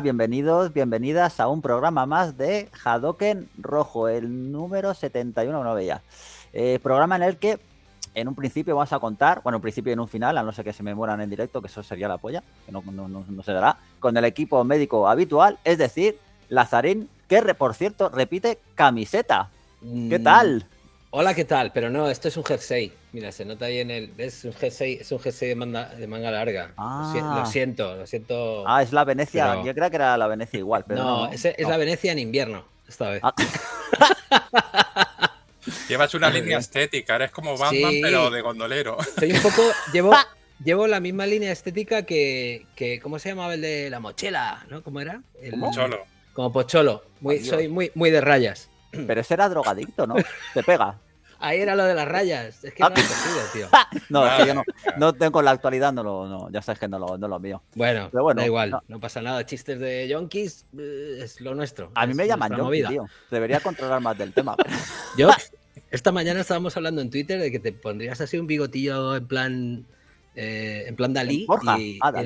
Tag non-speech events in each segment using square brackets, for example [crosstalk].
bienvenidos, bienvenidas a un programa más de Hadoken Rojo, el número 71, no veía. programa en el que en un principio vamos a contar, bueno, en principio en un final, a no ser que se me en directo, que eso sería la polla, que no, no, se dará, con el equipo médico habitual, es decir, Lazarín, que por cierto repite camiseta. ¿Qué mm. tal? hola, ¿qué tal? Pero no, esto es un jersey. Mira, se nota ahí en el. Es un g es un de, manga, de manga larga. Lo ah. siento, lo siento. Ah, es la Venecia. Yo creo que era la Venecia igual, pero. No, es, la Venecia en invierno, esta vez. Ah. [laughs] Llevas una línea estética, eres como Batman, pero de gondolero. Soy un poco. [laughs] Llevo, llevo la misma línea estética que, que, ¿Cómo se llamaba el de la mochila? ¿No? ¿Cómo era? El, como Pocholo. Como Pocholo. Muy, soy muy, muy de rayas. Pero ese era drogadicto, ¿no? [laughs] Te pega. Ahí era lo de las rayas. Es que ah, no es [laughs] tío. no, es que yo no, [laughs] no tengo la actualidad, no lo, no, ya sabes que no lo, no mío. Bueno, da igual, no. pasa nada. Chistes de yonkis eh, es lo nuestro. A mí me llaman yonkis, tío. Debería controlar más del tema. [laughs] yo, esta mañana estábamos hablando en Twitter de que te pondrías así un bigotillo en plan, eh, en plan Dalí. Ah,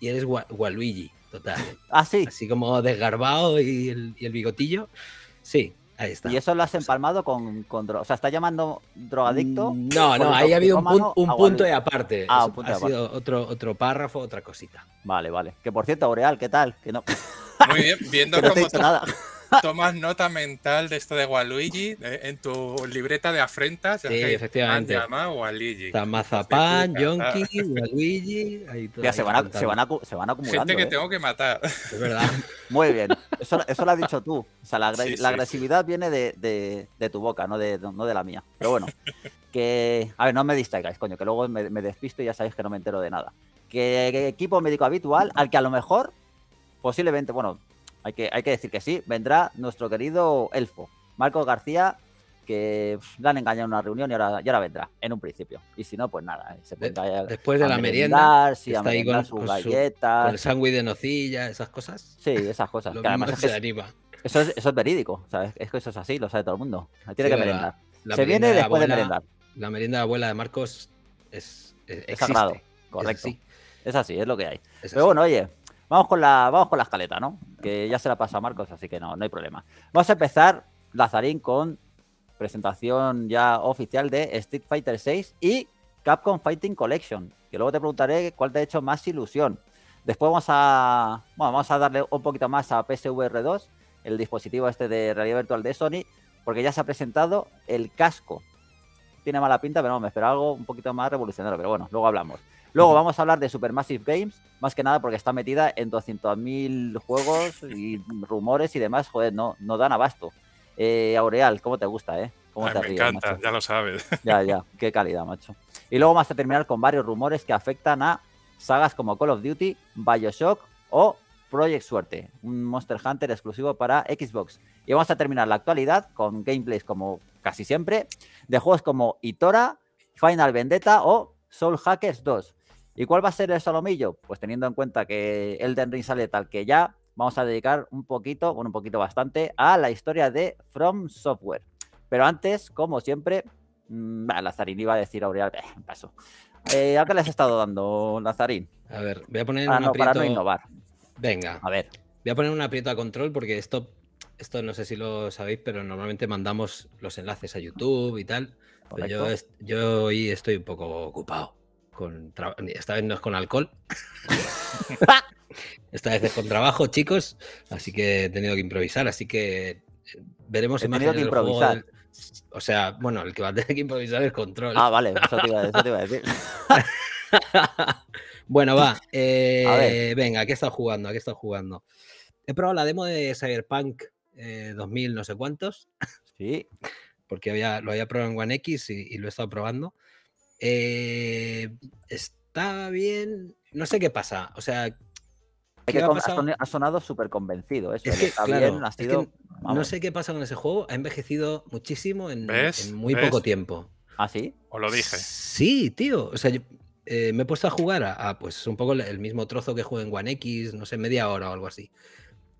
y, eres, Waluigi, total. Ah, sí. Así como desgarbado y el, y el bigotillo. Sí, y eso lo has empalmado con, con droga. O sea, está llamando drogadicto. Mm, no, no, ahí ha habido un, ah, punto de aparte. ha sido Otro, otro párrafo, otra cosita. Vale, vale. Que por cierto, Aureal, ¿qué tal? Que no. Muy bien, viendo [laughs] cómo. nada tomas nota mental de esto de Waluigi en tu libreta de afrentas. Sí, efectivamente. Está Waluigi. Ahí se, van a, se, van Gente que eh. tengo que matar. Es verdad. [laughs] Muy bien. Eso, lo has dicho tú. O sea, la, agresividad viene de, tu boca, no de, la mía. Pero bueno, que. A ver, no me distraigáis, coño, que luego me, despisto y ya sabéis que no me entero de nada. que equipo médico habitual, al que a lo mejor posiblemente, bueno, hay que, decir que sí, vendrá nuestro querido elfo, Marcos García, que le han engañado en una reunión y ahora, ahora vendrá, en un principio. Y si no, pues nada, eh, Después de la merienda, sí, con, sus galletas. el sándwich de nocilla, esas cosas. Sí, esas cosas. que además se Eso es, eso es verídico, Es que eso es así, lo sabe todo el mundo. Tiene que merendar. se viene después de merendar. La merienda de abuela de Marcos es, es, sagrado, correcto. es así, es lo que hay. Pero bueno, oye, Vamos con la, vamos con la escaleta, ¿no? Que ya se la pasa a Marcos, así que no, no hay problema. Vamos a empezar, Lazarín, con presentación ya oficial de Street Fighter VI y Capcom Fighting Collection. Que luego te preguntaré cuál te ha hecho más ilusión. Después vamos a, vamos a darle un poquito más a PSVR 2, el dispositivo este de realidad virtual de Sony, porque ya se ha presentado el casco. Tiene mala pinta, pero no, me espero algo un poquito más revolucionario, pero bueno, luego hablamos. Luego vamos a hablar de Supermassive Games, más que nada porque está metida en 200.000 juegos y rumores y demás, joder, no, no dan abasto. Eh, Aureal, ¿cómo te gusta, eh? me encanta, ya lo sabes. [laughs] Ya, ya, qué calidad, macho. Y luego vamos a terminar con varios rumores que afectan a sagas como Call of Duty, Bioshock o Project Suerte, un Monster Hunter exclusivo para Xbox. Y vamos a terminar la actualidad con gameplays como casi siempre, de juegos como Itora, Final Vendetta o Soul Hackers 2. ¿Y cuál va a ser el solomillo? Pues teniendo en cuenta que Elden Ring sale tal que ya, vamos a dedicar un poquito, bueno, un poquito bastante, a la historia de From Software. Pero antes, como siempre, mm, ah, Lazarín iba a decir Aureal, eh, paso. Eh, ¿A qué les he estado dando, Lazarín? A ver, voy a poner ah, un aprieto... innovar. Venga. A ver. Voy a poner un aprieto a control porque esto, esto no sé si lo sabéis, pero normalmente mandamos los enlaces a YouTube y tal. yo, yo hoy estoy un poco ocupado esta vez no es con alcohol. [laughs] esta vez es con trabajo, chicos. Así que he tenido que improvisar. Así que eh, veremos he imágenes que O sea, bueno, el que va a tener que improvisar es control. Ah, vale, eso te iba, a decir. [laughs] bueno, va. Eh, venga, ¿qué estás jugando? qué estás jugando? He probado la demo de Cyberpunk eh, 2000, no sé cuántos. Sí. Porque había, lo había probado en One X y lo he estado probando. Eh, está bien. No sé qué pasa. O sea. ha, sonado súper convencido. no sé qué pasa con ese juego. Ha envejecido muchísimo en, muy poco tiempo. ¿Ah, sí? lo dije. Sí, tío. O sea, eh, me he puesto a jugar a, pues un poco el mismo trozo que juego en One X, no sé, media hora o algo así.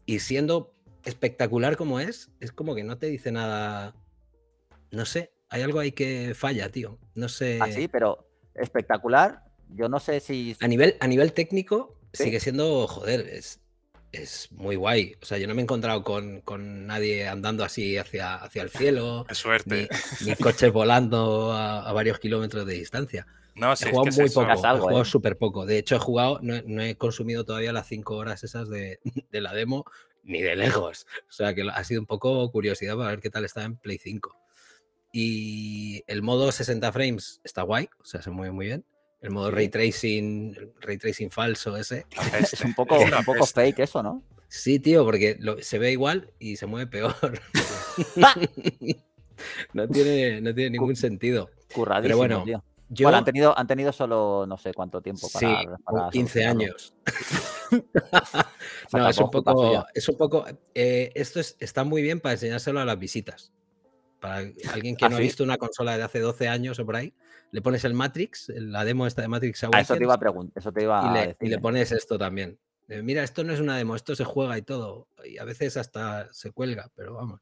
Y siendo espectacular como es, es como que no te dice nada. No sé, hay algo ahí que falla, tío. No sé. Ah, sí, pero espectacular. Yo no sé si. A nivel, a nivel técnico, sigue siendo, joder, es, es muy guay. O sea, yo no me he encontrado con, nadie andando así hacia, hacia el cielo. Qué suerte. Ni, coches volando a, varios kilómetros de distancia. No, sí, he jugado es que muy poco, he jugado ¿eh? súper poco. De hecho, he jugado, no, he consumido todavía las cinco horas esas de, [laughs] de la demo, ni de lejos. O sea, que ha sido un poco curiosidad para ver qué tal está en Play 5. Y el modo 60 frames está guay, o sea, se mueve muy bien. El modo ray tracing, ray tracing falso ese. Es un [laughs] poco, poco este. fake eso, ¿no? Sí, tío, porque se ve igual y se mueve peor. Ah. [laughs] no, tiene, no tiene ningún sentido. Curradísimo, Pero bueno, han tenido, han tenido solo no sé cuánto tiempo para. Sí, 15 años. [laughs] es un poco. Eh, esto está muy bien para enseñárselo a las visitas. Para alguien que ah, no ha visto una consola de hace 12 años o por ahí, le pones el Matrix, la demo esta de Matrix Ah, eso te iba a preguntar, eso te iba a y, le, y le pones esto también. Eh, mira, esto no es una demo, esto se juega y todo. Y a veces hasta se cuelga, pero vamos.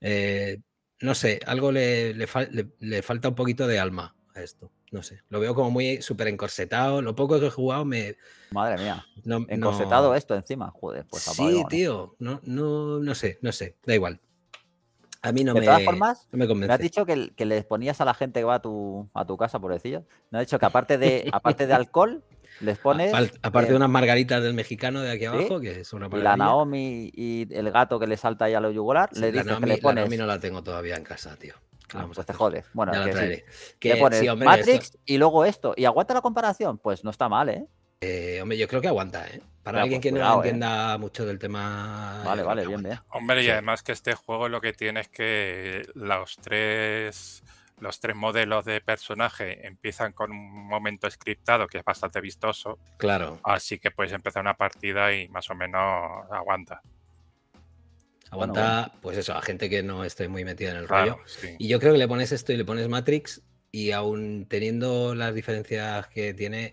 Eh, no sé, algo le, le, falta un poquito de alma a esto. No sé, lo veo como muy súper encorsetado. Lo poco que he jugado me. Madre mía. encorsetado esto encima, joder. Pues, sí, ¿eh? tío. No, no, no sé, no sé. Da igual. A mí no me, has dicho que, que, les ponías a la gente que va a tu, a tu casa, pobrecillo. Me has dicho que aparte de, [laughs] aparte de alcohol, les pones. aparte eh, de unas margaritas del mexicano de aquí abajo, que es una para Y la Naomi y el gato que le salta ahí a lo yugular, le dices que le pones. La Naomi no la tengo todavía en casa, tío. Ah, pues te jodes. Bueno, que pones Matrix y luego esto. Y aguanta la comparación. Pues no está mal, ¿eh? Eh, hombre, yo creo que aguanta, ¿eh? Para alguien pues que no ¿eh? entienda mucho del tema. Vale, vale, bien, bien. Hombre, y además que este juego lo que tiene es que los tres. Los tres modelos de personaje empiezan con un momento scriptado que es bastante vistoso. Claro. Así que puedes empezar una partida y más o menos aguanta. Aguanta, pues eso, a gente que no esté muy metida en el rollo. Y yo creo que le pones esto y le pones Matrix y aún teniendo las diferencias que tiene,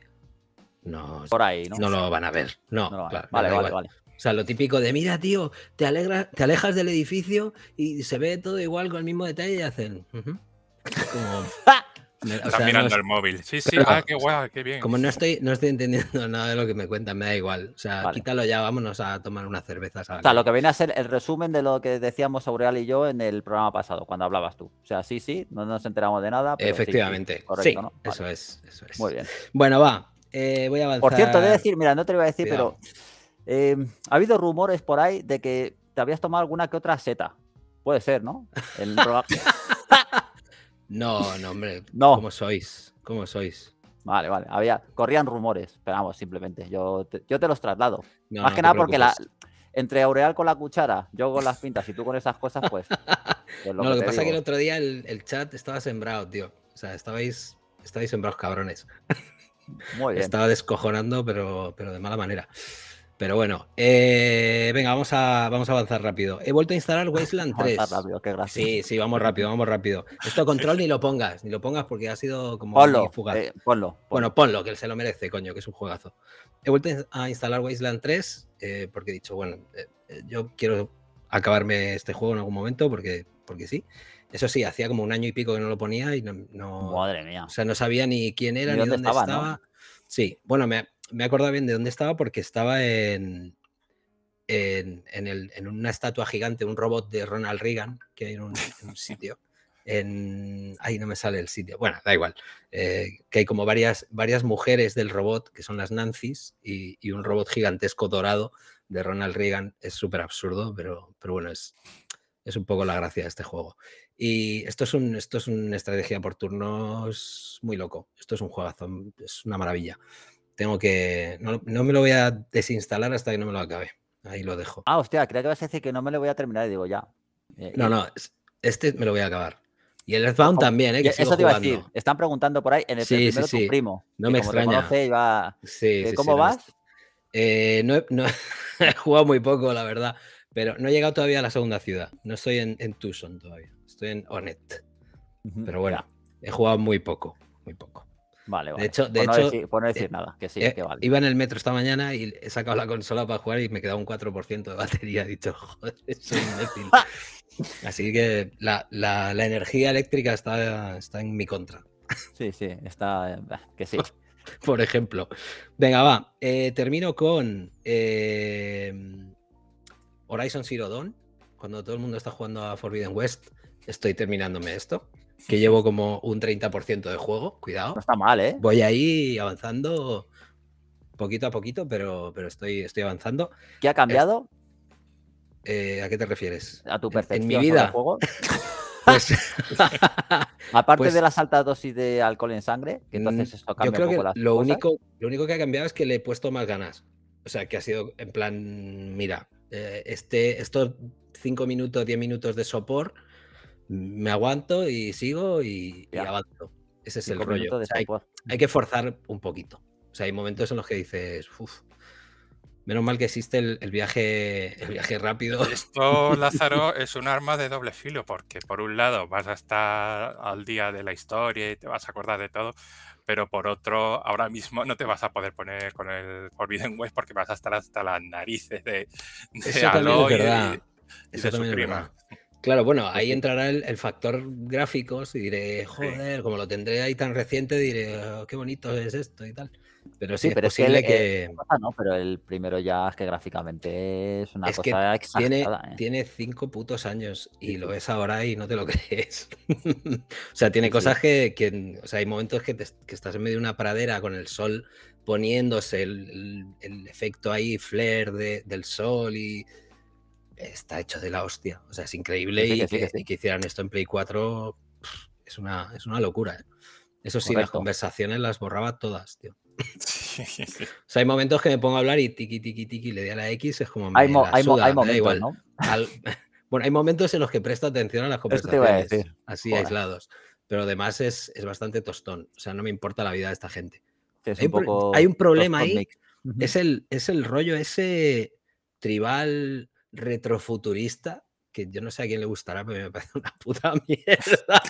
no, Por ahí, ¿no? lo van a ver. No, vale, vale, vale. O sea, lo típico de, mira, tío, te, alegra, te alejas del edificio y se ve todo igual con el mismo detalle y hacen... Como... [laughs] Están mirando el móvil. Sí, sí, ah, qué guay, qué bien. Como no estoy, no estoy entendiendo [laughs] nada de lo que me cuentan, me da igual. O sea, quítalo ya, vámonos a tomar una cerveza O sea, lo que viene a ser el resumen de lo que decíamos Aureal y yo en el programa pasado, cuando hablabas tú. O sea, sí, sí, no nos enteramos de nada. Efectivamente. correcto, eso, es, eso es. Muy bien. Bueno, va, eh, voy a avanzar. Por cierto, debo decir, mira, no te lo iba a decir, pero eh, ha habido rumores por ahí de que te habías tomado alguna que otra seta. Puede ser, ¿no? [laughs] no, no, hombre. No. ¿Cómo sois? ¿Cómo sois? Vale, vale. Había, corrían rumores, pero vamos, simplemente. Yo te, yo te los traslado. Más que nada porque la, entre Aureal con la cuchara, yo con las pintas y tú con esas cosas, pues. [laughs] pues no, lo que pasa es que el otro día el, el, chat estaba sembrado, tío. O sea, estabais, estabais sembrados cabrones. [laughs] Estaba descojonando, pero, pero de mala manera. Pero bueno, eh, venga, vamos a, vamos a avanzar rápido. He vuelto a instalar Wasteland 3. [laughs] sí, sí, vamos rápido, vamos rápido. Esto [laughs] control ni lo pongas, ni lo pongas porque ha sido como ponlo, fugaz. Eh, ponlo, Bueno, ponlo, que él se lo merece, coño, que es un juegazo. He vuelto a instalar Wasteland 3 eh, porque he dicho, bueno, yo quiero acabarme este juego en algún momento porque, porque sí. Eso sí, hacía como un año y pico que no lo ponía y no. O sea, no sabía ni quién era ni dónde, estaba. Sí, bueno, me, me bien de dónde estaba porque estaba en. En, una estatua gigante, un robot de Ronald Reagan que hay en un, sitio. En, ahí no me sale el sitio. Bueno, da igual. Eh, que hay como varias, varias mujeres del robot, que son las Nancy's, y, un robot gigantesco dorado de Ronald Reagan. Es súper absurdo, pero, pero bueno, es, es un poco la gracia de este juego. Y esto es, un, esto es una estrategia por turnos muy loco. Esto es un juegazo, mm, es una maravilla. Tengo que. No, me lo voy a desinstalar hasta que no me lo acabe. Ahí lo dejo. Ah, hostia, creo que vas a decir que no me lo voy a terminar y digo ya. Eh, no, no, este me lo voy a acabar. Y el Earthbound también, ¿eh? E, eso te iba a decir. Están preguntando por ahí en el primero tu primo. No me extraña. ¿Cómo vas? no, no he jugado muy poco, la verdad. Pero no he llegado todavía a la segunda ciudad. No estoy en, Tucson todavía. Estoy en Onet. Pero bueno, he jugado muy poco, muy poco. Vale, vale. De hecho, no decir, decir, eh, nada, que sí, eh, que vale. Iba en el metro esta mañana y he sacado la consola para jugar y me quedaba un 4% de batería. He dicho, joder, [laughs] soy imbécil. [laughs] Así que la, energía eléctrica está, está en mi contra. Sí, sí, está. Eh, que sí. [laughs] por ejemplo. Venga, va. termino con. Horizon Zero Dawn, cuando todo el mundo está jugando a Forbidden West, estoy terminándome esto, que llevo como un 30% de juego, cuidado. No está mal, ¿eh? Voy ahí avanzando poquito a poquito, pero, pero estoy, estoy avanzando. ¿Qué ha cambiado? Eh, ¿A qué te refieres? ¿A tu perfección en, mi vida? Juego? Pues, [laughs] Aparte pues de las altas dosis de alcohol en sangre, que mm, entonces esto cambia yo creo un poco que las lo único, lo único que ha cambiado es que le he puesto más ganas. O sea, que ha sido en plan, mira, este, estos 5 minutos, 10 minutos de sopor, me aguanto y sigo y, y avanzo. Ese es el rollo. hay, que forzar un poquito. O sea, hay momentos en los que dices, menos mal que existe el, viaje, el viaje rápido. [laughs] Esto, Lázaro, es un arma de doble filo, porque por un lado vas a estar al día de la historia y te vas a acordar de todo, pero por otro, ahora mismo no te vas a poder poner con el Forbidden West porque vas a estar hasta las narices de, de y, prima. Claro, bueno, ahí entrará el, factor gráfico y diré, joder, como lo tendré ahí tan reciente, diré, oh, qué bonito es esto y tal. Pero sí, pero es, posible que, pero el primero ya es que gráficamente es una cosa que ¿eh? tiene, cinco putos años y lo ves ahora y no te lo [laughs] crees. o sea, tiene cosas Que, que, O sea, hay momentos que, estás en medio de una pradera con el sol poniéndose, el, efecto ahí, flare del sol y. Está hecho de la hostia. O sea, es increíble y, que, hicieran esto en Play 4 es una, es una locura. ¿eh? Eso sí, las conversaciones las borraba todas, tío sea, hay momentos que me pongo a hablar y tiki, tiki, tiki, le di a la X, es como. Me hay, momentos, igual. [laughs] bueno, hay momentos en los que presto atención a las conversaciones, así aislados, pero además es, bastante tostón. O sea, no me importa la vida de esta gente. hay, un problema ahí. es, el, es el rollo ese tribal retrofuturista que yo no sé a quién le gustará, pero me parece una puta [laughs] mierda.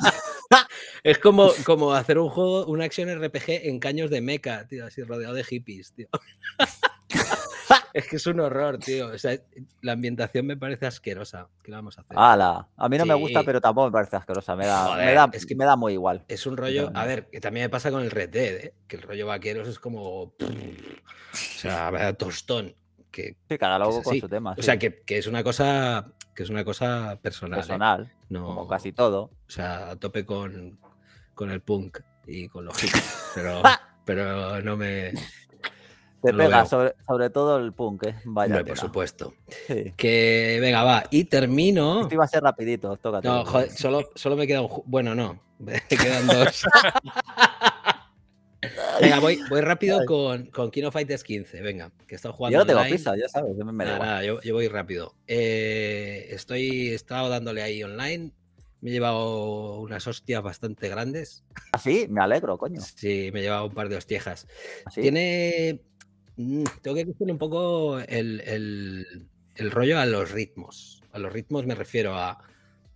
Es como, como hacer un juego, una acción RPG en caños de meca, tío, así rodeado de hippies, tío. [laughs] es que es un horror, tío. la ambientación me parece asquerosa. ¿Qué vamos a hacer? A mí no me gusta, pero tampoco me parece asquerosa. es que me da muy igual. Es un rollo. A ver, que también me pasa con el Red Dead, ¿eh? que el rollo vaqueros es como. o sea, [laughs] tostón. Que, sí, cada loco con su tema. O sea, que, es una cosa. Que es una cosa personal. ¿eh? Personal. como casi todo. O sea, a tope con, con el punk y con los [laughs] hippies, pero, [laughs] pero no me... Te pega, sobre, sobre, todo el punk, ¿eh? Vaya. por supuesto. Que venga, va. Y termino. Esto iba a ser rapidito, tócate. No, joder, solo, solo me queda un. Bueno, no. [laughs] Me quedan dos. venga, voy, voy rápido con, con Kino Fighters 15. Venga, que estoy jugando. Yo no tengo prisa, ya sabes. yo, voy rápido. Eh, estoy. estado dándole ahí online me he llevado unas hostias bastante grandes. ¿Ah, sí? Me alegro, coño. Sí, me he llevado un par de hostiejas. ¿Ah, Tiene. Mm, tengo que decirle un poco el, rollo a los ritmos. A los ritmos me refiero a,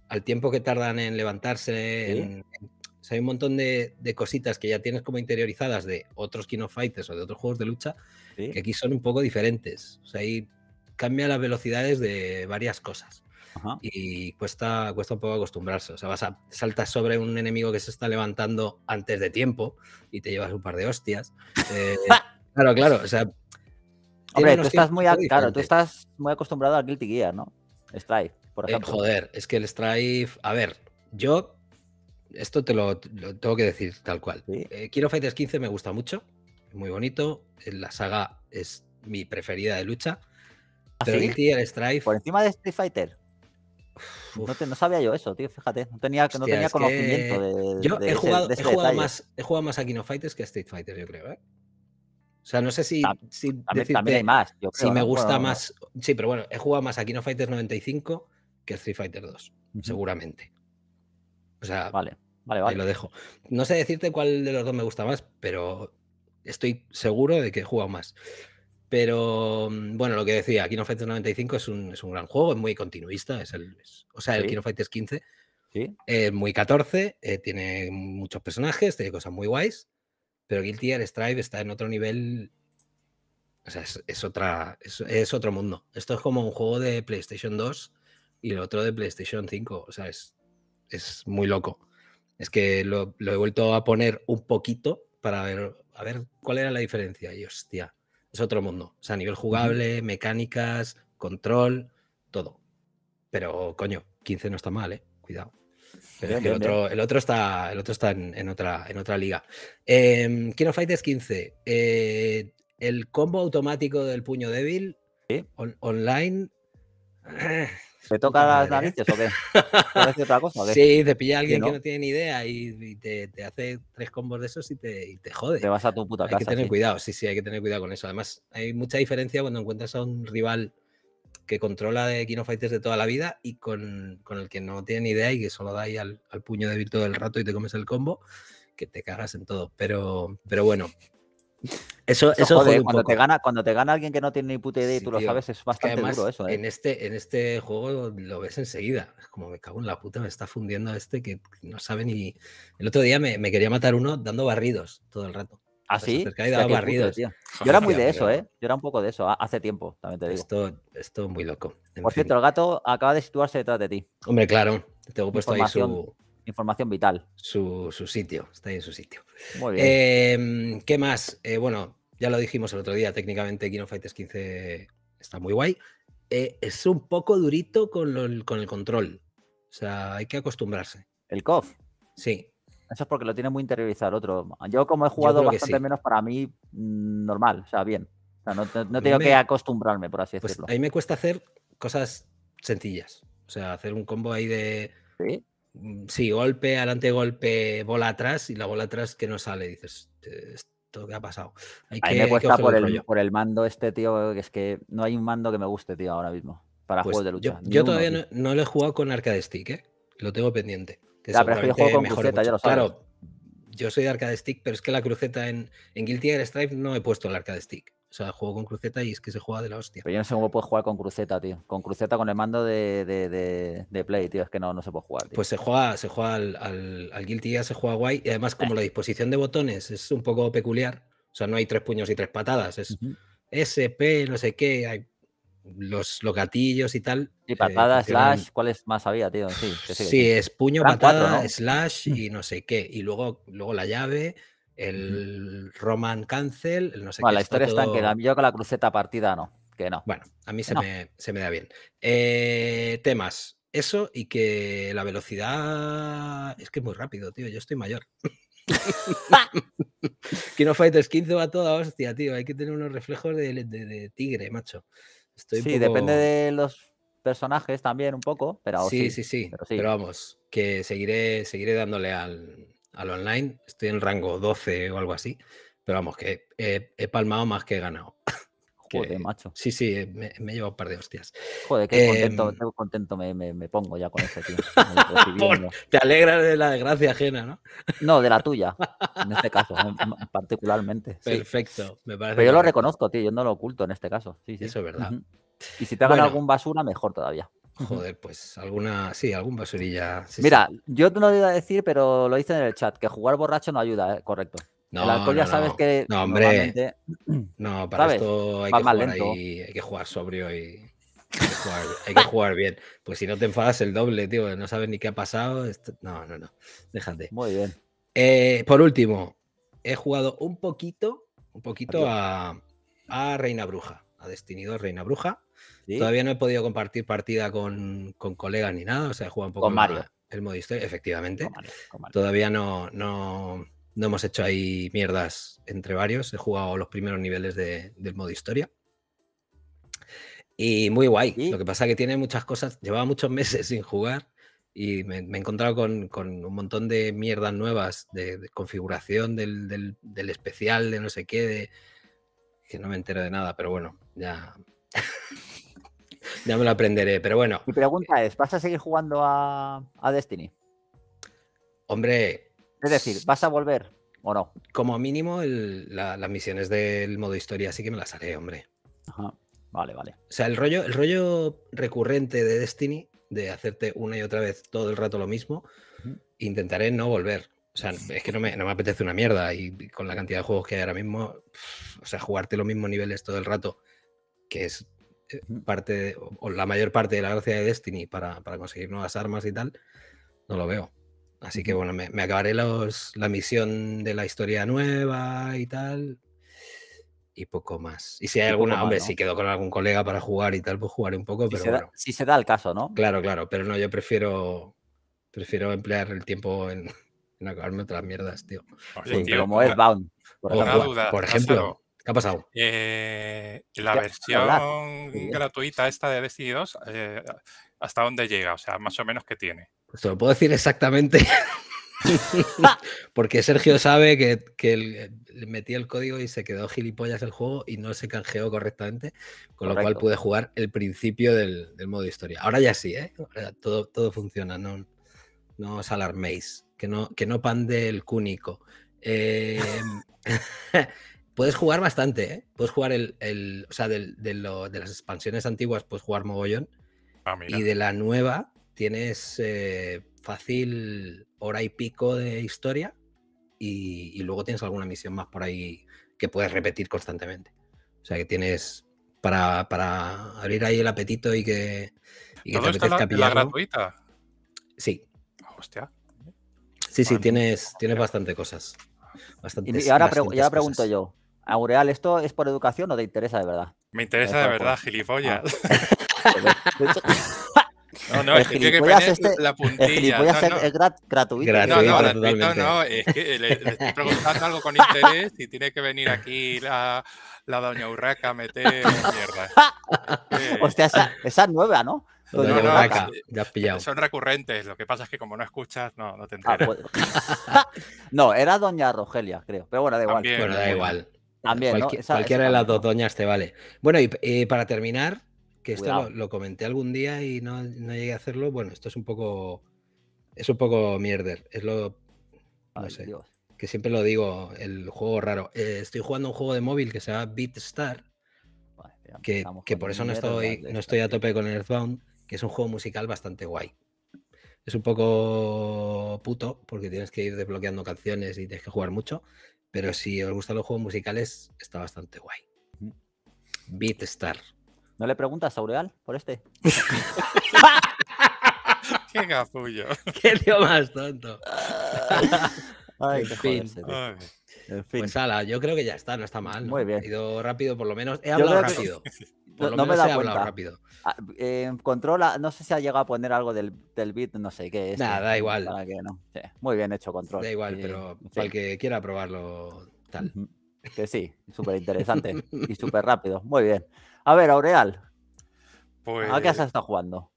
al tiempo que tardan en levantarse. hay un montón de, cositas que ya tienes como interiorizadas de otros Kino Fighters o de otros juegos de lucha que aquí son un poco diferentes. O sea, ahí cambia las velocidades de varias cosas y cuesta, cuesta un poco acostumbrarse. O sea, vas a, saltas sobre un enemigo que se está levantando antes de tiempo y te llevas un par de hostias. Eh, [laughs] claro, claro, Hombre, tú estás, muy, tú estás muy acostumbrado al Guilty Gear, ¿no? Strife, por eh, ejemplo. joder, es que el Strife... A ver, yo... Esto te lo, tengo que decir tal cual. Quiero eh, Fighters 15 me gusta mucho, muy bonito. La saga es mi preferida de lucha. ¿Ah, pero Guilty Strife... ¿Por encima de Street Fighter? No, sabía yo eso, tío, fíjate. No tenía, conocimiento Yo he, jugado, más, he jugado más a Kino Fighters que a Street Fighter, yo creo, ¿eh? O sea, no sé si, si más. si me ¿eh? gusta más. Sí, pero bueno, he jugado más a Kino Fighters 95 que a Street Fighter 2, seguramente. O sea, vale, vale, vale. lo dejo. No sé decirte cuál de los dos me gusta más, pero estoy seguro de que he jugado más. Pero mm, bueno, lo que decía, Kino Fighters 95 es un, gran juego, es muy continuista. Es el, o sea, el Kino Fighters 15 es muy 14, eh, tiene muchos personajes, tiene cosas muy guays. Pero Guilty Gear Strive está en otro nivel. O sea, es, otra, es, otro mundo. Esto es como un juego de PlayStation 2 y el otro de PlayStation 5. O sea, es, muy loco. Es que lo, he vuelto a poner un poquito para ver, a ver cuál era la diferencia. Y hostia otro mundo. O sea, a nivel jugable, mecánicas, control, todo. Pero, coño, 15 no está mal, ¿eh? Cuidado. el, otro, el, otro, está, el otro está en, otra, en otra liga. Em, eh, King of Fighters 15. el combo automático del puño débil online. [clears throat] Eh, ¿Te toca pues, las narices o qué? ¿Te [laughs] otra cosa, Sí, te pilla alguien que no tiene ni idea y, te, hace tres combos de esos y te, te jode. Te vas a tu puta hay Hay que tener cuidado, sí, sí, hay que tener cuidado con eso. Además, hay mucha diferencia cuando encuentras a un rival que controla de Kino Fighters de toda la vida y con, el que no tiene ni idea y que solo da ahí al, puño de vir todo el rato y te comes el combo, que te cagas en todo. Pero, pero bueno, eso, eso, cuando, te gana, cuando te gana alguien que no tiene ni puta idea y tú lo sabes, es bastante eso. ¿eh? En, este, en este juego lo ves enseguida. Es como me cago en la puta, me está fundiendo este que no sabe ni. El otro día me, quería matar uno dando barridos todo el rato. Así. ¿Ah, barridos. Yo era muy de eso, ¿eh? ¿eh? Yo era un poco de eso, hace tiempo, también te digo. Esto, esto muy loco. Por cierto, el gato acaba de situarse detrás de ti. Hombre, claro. tengo puesto ahí su, información vital. Su, su, sitio, está ahí en su sitio. Muy bien. Em, ¿Qué más? Eh, bueno, ya lo dijimos el otro día, técnicamente Kino Fighters 15 está muy guay. Eh, es un poco durito con, el control. O sea, hay que acostumbrarse. ¿El COF? Sí. Eso es porque lo tiene muy interiorizado el otro. Yo, como he jugado bastante menos, para mí, mm, normal, o sea, bien. O sea, no, tengo que acostumbrarme, por así pues decirlo. A mí me cuesta hacer cosas sencillas. O sea, hacer un combo ahí de. ¿Sí? Mm, sí, golpe, adelante, golpe, bola atrás y la bola atrás que no sale. Dices, esto qué ha pasado. Hay a mí me cuesta por el, mando este, tío, que es que no hay un mando que me guste, tío, ahora mismo, para pues juegos de lucha. Yo, todavía no, le lo he jugado con arcade stick, ¿eh? Lo tengo pendiente. cruceta, Claro, yo soy de arcade stick, pero es que la cruceta en, en Guilty Gear Stripe no he puesto el arcade stick. O sea, juego con cruceta y es que se juega de la hostia. Pero yo no sé cómo puedes jugar con cruceta, tío. Con cruceta con el mando de, Play, tío. Es que no, no se puede jugar. Pues se juega, se juega al, al, Guilty se juega guay. Y además, como eh. la disposición de botones es un poco peculiar. O sea, no hay tres puños y tres patadas. Es SP, no sé qué. los, gatillos y tal. Y eh, patada, slash, ¿cuál slash, más había, tío? Sí, sí, es puño, patada, slash y no sé qué. Y luego, luego la llave el Roman Cancel, el no sé bueno, la historia está, todo... que yo con la cruceta partida no, que no. Bueno, a mí se, me, da bien. Eh, temas, eso y que la velocidad es que es muy rápido, tío, yo estoy mayor. Kino Fighters 15 va toda hostia, tío, hay que tener unos reflejos de, tigre, macho. Estoy sí, depende de los personajes también un poco, pero sí, sí, sí, sí. pero vamos, que seguiré, seguiré dándole al, al online. Estoy en rango 12 o algo así. Pero vamos, que he, palmado más que he ganado. [laughs] Joder, macho. Sí, sí, me, he llevado un par de hostias. Joder, qué contento, em, contento me, pongo ya con este tío. [laughs] te alegras de la desgracia ajena, ¿no? No, de la tuya, [laughs] en este caso, particularmente. Perfecto, me parece. Pero yo lo reconozco, tío, yo no lo oculto en este caso. Sí, Eso es verdad. Y si te hagan algún basura, mejor todavía. Joder, pues alguna, sí, algún basurilla. Mira, yo no lo iba a decir, pero lo hice en el chat, que jugar borracho no ayuda, ¿eh? correcto. No, el ya sabes no. que. No, hombre. [clears throat] No, para esto hay que, jugar sobrio y. Hay que, jugar, bien. Pues si no te enfadas el doble, tío, no sabes ni qué ha pasado. No, no, no. Déjate. Muy bien. Eh, por último, he jugado un poquito, un poquito a, a Reina Bruja, a Destinido Reina Bruja. Todavía no he podido compartir partida con, con, colegas ni nada, o sea, he jugado un poco el modo historia, efectivamente. Todavía no, no, hemos hecho ahí mierdas entre varios, he jugado los primeros niveles del modo historia. Y muy guay, lo que pasa es que tiene muchas cosas, llevaba muchos [laughs] meses sin jugar y me, he encontrado con, un montón de mierdas nuevas de, configuración del, especial, de no sé qué, que no me entero de nada, pero bueno, ya... [laughs] ya me lo aprenderé, pero bueno. Mi pregunta es, ¿vas a seguir jugando a, a Destiny? Hombre... Es decir, ¿vas a volver o no? Como mínimo las misiones del modo historia sí que me las haré, hombre. Ajá. Vale, vale. O sea, el rollo, el rollo recurrente de Destiny, de hacerte una y otra vez todo el rato lo mismo, intentaré no volver. O sea, es que no me, apetece una mierda. Y con la cantidad de juegos que hay ahora mismo, o sea, jugarte los mismos niveles todo el rato, que es eh, parte o la mayor parte de la gracia de Destiny para, para conseguir nuevas armas y tal, no lo veo. Así que bueno, me, acabaré los, la misión de la historia nueva y tal. Y poco más. Y si hay alguna, hombre, si quedo con algún colega para jugar y tal, pues jugaré un poco. Si pero se da, si se da el caso, ¿no? Claro, claro. Pero no, yo prefiero prefiero emplear el tiempo en, en acabarme otras mierdas, tío. como es Bound. por ejemplo ¿Qué ha pasado? Eh, la versión gratuita esta de Destiny 2, eh, ¿hasta dónde llega? O sea, más o menos, ¿qué tiene? Pues te lo puedo decir exactamente. [laughs] Porque Sergio sabe que, que metí el código y se quedó gilipollas el juego y no se canjeó correctamente, con lo cual pude jugar el principio del, modo historia. Ahora ya sí, ¿eh? todo, todo funciona, no, no os alarméis, que no, que no pande el cúnico. Eh, [laughs] puedes jugar bastante, ¿eh? Puedes jugar el, o sea, de, las expansiones antiguas puedes jugar mogollón. Ah, y de la nueva tienes eh, fácil hora y pico de historia y, luego tienes alguna misión más por ahí que puedes repetir constantemente. O sea que tienes para, abrir ahí el apetito y que, y que te apetezca la, la gratuita? Sí. hostia. Sí, sí, tienes, tienes bastante cosas. y ahora, pregunto yo. Aureal, ¿esto es por educación o te interesa de verdad? Me interesa de verdad, gilipollas. Ah. [laughs] [laughs] No, no, es que tiene que este, la puntilla. gilipollas es, gratuito. No, no, no, es que le, estoy preguntando algo con interés y tiene que venir aquí la, doña Urraca a meter [laughs] mierda. Hostia, esa, es nueva, ¿no? ya has pillado. Son recurrentes, lo que pasa es que como no escuchas, no, no te ah, enteras. Pues. no, era doña Rogelia, creo, pero bueno, da igual. También, bueno, da igual. También, cualquiera de las dos doñas te vale. Bueno, y, eh, para terminar, que esto lo, comenté algún día y no, no, llegué a hacerlo, bueno, esto es un poco. Es un poco mierder. Es lo. Que siempre lo digo, el juego raro. Eh, estoy jugando un juego de móvil que se llama BeatStar. Star que, por eso no estoy, no estoy a tope con Earthbound, que es un juego musical bastante guay es un poco puto porque tienes que ir desbloqueando canciones y tienes que jugar mucho, pero si os gustan los juegos musicales, está bastante guay. Beatstar. ¿No le preguntas a Aureal por este? [laughs] ¡Qué gafullo! [laughs] ¡Qué tío más tonto! en, fin. en, fin. Pues ala, yo creo que ya está, no está mal. Muy bien. Ha ido rápido, por lo menos. He hablado rápido no, me da cuenta. Hablado rápido. Ah, eh, controla, no sé si ha llegado a poner algo del, del beat, no sé qué es. Nada, este, da igual. muy bien hecho control. Da igual, pero para el que quiera probarlo, tal. Que sí, súper interesante y súper rápido. Muy bien. A ver, Aureal. ¿A qué has pues estado jugando?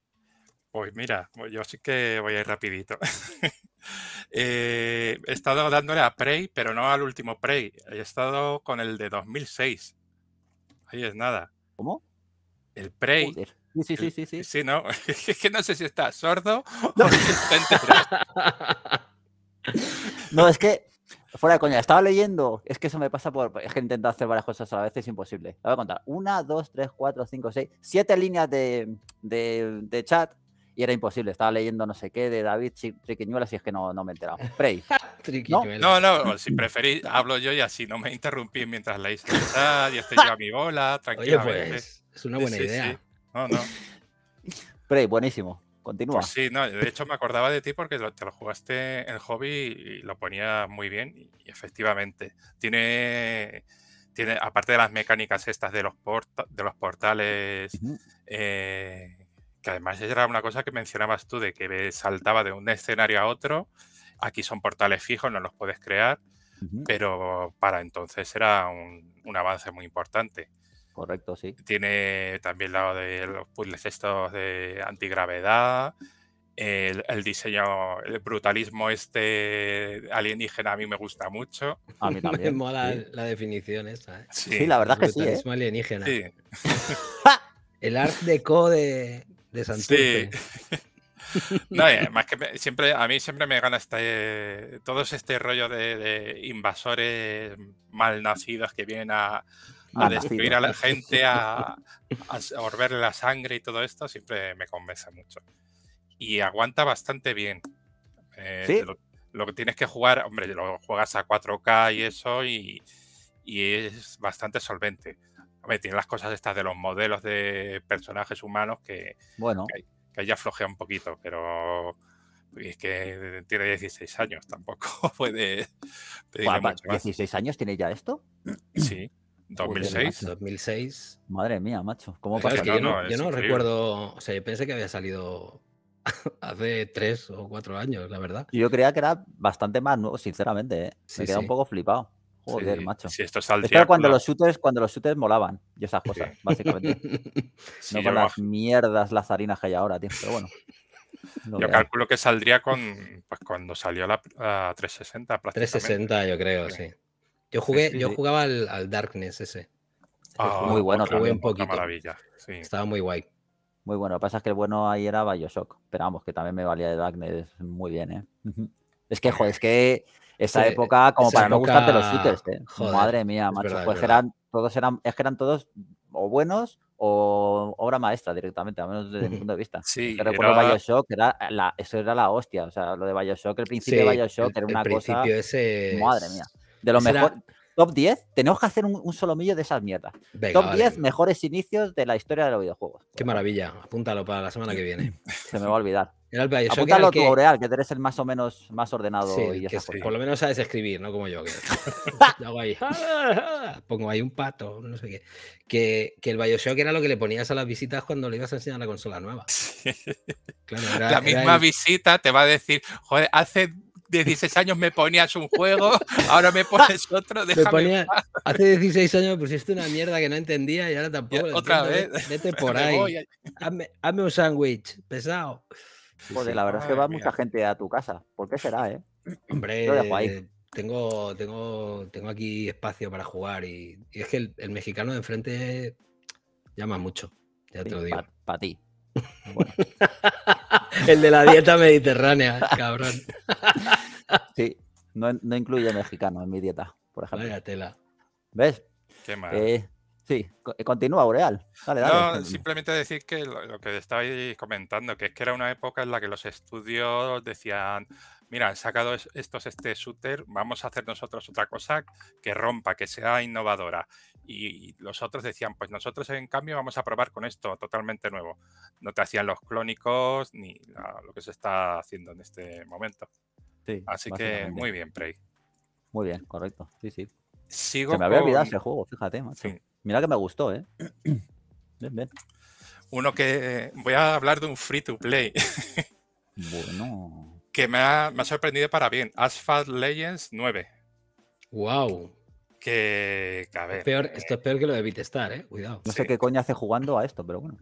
Pues mira, pues yo sí que voy a ir rapidito. [laughs] Eh, he estado dándole a Prey, pero no al último Prey. He estado con el de 2006. Ahí es nada. ¿Cómo? el Prey. Sí, sí, sí, sí, sí. ¿no? [laughs] es que no sé si está sordo no. o si [laughs] no, es que, fuera de coña, estaba leyendo, es que eso me pasa por, es que intentado hacer varias cosas a la vez, es imposible. Te voy a contar. Una, dos, tres, cuatro, cinco, seis, siete líneas de chat y era imposible. Estaba leyendo no sé qué de David Triquiñuela, si es que no, me enteraba [laughs] Prey. ¿No? ¿No? si preferís, [laughs] hablo yo y así no me interrumpís mientras leéis y estoy yo a mi bola, tranquilo. [laughs] Oye, pues, es una buena idea. No, no. Prey, buenísimo. Continúa. sí, no, de hecho me acordaba de ti porque te lo jugaste en hobby y lo ponía muy bien y efectivamente tiene tiene, aparte de las mecánicas estas de los, de los portales eh, que además era una cosa que mencionabas tú, de que saltaba de un escenario a otro. Aquí son portales fijos, no los puedes crear, pero para entonces era un, avance muy importante. Correcto, sí. Tiene también lado de los puzzles estos de antigravedad, el, diseño, el brutalismo este alienígena a mí me gusta mucho. A mí [laughs] también. Me mola la definición esa. ¿eh? Sí. la verdad que sí. ¿eh? Brutalismo alienígena. [laughs] [laughs] el art deco de, Sí. [laughs] que siempre, a mí siempre me gana este, todo este rollo de, de invasores malnacidos que vienen a, destruir a la gente, a, a [laughs] la sangre y todo esto, siempre me convence mucho. Y aguanta bastante bien. Eh, lo, que tienes que jugar, hombre, lo juegas a 4K y eso, y es bastante solvente tiene las cosas estas de los modelos de personajes humanos que. Bueno. Que, ya flojea un poquito, pero. Es que tiene 16 años, tampoco [laughs] puede. ¿16 años tiene ya esto? Sí. 2006. 2006. Madre mía, macho. ¿Cómo pasa? yo no, recuerdo. O sea, pensé que había salido [laughs] hace tres o cuatro años, la verdad. Yo creía que era bastante más nuevo, sinceramente. ¿eh? Me queda un poco flipado. Joder, macho. esto era cuando los shooters, cuando los shooters molaban y esas cosas, básicamente. [laughs] no con las mierdas lazarinas que hay ahora, tío. Pero bueno. [laughs] yo calculo que saldría con pues, cuando salió la, 360 360, yo creo, sí. Yo jugué, yo jugaba al, Darkness ese. Ah, muy bueno, jugué un poquito. Estaba muy guay. Muy bueno. Lo que pasa es que el bueno ahí era Bioshock. Pero vamos, que también me valía de Darkness muy bien, ¿eh? Es que, joder, es que esa época e-, como para no gustarte los shooters. ¿eh? Madre mía, macho. pues eran todos, eran, es que eran todos o buenos o obra maestra directamente, a menos desde mi punto de vista. Sí, recuerdo Bioshock, era eso era la hostia. O sea, lo de Bioshock, el principio de Bioshock era una cosa. Madre mía. De lo mejor. Top 10, tenemos que hacer un, un solomillo de esas mierdas. Top 10 mejores inicios de la historia de los videojuegos. Qué maravilla, apúntalo para la semana que viene. [laughs] Se me va a olvidar. El Bioshock Apúntalo el que... que eres el más o menos más ordenado. Por lo menos sabes escribir, ¿no? Como yo. [laughs] Pongo ahí un pato, no sé qué. Que, que, el Bioshock era lo que le ponías a las visitas cuando le ibas a enseñar la consola nueva. la misma visita te va a decir, joder, hace 16 años me ponías un juego, ahora me pones otro. hace 16 años pusiste una mierda que no entendía y ahora tampoco. Otra vez. Vete [laughs] por ahí. hazme un sándwich, pesado. Joder, la verdad es que va mucha gente a tu casa. ¿Por qué será, eh? Hombre, Tengo, tengo, tengo aquí espacio para jugar y, es que el, mexicano de enfrente llama mucho, ya te lo digo. Para ti. [laughs] el de la dieta mediterránea, [laughs] cabrón. sí, no, incluye mexicano en mi dieta, por ejemplo. Vaya tela. ¿Ves? Qué mal. Eh, Sí, eh, continúa, Boreal. simplemente decir que lo, que estabais comentando, que es que era una época en la que los estudios decían, mira, han sacado estos este shooter, vamos a hacer nosotros otra cosa que rompa, que sea innovadora. Y, los otros decían, pues nosotros en cambio vamos a probar con esto totalmente nuevo. No te hacían los clónicos ni lo que se está haciendo en este momento. Así que muy bien, Prey. Muy bien, correcto. Sí, sí. Sigo se me había olvidado ese juego, fíjate, macho. Sí. Mira que me gustó, ¿eh? Uno que. Eh, voy a hablar de un free to play. bueno. [laughs] Que me ha, sorprendido para bien. Asphalt Legends 9. ¡Wow! Que. peor, eh, esto es peor que lo de Bitestar, ¿eh? Cuidado. No sé qué coño hace jugando a esto, pero bueno.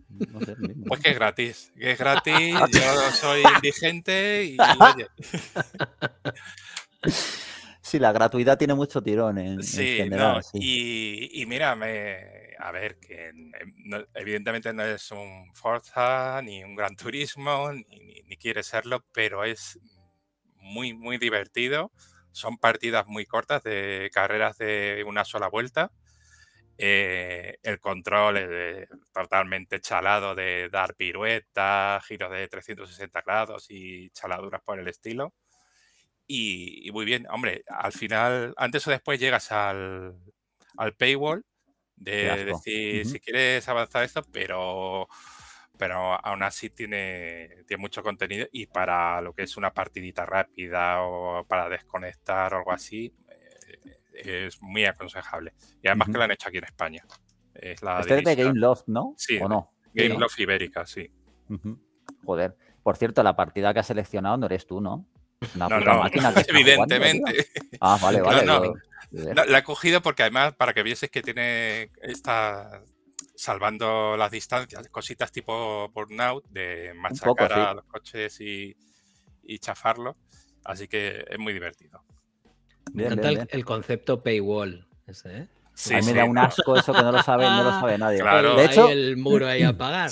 Pues que es gratis. Que es gratis. [laughs] yo soy indigente y. [laughs] Sí, la gratuidad tiene mucho tirón en, el general, sí. Y, y mira, a ver, que eh, evidentemente no es un Forza, ni un Gran Turismo, ni, quiere serlo, pero es muy, muy divertido. Son partidas muy cortas de carreras de una sola vuelta. Eh, el control es totalmente chalado de dar piruetas, giros de 360 grados y chaladuras por el estilo. Y, muy bien, hombre, al final, antes o después llegas al, al paywall de decir si quieres avanzar esto, pero, pero aún así tiene, tiene mucho contenido y para lo que es una partidita rápida o para desconectar o algo así, eh, es muy aconsejable. Y además que lo han hecho aquí en España. Es este es de Game Love, ¿no? Sí, ¿o no? Game Love Ibérica, sí. Joder. Por cierto, la partida que has seleccionado no eres tú, ¿no? no, no, máquina [laughs] evidentemente. ah, vale, vale. La he cogido porque además, para que vieses que tiene Está salvando las distancias, cositas tipo burnout, de machacar a los coches y, y Así que es muy divertido. Me encanta El, concepto paywall. ¿eh? a mí me da un asco eso que no lo sabe, no lo sabe nadie. [laughs] Claro. De hecho, el muro ahí a [clears throat] pagar,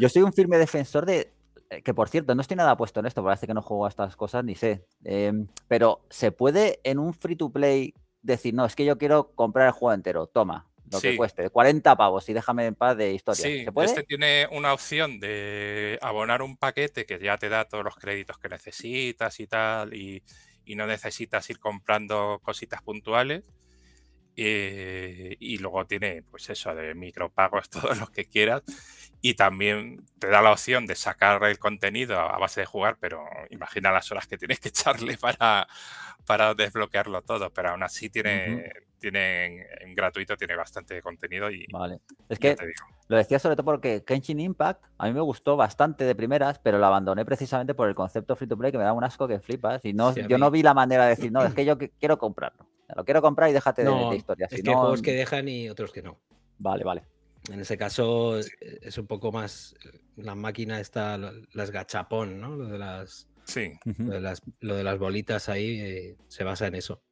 Yo soy un firme defensor de eh, que por cierto, no estoy nada puesto en esto, parece que no juego a estas cosas ni sé. Em, pero se puede en un free to play decir, no, es que yo quiero comprar el juego entero, toma, lo que cueste, 40 pavos y déjame en paz de historia. este tiene una opción de abonar un paquete que ya te da todos los créditos que necesitas y tal, y no necesitas ir comprando cositas puntuales. Eh, y luego tiene, pues eso, de micropagos, [laughs] todo lo que quieras. Y también te da la opción de sacar el contenido a base de jugar, pero imagina las horas que tienes que echarle [laughs] para, para desbloquearlo todo. Pero aún así tiene, tiene en, gratuito tiene bastante contenido. Y, vale. Es que lo decía sobre todo porque Kenshin Impact a mí me gustó bastante de primeras, pero lo abandoné precisamente por el concepto free to play que me da un asco que flipas. Y no, yo no vi la manera de decir, no, es [laughs] que yo quiero comprarlo lo quiero comprar y déjate de, de, historias. Es que hay juegos mm. que dejan y otros que no. Vale, vale. En ese caso es un poco más eh, la máquina está las gachapón, ¿no? Lo de las, sí. lo de las, bolitas ahí eh, se basa en eso.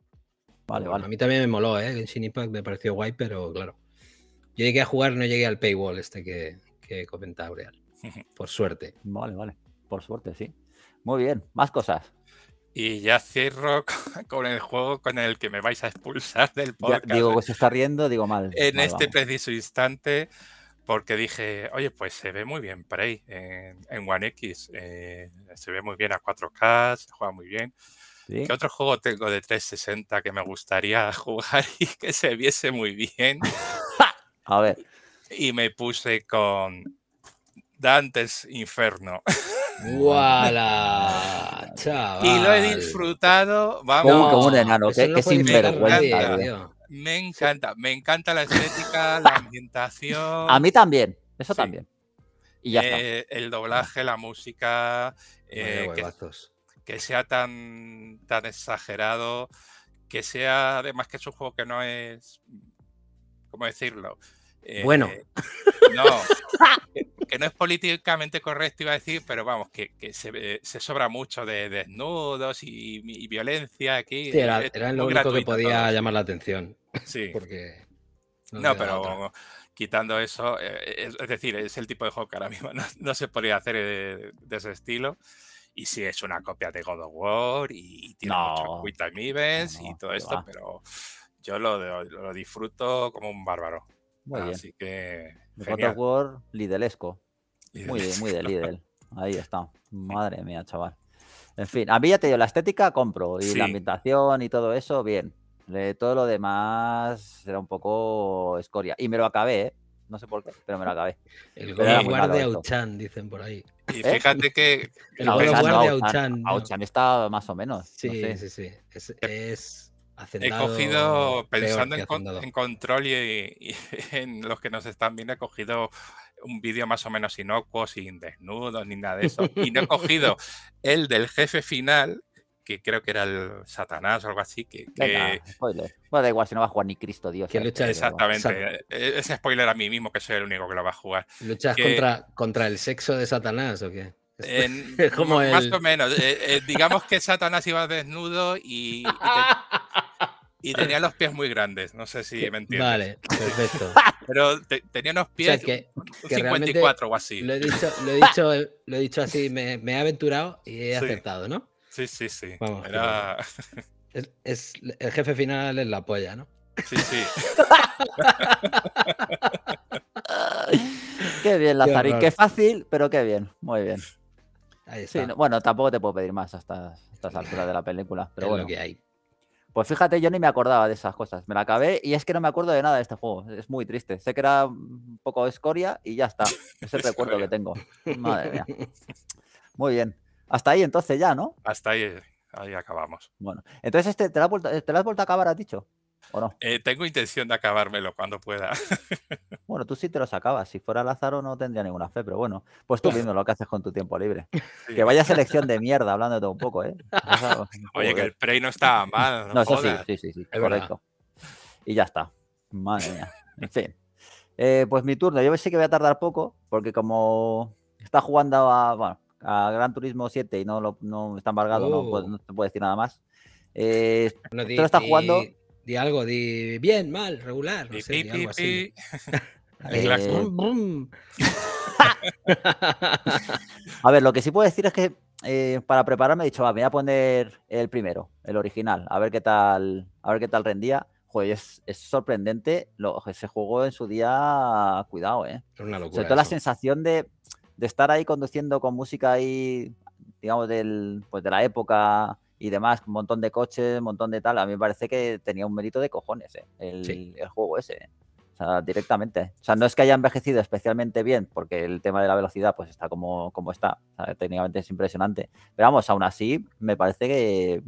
Vale, vale. A mí también me moló, ¿eh? Genshin Impact me pareció guay, pero claro. Yo llegué a jugar, no llegué al paywall este que, que comentaba Aureal. [laughs] Por suerte. Vale, vale. Por suerte, sí. Muy bien. Más cosas. Y ya cierro [laughs] con el juego con el que me vais a expulsar del podcast. Digo digo, se está riendo, digo mal. En este preciso instante, porque dije, oye, pues se ve muy bien Prey en, en One X. Eh, se ve muy bien a 4K, se juega muy bien. ¿Qué otro juego tengo de 360 que me gustaría [laughs] jugar y que se viese muy bien? [laughs] a ver. Y me puse con Dantes Inferno. ¡Wala! [laughs] Y lo he disfrutado. Vamos. Como, que, Me encanta, me encanta la estética, la [laughs] ambientación. A mí también, eso también. Y eh, El doblaje, la música, eh, que, sea tan, tan exagerado, que sea además que es un juego que no es, ¿cómo decirlo? Eh, bueno. No. [laughs] que no es políticamente correcto, iba a decir, pero vamos, que, se, sobra mucho de, desnudos y, violencia aquí. era, lo único que podía llamar la atención. Sí. [laughs] Porque. No, pero quitando eso, eh, es, decir, es el tipo de juego que ahora mismo [laughs] no, se podía hacer eh, de, ese estilo. Y sí, es una copia de God of War y, tiene no. muchos y todo esto, pero yo lo, lo disfruto como un bárbaro. Muy Así bien. que. God of War, Lidelesco. Muy muy de Lidl. Ahí está. [laughs] Madre mía, chaval. En fin, a mí ya te digo, la estética compro y la ambientación y todo eso, bien. De eh, todo lo demás era un poco escoria. Y me lo acabé, ¿eh? no sé por qué, pero me lo acabé. [laughs] El God de Auchan, dicen por ahí. Y ¿Eh? fíjate que. El God de Auchan. Auchan está más o menos. Sí, sí, sí. es he cogido, pensando en, control y, [laughs] en los que nos están viendo, he cogido un vídeo más o menos inocuo, sin desnudos ni nada de eso. Y no he cogido [laughs] el del jefe final, que creo que era el Satanás o algo así. Que, Venga, Bueno, da igual si no va a jugar ni Cristo Dios. Exactamente. Eh, eh, ese spoiler a mí mismo, que soy el único que lo va a jugar. ¿Luchas contra, contra el sexo de Satanás o qué? Eh, [laughs] más o menos. digamos que Satanás iba desnudo y, y [laughs] tenía los pies muy grandes. No sé si me entiendes. Vale, [laughs] perfecto. Pero tenía unos pies que, un 54 o así. Lo he dicho, lo he [laughs] dicho, así, me, he aventurado y he aceptado, ¿no? Sí, sí, sí. es, el jefe final es la polla, ¿no? Sí, sí. qué bien, Lazarín. Qué, fácil, pero qué bien. Muy bien. bueno, tampoco te puedo pedir más hasta estas alturas de la película. Pero bueno, que hay. Pues fíjate, yo ni me acordaba de esas cosas. Me la acabé y es que no me acuerdo de nada de este juego. Es muy triste. Sé que era un poco escoria y ya está. Es el [laughs] recuerdo que tengo. Madre mía. [laughs] Muy bien. Hasta ahí entonces ya, ¿no? Hasta ahí, ahí acabamos. Bueno, entonces este, ¿te, la has vuelto, ¿te has vuelto a acabar, has dicho? Eh, tengo intención de acabármelo cuando pueda. [laughs] bueno, tú sí te los acabas. Si fuera Lázaro no tendría ninguna fe, pero bueno, pues tú viendo lo que haces con tu tiempo libre. Que vaya selección de mierda hablándote un poco, ¿eh? [laughs] Oye, que el Prey no está mal. No, sí, sí, sí, correcto. Y ya está. Madre mía. [laughs] En fin. Eh, pues mi turno. Yo sé que voy a tardar poco, porque como está jugando a, Gran Turismo 7 y no, está embargado, oh. no, te puedo decir nada más. Eh, no, lo está jugando de algo, de bien, mal, regular, no sé, algo así. [laughs] [laughs] a ver, lo que sí puedo decir es que eh, para prepararme he dicho, va, voy a poner el primero, el original, a ver qué tal, a ver qué tal rendía. Joder, es, sorprendente lo que se jugó en su día, cuidado, eh. Es una locura. Sobre todo la sensación de, de, estar ahí conduciendo con música ahí, digamos, del, pues de la época, y demás, un montón de coches, un montón de tal. A mí me parece que tenía un mérito de cojones eh, el, juego ese. Eh. O sea, directamente. O sea, no es que haya envejecido especialmente bien, porque el tema de la velocidad pues está como, como está. técnicamente es impresionante. Pero vamos, aún así, me parece que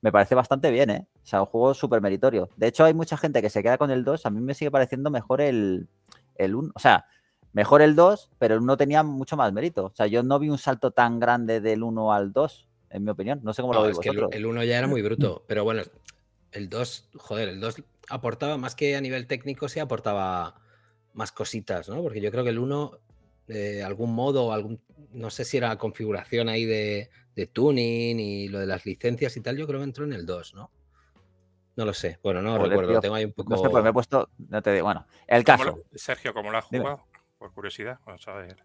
me parece bastante bien, ¿eh? O sea, un juego súper meritorio. De hecho, hay mucha gente que se queda con el 2. A mí me sigue pareciendo mejor el, el 1. O sea, mejor el 2, pero el 1 tenía mucho más mérito. O sea, yo no vi un salto tan grande del 1 al 2 en mi opinión. No sé cómo lo veis el 1 ya era muy [laughs] bruto, pero bueno, el 2, joder, el 2 aportaba más que a nivel técnico, sí aportaba más cositas, ¿no? Porque yo creo que el 1, de algún modo, algún, no sé si era configuración ahí de, tuning y lo de las licencias y tal, yo creo que entró en el 2, ¿no? No lo sé. Bueno, no recuerdo. tengo ahí un poco. Pues me he puesto. te digo. Bueno, el caso. Sergio, ¿cómo lo has jugado? Por curiosidad, vamos a ver.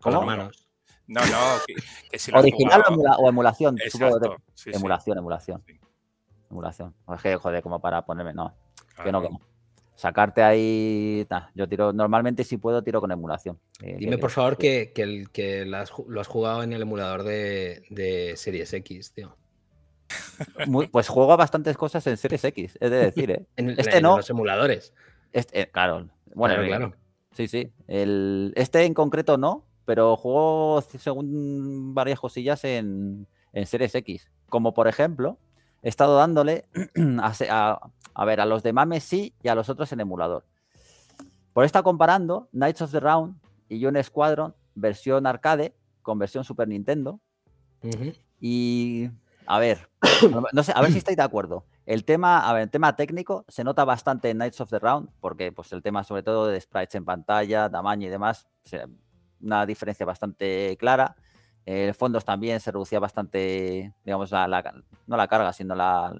Con las manos. No, no. ¿Original o, o, emulación? emulación, emulación. Emulación. Es que, joder, como para ponerme. No, que no, Sacarte ahí. yo tiro. Normalmente, si puedo, tiro con emulación. Eh, Dime, por favor, que, lo has, jugado en el emulador de, Series X, tío. [laughs] pues juego bastantes cosas en Series X, es decir, eh. [laughs] en, este no. los emuladores. Este, eh, claro. Bueno, Sí, sí. El, este en concreto no, pero jugó según varias cosillas en, en Series X. Como por ejemplo, he estado dándole [clears throat] a, ver, a los de Mame sí y a los otros en emulador. Por esta comparando Knights of the Round y un Squadron versión arcade con versión Super Nintendo. Y a ver, no sé, a ver si estáis de acuerdo. El tema, el tema técnico se nota bastante en Knights of the Round porque pues el tema sobre todo de sprites en pantalla, tamaño y demás una diferencia bastante clara. El eh, fondos también se reducía bastante, digamos, no la carga, sino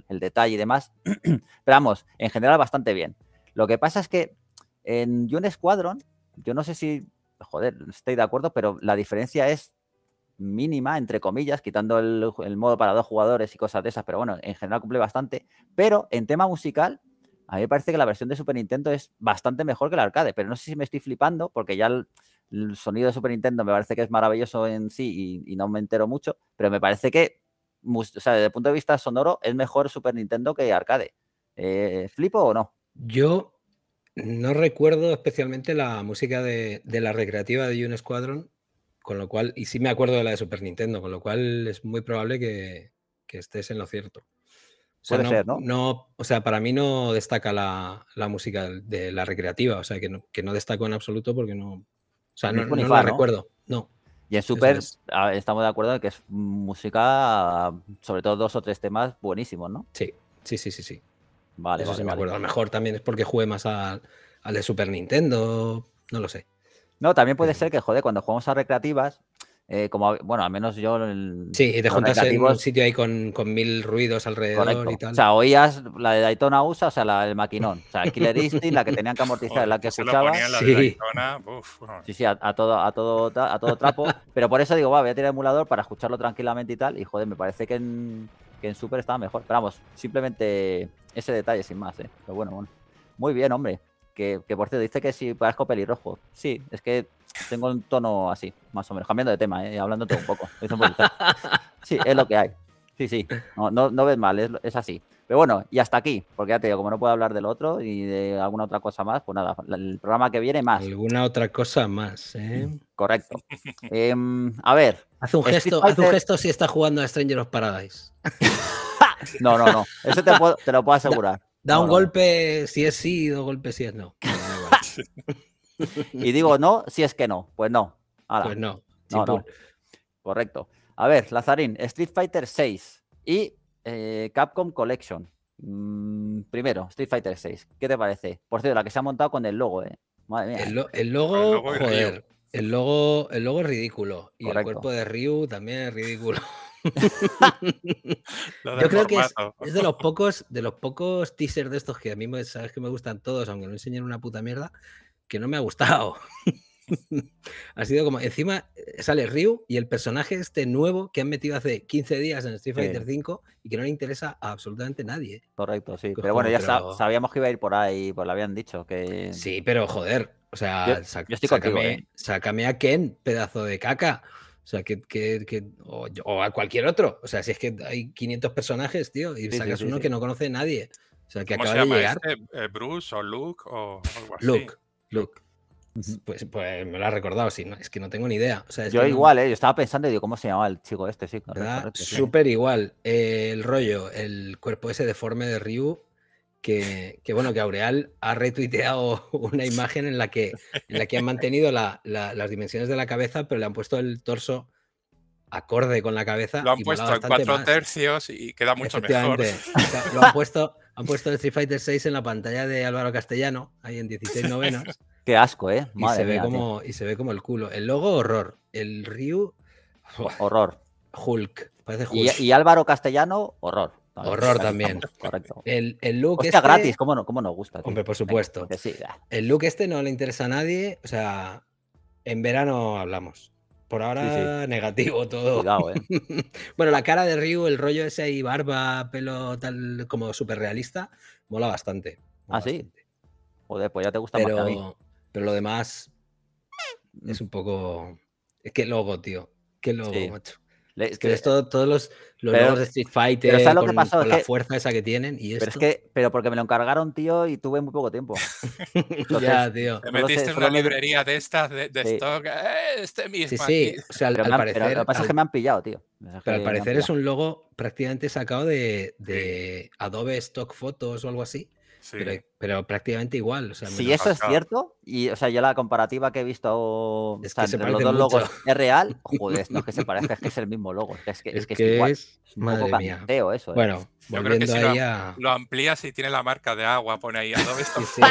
el detalle y demás. [clears throat] Pero vamos, en general bastante bien. Lo que pasa es que en June Squadron, yo no sé si, joder, estoy de acuerdo, pero la diferencia es mínima, entre comillas, quitando el, modo para dos jugadores y cosas de esas, pero bueno, en general cumple bastante. Pero en tema musical, a mí me parece que la versión de Super Nintendo es bastante mejor que la arcade, pero no sé si me estoy flipando, porque ya el, el sonido de Super Nintendo me parece que es maravilloso en sí y, no me entero mucho, pero me parece que, o sea, desde el punto de vista sonoro, es mejor Super Nintendo que arcade. Eh, ¿Flipo o no? Yo no recuerdo especialmente la música de, la recreativa de Un Squadron, con lo cual, y sí me acuerdo de la de Super Nintendo, con lo cual es muy probable que, estés en lo cierto. Puede ser, ¿no? O sea, para mí no destaca la, música de la recreativa, o sea, que no, destaco en absoluto porque no, o sea, no, me la recuerdo. No. Y en Super ah, estamos de acuerdo en que es música, sobre todo dos o tres temas buenísimos, ¿no? Sí, sí, sí, sí. sí. Vale, Eso sí me acuerdo. A lo mejor también es porque jugué más al de Super Nintendo, no lo sé. No, también puede ser que, joder, cuando jugamos a recreativas, eh, como, bueno, al menos yo... El, sí, te juntas en un sitio ahí con, con mil ruidos alrededor y tal. O sea, oías la de Daytona USA, o sea, la del maquinón. O sea, el Killer Instinct, la que tenían que amortizar, la que escuchaba. sí. sí. a, todo, a, todo, a todo trapo. [laughs] Pero por eso digo, va, voy a tirar el emulador para escucharlo tranquilamente y tal. Y joder, me parece que en, que en Super estaba mejor. Pero vamos, simplemente ese detalle sin más, ¿eh? Pero bueno, bueno. Muy bien, hombre. Que, por cierto, dice que si parezco pelirrojo. Sí, es que tengo un tono así, más o menos. Cambiando de tema, ¿eh? hablándote un poco. [laughs] sí, es lo que hay. Sí, sí. No, ves mal, es, así. Pero bueno, y hasta aquí, porque ya te digo, como no puedo hablar del otro y de alguna otra cosa más, pues nada, el programa que viene más. Alguna otra cosa más, ¿eh? Correcto. Em, a ver. Haz un gesto, si está jugando a Stranger of Paradise. [laughs] no, no, no. Eso te, te lo puedo asegurar. Da un golpe si es sí y dos golpes si es no. [laughs] y digo no si es que no. Pues no. Pues no. Correcto. A ver, Lazarín, Street Fighter 6 y eh, Capcom Collection. Mm, primero, Street Fighter 6. ¿Qué te parece? Por cierto, la que se ha montado con el logo, ¿eh? Madre mía. El, logo, el logo joder. El logo, es ridículo. Y el cuerpo de Ryu también es ridículo. [laughs] [laughs] Yo creo que es, de los pocos, de los pocos teasers de estos que a mí me, sabes que me gustan todos, aunque no enseñen una puta mierda, que no me ha gustado. [laughs] ha sido como, encima eh, sale Ryu y el personaje este nuevo que han metido hace 15 días en Street Fighter V y que no le interesa a absolutamente nadie. Correcto, sí. Pero bueno, ya sabíamos que iba a ir por ahí, pues lo habían dicho. Sí, pero joder, o sea, yo, ¿eh? sácame a Ken, pedazo de caca. O sea, que, o, a cualquier otro. O sea, si es que hay 500 personajes, tío, y sacas uno que no conoce nadie. O sea, que acaba de llegar. Este? Eh, Bruce o Luke o Luke, Luke. Pues, pues, me lo ha recordado, sí, no, es que no tengo ni idea. yo igual, eh, yo estaba pensando digo, ¿cómo se llamaba el chico este? Sí, Súper igual. el rollo, el cuerpo ese deforme de Ryu, que, bueno, que Aureal ha retuiteado [laughs] una imagen en la que, en la que han mantenido las dimensiones de la cabeza, pero le han puesto el torso acorde con la cabeza. Lo han puesto en cuatro tercios y queda mucho mejor. lo han puesto, han puesto el Street Fighter 6 en la pantalla de Álvaro Castellano, ahí en 16 novenas. Qué asco, ¿eh? y, se ve como, y se ve como el culo. El logo, horror. El Ryu... horror. Hulk. y Álvaro Castellano, horror. Horror también. correcto. El, look está gratis, ¿cómo, no, cómo nos gusta? Hombre, por supuesto. el look este no le interesa a nadie. O sea, en verano hablamos. Por ahora, negativo todo. Cuidado, ¿eh? [laughs] bueno, la cara de Ryu, el rollo ese y barba, pelo tal como súper realista, mola bastante. ah, sí. Joder, pues ya te gusta pero, Pero lo demás mm. es un poco. Es que logo, tío. Qué logo, macho que es todo, todos los, logos de Street Fighter con, la fuerza esa que tienen y esto? Pero, es que, pero porque me lo encargaron, tío, y tuve muy poco tiempo. [laughs] ya, tío. Te metiste en una librería de estas de, stock. Eh, este mismo. Sí, sí. O sea, al, parecer. lo que pasa es que me han pillado, tío. Pero al parecer es un logo prácticamente sacado de, de Adobe Stock Photos o algo así. Pero, prácticamente igual. si eso es cierto, y o sea, yo la comparativa que he visto entre los dos logos es real, joder, no es que se [laughs] parezca, es que es el mismo logo. Es que es, que es, igual. un eso. ¿eh? Bueno, yo creo que si lo, a... lo, amplías y tiene la marca de agua, pone ahí Adobe. [laughs] sí, sí.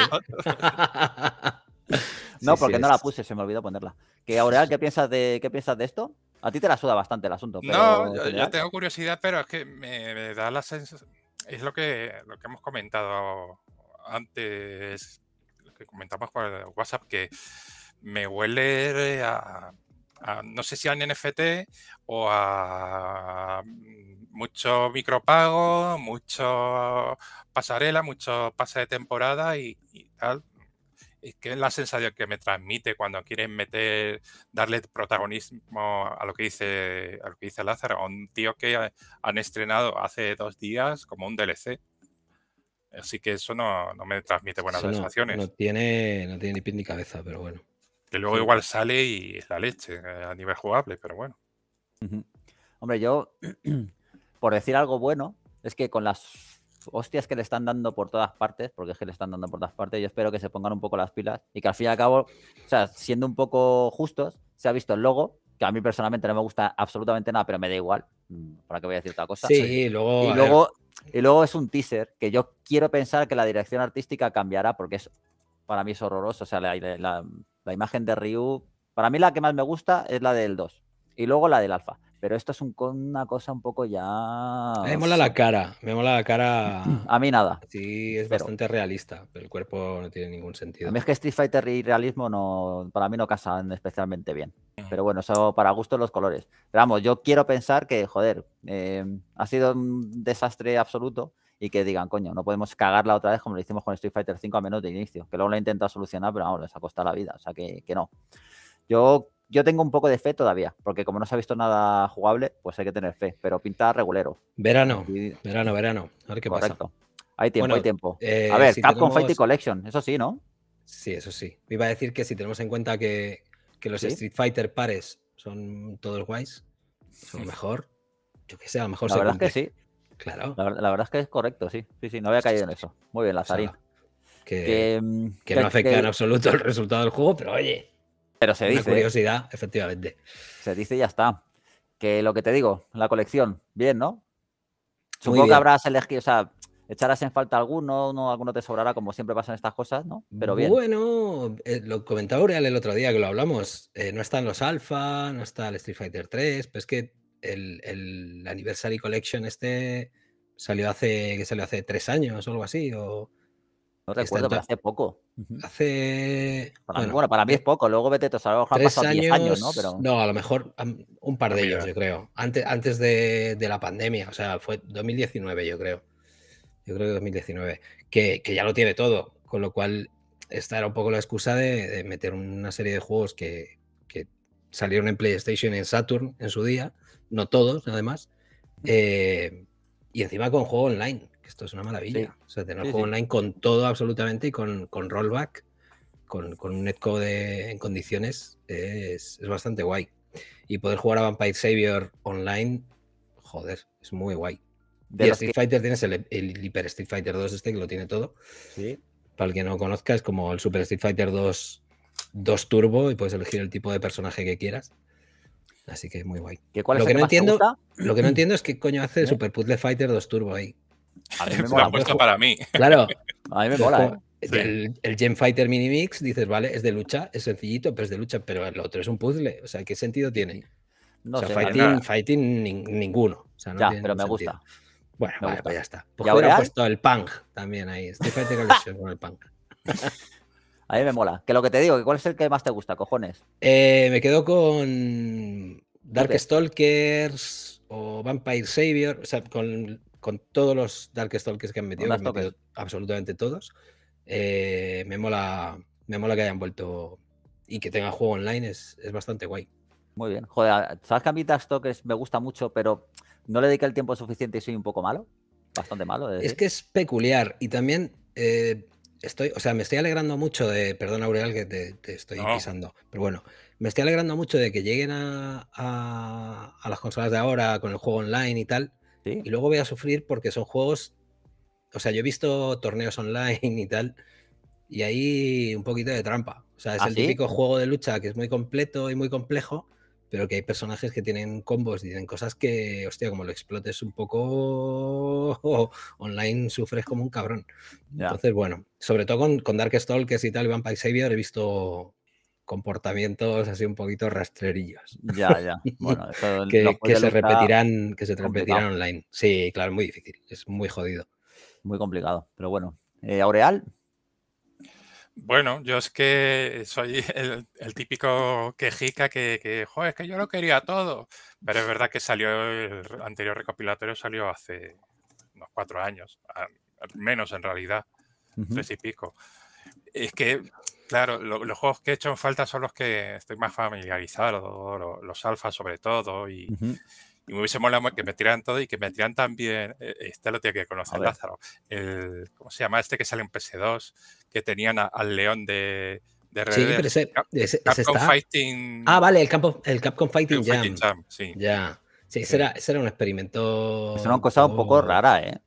[laughs] no, porque no la puse, se me olvidó ponerla. Que Aureal, ¿qué piensas de, qué piensas de esto? A ti te la suda bastante el asunto. no, yo, tengo curiosidad, pero es que me da la sensación es lo que, lo que hemos comentado antes, lo que comentamos el WhatsApp, que me huele a, no sé si a NFT o a mucho micropago, mucho pasarela, mucho pase de temporada y, y tal que es la sensación que me transmite cuando quieren meter, darle protagonismo a lo que dice, lo que dice Lázaro, a un tío que han estrenado hace dos días como un DLC. Así que eso no, me transmite buenas sensaciones. No, tiene, no tiene ni pie ni cabeza, pero bueno. Que luego igual sale y es la leche eh, a nivel jugable, pero bueno. Hombre, yo, [clears throat] por decir algo bueno, es que con las hostias que le están dando por todas partes, porque es que le están dando por todas partes, yo espero que se pongan un poco las pilas y que al fin y al cabo, sea, siendo un poco justos, se ha visto el logo, que a mí personalmente no me gusta absolutamente nada, pero me da igual, mm, para qué voy a decir otra cosa. Sí, y luego... Y luego, es un teaser que yo quiero pensar que la dirección artística cambiará, porque es para mí es horroroso, o sea, la imagen de Ryu, para mí la que más me gusta es la del 2 y luego la del alfa. Pero esto es un, una cosa un poco ya. Me mola la cara, me mola la cara. A mí nada. Sí, es bastante realista. El cuerpo no tiene ningún sentido. A mí es que Street Fighter y realismo no, para mí no casan especialmente bien. Pero bueno, eso para gusto los colores. Pero vamos, yo quiero pensar que, joder, eh, ha sido un desastre absoluto y que digan, coño, no podemos cagarla otra vez como lo hicimos con Street Fighter 5 a menos de inicio, que luego la intenta solucionar, pero vamos, les ha costado la vida, o sea que, que no. Yo yo tengo un poco de fe todavía, porque como no se ha visto nada jugable, pues hay que tener fe, pero pinta regulero. Verano, verano, verano. A ver qué pasa. Hay tiempo, hay tiempo. Eh, a ver, Capcom Fight Collection, eso sí, ¿no? Sí, eso sí. Me iba a decir que si tenemos en cuenta que, los Street Fighter pares son todos guays, son mejor. Yo qué sé, a lo mejor la verdad es que sí. Claro. La, verdad es que es correcto, sí. Sí, sí, no había caído en eso. Muy bien, Lazarín. Mm, que, no afecta en absoluto el resultado del juego, pero oye. Pero se dice. curiosidad, efectivamente. Se dice y ya está. Que lo que te digo, la colección, bien, ¿no? Supongo que habrás elegido, o sea, echarás en falta alguno, no, alguno te sobrará, como siempre pasan estas cosas, ¿no? Pero bien. Bueno, eh, lo comentaba el otro día que lo hablamos. Eh, no están los Alpha, no está el Street Fighter 3, pero es que el, el Anniversary Collection este salió hace, que salió hace tres años o algo así, o recuerdo, hace poco. Hace. bueno, para mí es poco. Luego vete a años, ¿no? No, a lo mejor un par de ellos, yo creo. Antes, antes de, la pandemia, o sea, fue 2019, yo creo. Yo creo que 2019. Que, ya lo tiene todo. Con lo cual, esta era un poco la excusa de, meter una serie de juegos que, salieron en PlayStation y en Saturn en su día. No todos, además. Eh, y encima con juego online esto es una maravilla. O sea, tener un juego online con todo absolutamente y con, rollback, con, con, un netcode en condiciones, es, bastante guay. Y poder jugar a Vampire Savior online, joder, es muy guay. De y Street Fighter tienes el, el, Hyper Street Fighter 2 este que lo tiene todo. Para el que no conozca, es como el Super Street Fighter 2, 2 Turbo y puedes elegir el tipo de personaje que quieras. Así que muy guay. ¿Cuál lo, que no entiendo, lo que no entiendo es qué coño hace el ¿Eh? Super Puzzle Fighter 2 Turbo ahí. A mí [laughs] me mola. para mí. [laughs] Claro. A mí me mola. ¿eh? El, el, Gen Fighter Mini Mix, dices, vale, es de lucha, es sencillito, pero es de lucha, pero el otro es un puzzle. O sea, ¿qué sentido tiene? No o sea, fighting, fighting ninguno. O sea, no ya, pero me gusta. Bueno, vale, pues ya está. Pues he puesto el punk también ahí. Estoy [laughs] con el punk. A mí me mola. Que lo que te digo, ¿cuál es el que más te gusta, cojones? Eh, me quedo con Dark Stalkers o Vampire Savior, o sea, con con todos los Dark que han que han metido absolutamente todos. Eh, me, mola, que hayan vuelto y que tenga juego online, es, bastante guay. Muy bien. Joder, sabes que a mí me gusta mucho, pero no le dediqué el tiempo suficiente y soy un poco malo. Bastante malo. Es, que es peculiar y también. Eh, estoy, o sea, me estoy alegrando mucho de, perdón Aureal que te, estoy pisando, pero bueno, me estoy alegrando mucho de que lleguen a, las consolas de ahora con el juego online y tal, y luego voy a sufrir porque son juegos. O sea, yo he visto torneos online y tal. Y ahí un poquito de trampa. O sea, es ¿Ah, el típico juego de lucha que es muy completo y muy complejo. Pero que hay personajes que tienen combos y tienen cosas que, hostia, como lo explotes un poco [laughs] online, sufres como un cabrón. Entonces, bueno, sobre todo con, con Talkers y tal, Vampire Savior, he visto comportamientos así un poquito rastrerillos. Ya, ya. Bueno, [laughs] que, se repetirán, que se repetirán online. Sí, claro, muy difícil, es muy jodido. Muy complicado, pero bueno. Eh, Aureal. Bueno, yo es que soy [laughs] el, típico quejica que, que, joder, es que yo lo quería todo. Pero es verdad que salió el anterior recopilatorio, salió hace unos cuatro años, menos en realidad, tres y pico. Es que Claro, los juegos que he hecho en falta son los que estoy más familiarizado, los, los alfa sobre todo, y, me hubiese molado que me tiran todo y que me tiran también, eh, este lo tiene que conocer Lázaro, el, ¿cómo se llama? Este que sale en PS2, que tenían al león de... de sí, ese, Capcom Fighting... Ah, vale, el, Campo, el Capcom Fighting, Jam. sí. Ya. Sí, ese, Era, un experimento... Eso era una cosa un poco rara, ¿eh?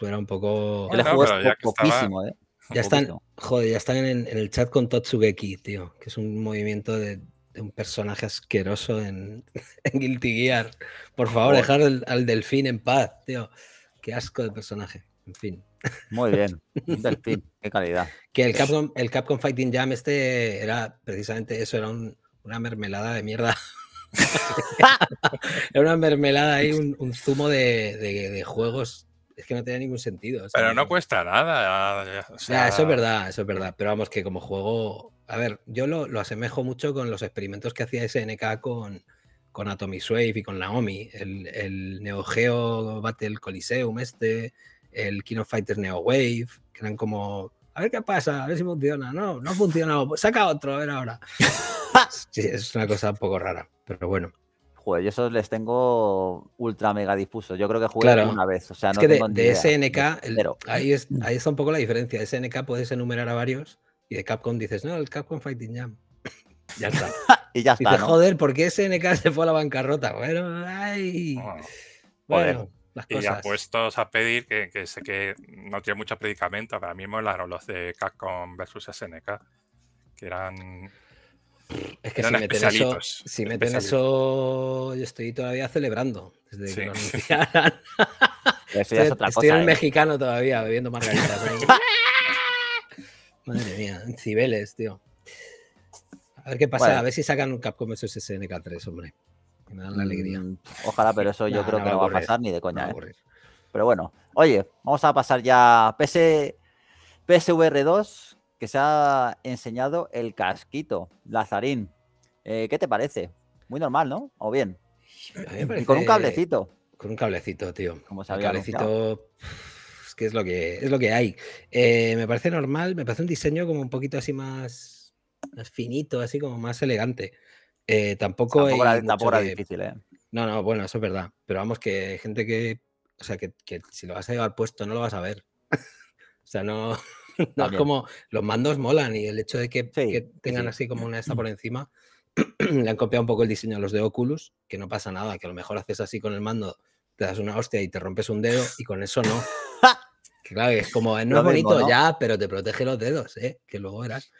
Era un poco... el juego es poquísimo, ¿eh? Ya están, joder, ya están en, el chat con Totsugeki, tío, que es un movimiento de, un personaje asqueroso [laughs] en, Guilty Gear. Por favor, dejad dejar al delfín en paz, tío. Qué asco de personaje. En fin. Muy bien, [laughs] un delfín, qué calidad. Que el Capcom, el Capcom Fighting Jam este era precisamente eso, era una mermelada de mierda. [laughs] era una mermelada ahí, un, zumo de juegos es que no tenía ningún sentido. pero no cuesta nada. eso es verdad, eso es verdad. Pero vamos, que como juego. A ver, yo lo, asemejo mucho con los experimentos que hacía SNK con, con Atomic Wave y con Naomi. El, Neo Geo Battle Coliseum, este, el Kino of Fighters Neo Wave, que eran como. A ver qué pasa, a ver si funciona. No, no funciona. Saca otro, a ver ahora. [laughs] sí, es una cosa un poco rara, pero bueno. Pues Yo esos les tengo ultra mega difuso. Yo creo que jugué una vez. O sea, es que de, SNK, ahí, es, está un poco la diferencia. De SNK puedes enumerar a varios y de Capcom dices, no, el Capcom Fighting Jam. [laughs] Ya está. [laughs] y ya está. Joder, ¿por SNK [laughs] se fue a la bancarrota? Bueno, ay. Ah, bueno, las cosas. Y ya puestos a pedir, que, sé que no tiene mucho predicamento, ahora mismo los de Capcom versus SNK, que eran es que si meten, eso, si meten eso, yo estoy todavía celebrando. [laughs] estoy, en ¿eh? mexicano todavía bebiendo margaritas. ¿eh? [laughs] Madre mía, en Cibeles, tío. A ver qué pasa, a ver si sacan un Capcom vs SNK 3, hombre. me dan la alegría. Mm, ojalá, pero eso yo creo que no va a pasar ni de coña. ¿eh? Pero bueno, oye, vamos a pasar ya. PS... PSVR 2, que se ha enseñado el casquito, Lazarín. Eh, ¿Qué te parece? Muy normal, ¿no? O bien. Y con un cablecito. Con un cablecito, tío. Como cablecito es es lo que es lo que hay. Eh, me parece normal, me parece un diseño como un poquito así más, finito, así como más elegante. Eh, tampoco es difícil, ¿eh? No, no, bueno, eso es verdad. Pero vamos, que gente que, o sea, que, que si lo vas a llevar puesto no lo vas a ver. [laughs] o sea, no, [laughs] no es como los mandos molan y el hecho de que, tengan así como una esta por [clears throat] encima, [clears throat] le han copiado un poco el diseño a los de Oculus, que no pasa nada, que a lo mejor haces así con el mando, te das una hostia y te rompes un dedo y con eso no. [laughs] que claro, es como, no es bonito ya, pero te protege los dedos, ¿eh? que luego verás.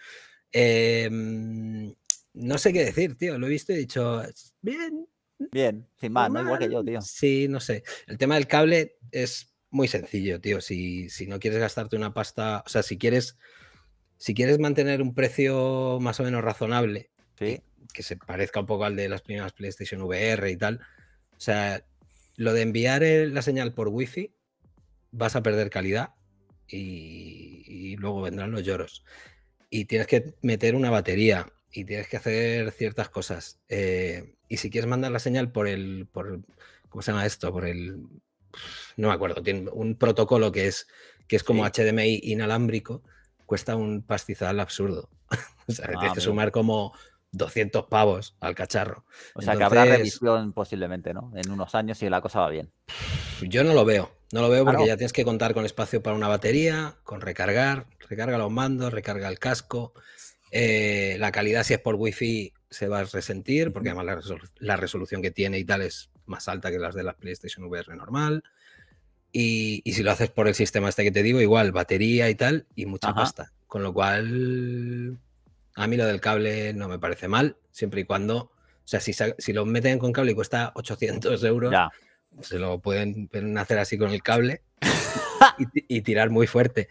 Em, no sé qué decir, tío, lo he visto y he dicho, bien. Bien, sin más, no igual que yo, tío. Sí, no sé. El tema del cable es muy sencillo, tío. Si, si, no quieres gastarte una pasta, o sea, si quieres, si quieres mantener un precio más o menos razonable, que, se parezca un poco al de las primeras PlayStation VR y tal, o sea, lo de enviar la señal por Wi-Fi, vas a perder calidad y, luego vendrán los lloros. Y tienes que meter una batería y tienes que hacer ciertas cosas. Eh, y si quieres mandar la señal por el, por, ¿cómo se llama esto? Por el no me acuerdo, tiene un protocolo que es, que es como HDMI inalámbrico, cuesta un pastizal absurdo. [laughs] o sea, ah, tienes que sumar como 200 pavos al cacharro. O sea, que habrá revisión posiblemente, ¿no? En unos años si la cosa va bien. Yo no lo veo, no lo veo porque ya tienes que contar con espacio para una batería, con recargar, recarga los mandos, recarga el casco. Eh, la calidad, si es por wifi, se va a resentir, porque además la, la, resolución que tiene y tal es más alta que las de la PlayStation VR normal. Y, y, si lo haces por el sistema este que te digo, igual, batería y tal, y mucha pasta. Con lo cual, a mí lo del cable no me parece mal, siempre y cuando, o sea, si, si lo meten con cable y cuesta 800 euros, se lo pueden hacer así con el cable. [laughs] y, tirar muy fuerte.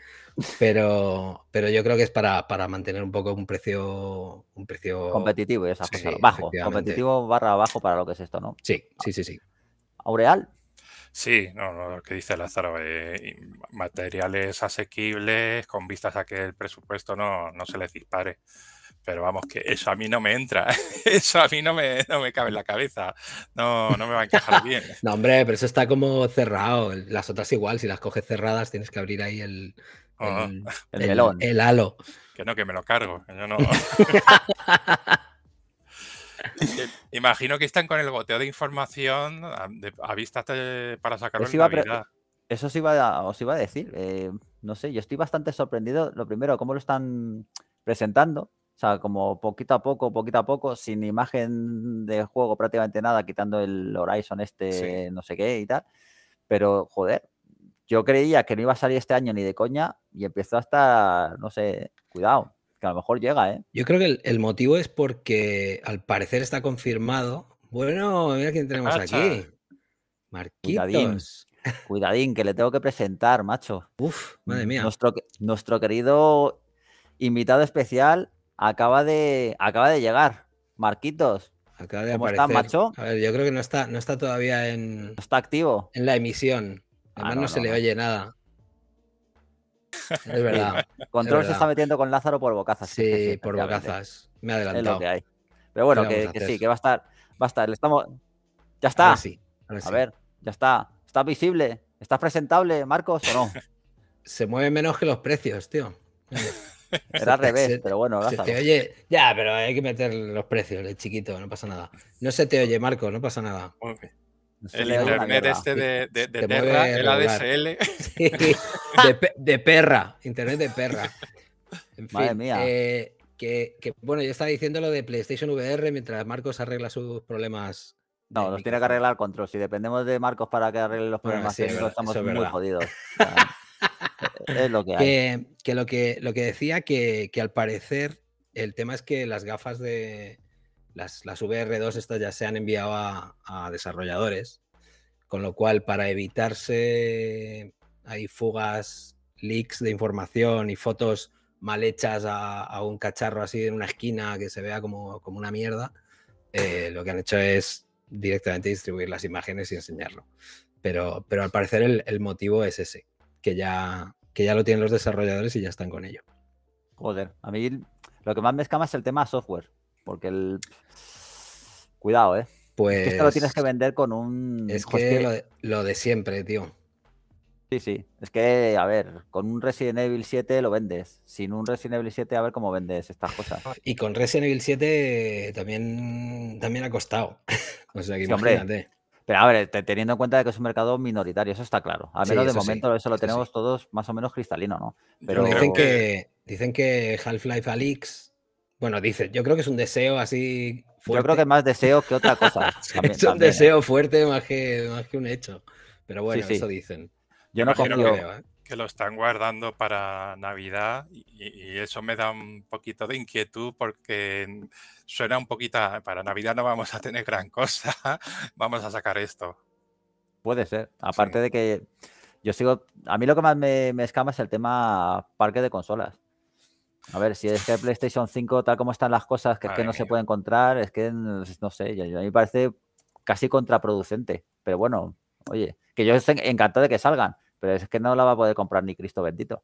Pero, pero yo creo que es para, para mantener un poco un precio, un precio competitivo Bajo, competitivo barra abajo para lo que es esto, ¿no? Sí, sí, sí, sí. Aureal. Sí, no, lo que dice Lázaro, eh, materiales asequibles con vistas a que el presupuesto no, no se les dispare. Pero vamos, que eso a mí no me entra. [laughs] Eso a mí no me, no me cabe en la cabeza. No, me va a encajar [laughs] bien. no, hombre, pero eso está como cerrado. Las otras igual, si las coges cerradas tienes que abrir ahí el, el, oh, halo. Que no, que me lo cargo. [laughs] Eh, imagino que están con el boteo de información a, vista para sacarlo en Navidad. Eso os iba a, a decir. Eh, no sé, yo estoy bastante sorprendido. Lo primero, cómo lo están presentando. O sea, como poquito a poco, poquito a poco, sin imagen de juego prácticamente nada, quitando el Horizon este, no sé qué y tal. Pero, joder, yo creía que no iba a salir este año ni de coña y empezó hasta, no sé, cuidado, que a lo mejor llega, ¿eh? Yo creo que el, motivo es porque al parecer está confirmado. Bueno, mira quién tenemos aquí. Marquitos. Cuidadín, cuidadín, que le tengo que presentar, macho. Uf, madre mía. Nuestro, nuestro querido invitado especial, acaba de, acaba de llegar. Marquitos. Acaba de ¿Cómo aparecer. Está, macho? A ver, yo creo que no está, no está todavía en. está activo. En la emisión. Ah, Además, no, se le oye nada. Es [laughs] verdad. Control se está metiendo con Lázaro por bocazas. Sí, por bocazas. Me ha adelantado. Pero bueno, que, sí, que va a estar. Va a estar. Le estamos. Ya está. a ver, ya está. está visible? ¿Estás presentable, Marcos, o no? [laughs] se mueve menos que los precios, tío. Era al [laughs] revés, pero bueno, ya, pero hay que meter los precios, el chiquito, no pasa nada. No se te oye, Marco, no pasa nada. el internet este de, de, de el ADSL. [laughs] [laughs] de, perra, internet de perra. Madre mía. Eh, que, bueno, yo estaba diciendo lo de PlayStation VR mientras Marcos arregla sus problemas. No, los tiene que arreglar Control. Si dependemos de Marcos para que arregle los problemas, estamos muy jodidos lo que lo, que lo que decía que, al parecer el tema es que las gafas de las, VR2 estas ya se han enviado a, desarrolladores, con lo cual para evitarse hay fugas, leaks de información y fotos mal hechas a, un cacharro así en una esquina que se vea como, como una mierda, eh, lo que han hecho es directamente distribuir las imágenes y enseñarlo. Pero, pero al parecer el motivo es ese, que ya, que ya lo tienen los desarrolladores y ya están con ello. Joder, a mí lo que más me escama es el tema software, porque el... Cuidado, ¿eh? Pues... Es que esto lo tienes que pues vender con un... Es que, Lo, de, siempre, tío. Sí, sí. Es que, a ver, con un Resident Evil 7 lo vendes. Sin un Resident Evil 7, a ver cómo vendes estas cosas. Y con Resident Evil 7 también, también ha costado. [laughs] o sea, que imagínate. Pero a ver, teniendo en cuenta que es un mercado minoritario, eso está claro. Al menos de momento eso lo tenemos todos más o menos cristalino, ¿no? Pero dicen que, dicen que Half-Life Alix, bueno, dice, yo creo que es un deseo así fuerte. Yo creo que más deseo que otra cosa. [laughs] es un ¿eh? deseo fuerte más que, más que un hecho. Pero bueno, eso dicen. Yo no, confío, ¿eh? que lo están guardando para Navidad y, eso me da un poquito de inquietud porque suena un poquito, para Navidad no vamos a tener gran [laughs] cosa, vamos a sacar esto. Puede ser, aparte de que yo sigo, a mí lo que más me, escama es el tema parque de consolas. A ver, si es que PlayStation 5, tal como están las cosas, que, es que no se puede encontrar, es que no sé, a mí me parece casi contraproducente, pero bueno, oye, que yo estoy encantado de que salgan pero es que no la va a poder comprar ni Cristo bendito.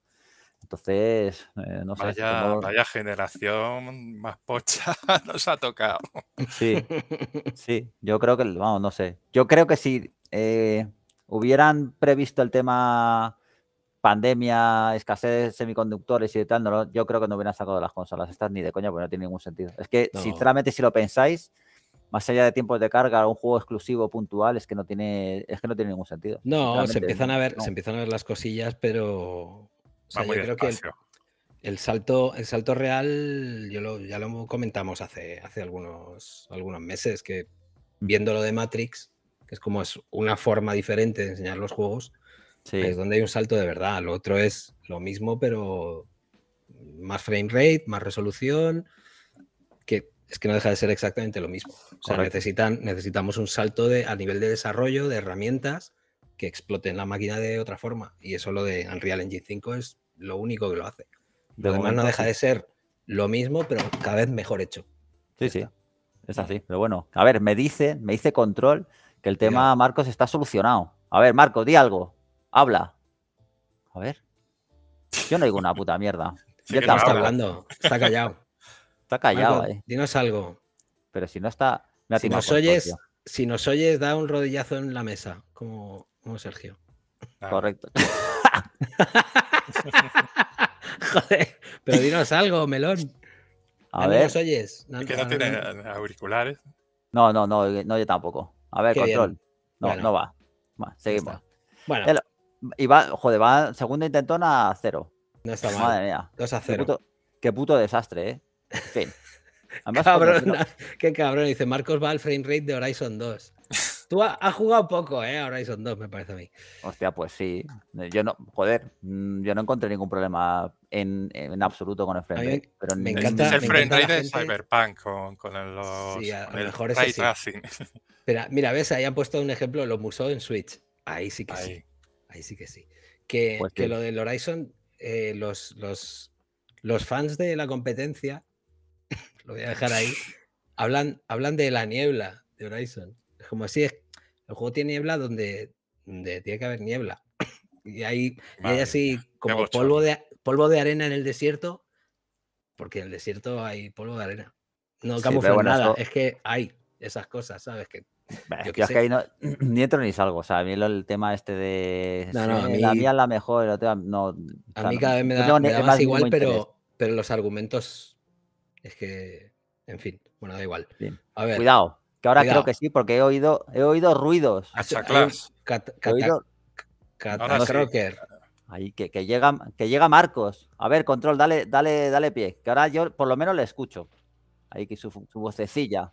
Entonces, eh, no sé. Vaya, vaya, generación más pocha [laughs] nos ha tocado. Sí, [laughs] sí, yo creo que, vamos, no sé. Yo creo que si eh, hubieran previsto el tema pandemia, escasez de semiconductores y tal, no, yo creo que no hubieran sacado las consolas estas ni de coña, porque no tiene ningún sentido. Es que, sinceramente, si lo pensáis, más allá de tiempos de carga, un juego exclusivo puntual, es que no tiene, es que no tiene ningún sentido. No, se empiezan a ver, se empiezan a ver las cosillas, pero creo que el, salto, el salto real, yo ya lo comentamos hace, hace algunos, algunos meses, que viendo lo de Matrix, que es como es una forma diferente de enseñar los juegos, es donde hay un salto de verdad. Lo otro es lo mismo, pero más frame rate, más resolución, que es que no deja de ser exactamente lo mismo. O sea, necesitan, necesitamos un salto de, a nivel de desarrollo, de herramientas que exploten la máquina de otra forma. Y eso lo de Unreal Engine 5 es lo único que lo hace. De lo demás no deja de ser lo mismo, pero cada vez mejor hecho. Sí, sí. Es así. Pero bueno, a ver, me dice, me dice control que el tema, Marcos, está solucionado. A ver, Marcos, di algo. Habla. A ver. Yo no digo una puta mierda. [laughs] hablando. Está callado callado eh. Dinos algo. Pero si no está. si nos oyes, si oyes, da un rodillazo en la mesa, como, como Sergio. Ah. Correcto. [laughs] Joder, pero dinos algo, melón. A ver. nos oyes? No, que no, no tiene auriculares. No, no, no, no, yo tampoco. A ver, control. No, no va. seguimos. Bueno. y va, joder, va segundo intentona a cero. No está mal. Madre mía. 2 a 0. qué puto desastre, ¿eh? fin. [laughs] qué cabrón. Dice Marcos va al frame rate de Horizon 2. [laughs] Tú has jugado poco, ¿eh? Horizon 2, me parece a mí. Hostia, pues sí. Yo no, joder, mm, yo no encontré ningún problema en, absoluto con el frame rate. Pero me encanta, es el frame rate de Cyberpunk con, los, mejores. [laughs] mira, ves, ahí han puesto un ejemplo, lo Museo en Switch. Ahí sí que sí. Ahí sí que sí. Que, pues lo del Horizon, eh, los, los, los fans de la competencia lo voy a dejar ahí. Hablan, hablan de la niebla de Horizon. Es como así el juego tiene niebla donde, tiene que haber niebla. [clears throat] Y hay, así como polvo de, polvo de arena en el desierto, porque en el desierto hay polvo de arena. No es que hay esas cosas, ¿sabes? Que [clears throat] ni entro ni salgo. a mí el tema este de. la mía es la mejor, no. A mí cada vez me da, más igual, pero, pero los argumentos es que, en fin, bueno, da igual. Cuidado, que ahora creo que sí, porque he oído, he oído ruidos. creo Ahí, que, que, llega, que llega Marcos. A ver, control, dale, dale, dale pie. Que ahora yo por lo menos le escucho. Ahí que su, vocecilla.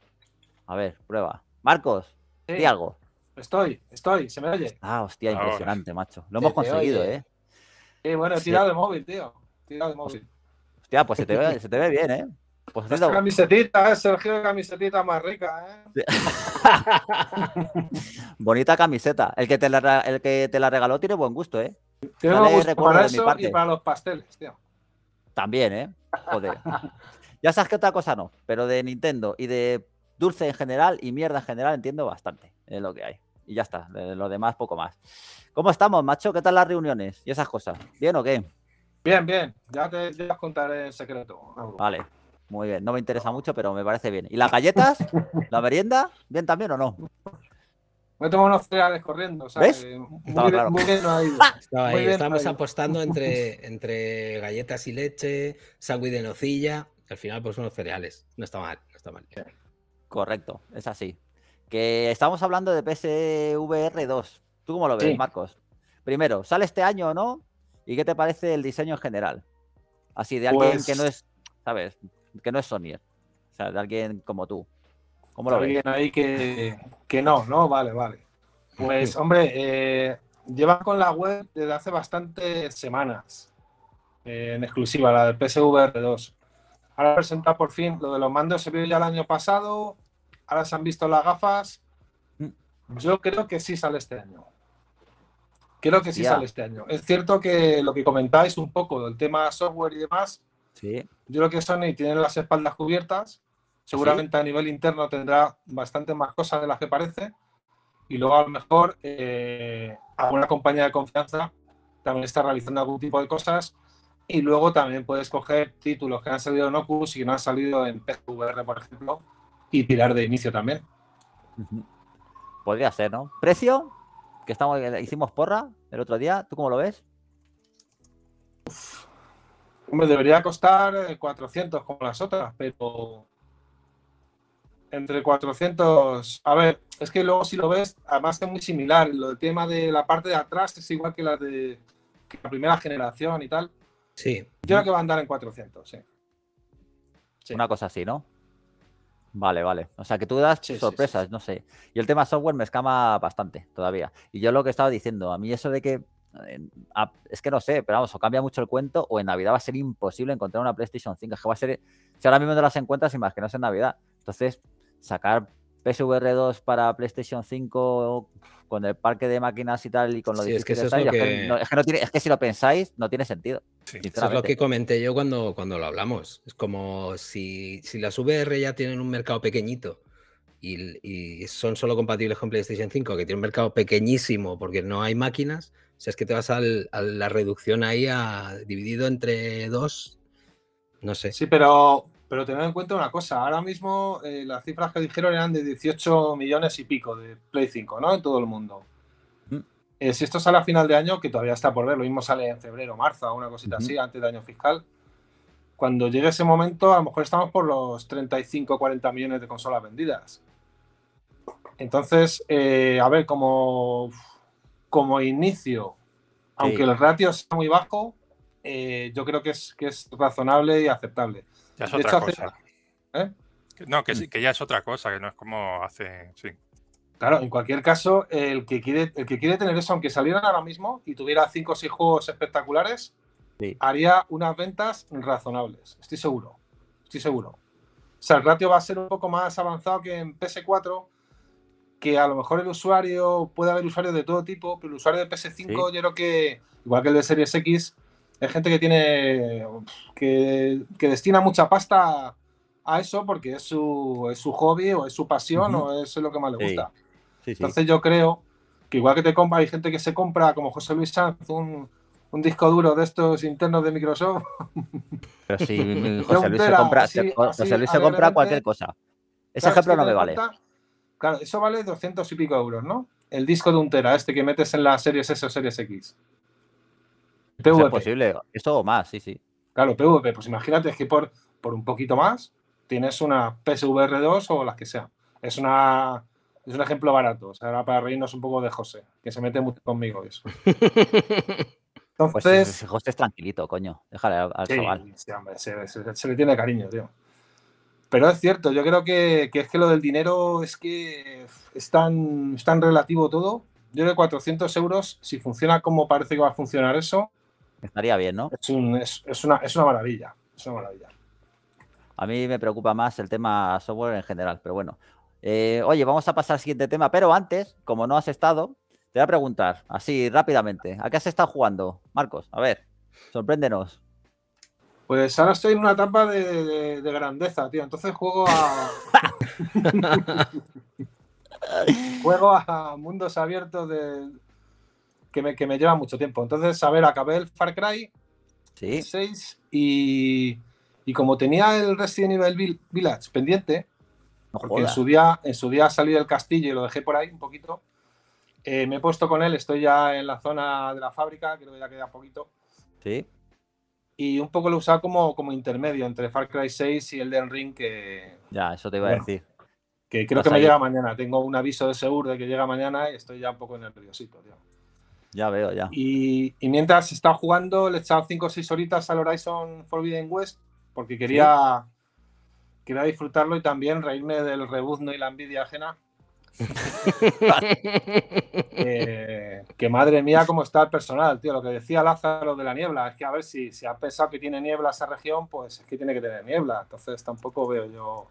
A ver, prueba. Marcos, sí. algo. Estoy, estoy, se me oye. Ah, hostia, impresionante, macho. Lo hemos conseguido, ¿eh? Sí, bueno, he tirado de móvil, tío. Hostia, pues se te ve bien, ¿eh? Pues Esta ¿eh? Sergio, camiseta más rica, ¿eh? [laughs] Bonita camiseta. El que, te la, el que te la regaló tiene buen gusto, ¿eh? Tiene buen gusto para eso y para los pasteles, tío. También, ¿eh? Joder. [laughs] ya sabes que otra cosa no, pero de Nintendo y de dulce en general y mierda en general entiendo bastante es eh, lo que hay. Y ya está, de lo demás poco más. ¿Cómo estamos, macho? ¿Qué tal las reuniones y esas cosas? ¿Bien o qué? Bien, bien. Ya te voy contaré el secreto. Vale. Muy bien, no me interesa mucho, pero me parece bien. ¿Y las galletas? ¿La merienda? ¿Bien también o no? Me tomo unos cereales corriendo, o ¿Ves? estamos apostando [laughs] entre, entre galletas y leche, sándwich de nocilla, al final pues unos cereales. No está mal, no está mal. Correcto, es así. Que estamos hablando de PSVR 2. ¿Tú cómo lo ves, Marcos? Primero, ¿sale este año o no? ¿Y qué te parece el diseño en general? Así, de alguien que no pues es, ¿sabes? que no es Sony. Eh. o sea, de alguien como tú. ¿Cómo lo alguien ahí que, que, no, ¿no? Vale, vale. Pues, [laughs] hombre, eh, lleva con la web desde hace bastantes semanas, eh, en exclusiva, la del PSVR 2. Ahora presenta por fin lo de los mandos, se vio ya el año pasado, ahora se han visto las gafas. Mm. Yo creo que sí sale este año. Creo que sí sale este año. Es cierto que lo que comentáis un poco del tema software y demás, yo creo que Sony tiene las espaldas cubiertas. Seguramente a nivel interno tendrá bastante más cosas de las que parece. Y luego a lo mejor eh, alguna compañía de confianza también está realizando algún tipo de cosas. Y luego también puedes coger títulos que han salido en Oculus y que no han salido en PSVR, por ejemplo, y tirar de inicio también. Podría ser, ¿no? ¿Precio? Que estamos, hicimos porra el otro día. ¿Tú cómo lo ves? Hombre, debería costar 400 eh, como las otras, pero entre 400. A ver, es que luego si lo ves, además es muy similar. Lo del tema de la parte de atrás es igual que la de la primera generación y tal. Sí. Yo creo que va a andar en 400, sí. Una cosa así, ¿no? Vale, vale. O sea, que tú das sorpresas, no sé. Y el tema software me escama bastante todavía. Y yo lo que estaba diciendo, a mí eso de que es que no sé, pero vamos, o cambia mucho el cuento o en Navidad va a ser imposible encontrar una PlayStation 5. Es que va a ser, si ahora mismo no las encuentras, más que no en Navidad. Entonces, sacar PSVR 2 para PlayStation 5 con el parque de máquinas y tal y con lo difícil es que, es si lo pensáis, no tiene sentido. es lo que comenté yo cuando, cuando lo hablamos. Es como si, si las VR ya tienen un mercado pequeñito. Y, y son solo compatibles con PlayStation 5, que tiene un mercado pequeñísimo porque no hay máquinas, si es que te vas a la reducción ahí a, dividido entre dos, no sé. Sí, pero, pero tened en cuenta una cosa, ahora mismo eh, las cifras que dijeron eran de 18 millones y pico de Play 5, ¿no? En todo el mundo. Eh, si esto sale a final de año, que todavía está por ver, lo mismo sale en febrero, marzo, una cosita así, antes de año fiscal. Cuando llegue ese momento, a lo mejor estamos por los 35, 40 millones de consolas vendidas. Entonces, eh, a ver, como como inicio, aunque el ratio sea muy bajo, eh, yo creo que es, que es razonable y aceptable. Ya es otra cosa. ¿Eh? No, que, mm. que ya es otra cosa, que no es como hace. Claro, en cualquier caso, el que quiere, el que quiere tener eso, aunque saliera ahora mismo y tuviera cinco o 6 juegos espectaculares, haría unas ventas razonables. Estoy seguro. Estoy seguro. O sea, el ratio va a ser un poco más avanzado que en PS4 que a lo mejor el usuario, puede haber usuarios de todo tipo, pero el usuario de PS5 yo creo que, igual que el de Series X, es gente que tiene, que, destina mucha pasta a eso porque es su, es su hobby o es su pasión o es lo que más le gusta. Entonces yo creo que igual que te compra, hay gente que se compra, como José Luis Sanz, un, un disco duro de estos internos de Microsoft. Pero sí, [laughs] José Luis se compra, José Luis se compra cualquier cosa. Ese ejemplo no me vale. Claro, eso vale 200 y pico euros, ¿no? El disco de un tera, este que metes en la series S o series X. PVP. Es posible, eso o más, sí, sí. Claro, PVP, pues imagínate que por, por un poquito más tienes una PSVR2 o las que sea. Es una es un ejemplo barato. O sea, ahora para reírnos un poco de José, que se mete mucho conmigo eso. [laughs] Pues Entonces. José es tranquilito, coño. Déjale al, chaval. Sí, hombre, se, le tiene cariño, tío. Pero es cierto, yo creo que, es que lo del dinero es que es tan, relativo todo. Yo de que 400 euros, si funciona como parece que va a funcionar eso. Estaría bien, ¿no? Es, un, una, es una maravilla, es una maravilla. A mí me preocupa más el tema software en general, pero bueno. Eh, oye, vamos a pasar al siguiente tema, pero antes, como no has estado, te voy a preguntar así rápidamente, ¿a qué has estado jugando, Marcos? A ver, sorpréndenos. Pues ahora estoy en una etapa de, grandeza, tío. Entonces juego a. [laughs] juego a mundos abiertos Que me, que me lleva mucho tiempo. Entonces, a ver, acabé el Far Cry 6 y, y como tenía el Resident Evil Village pendiente, porque en su, día, en su día salí del castillo y lo dejé por ahí un poquito, eh, me he puesto con él, estoy ya en la zona de la fábrica, creo que ya queda poquito. Sí y un poco lo usaba como, como intermedio entre Far Cry 6 y el Elden Ring, que... Ya, eso te iba a decir. Que creo que me llega mañana. Tengo un aviso de seguro de que llega mañana y estoy ya un poco nerviosito, tío. Ya veo, ya. Y, y mientras estaba jugando, le he echado 5 o 6 horitas al Horizon Forbidden West porque quería, quería disfrutarlo y también reírme del rebuzno y la envidia ajena. [laughs] Eh, que madre mía, cómo está el personal, tío. Lo que decía Lázaro de la niebla, es que a ver si, se ha pensado que tiene niebla esa región, pues es que tiene que tener niebla. Entonces tampoco veo yo.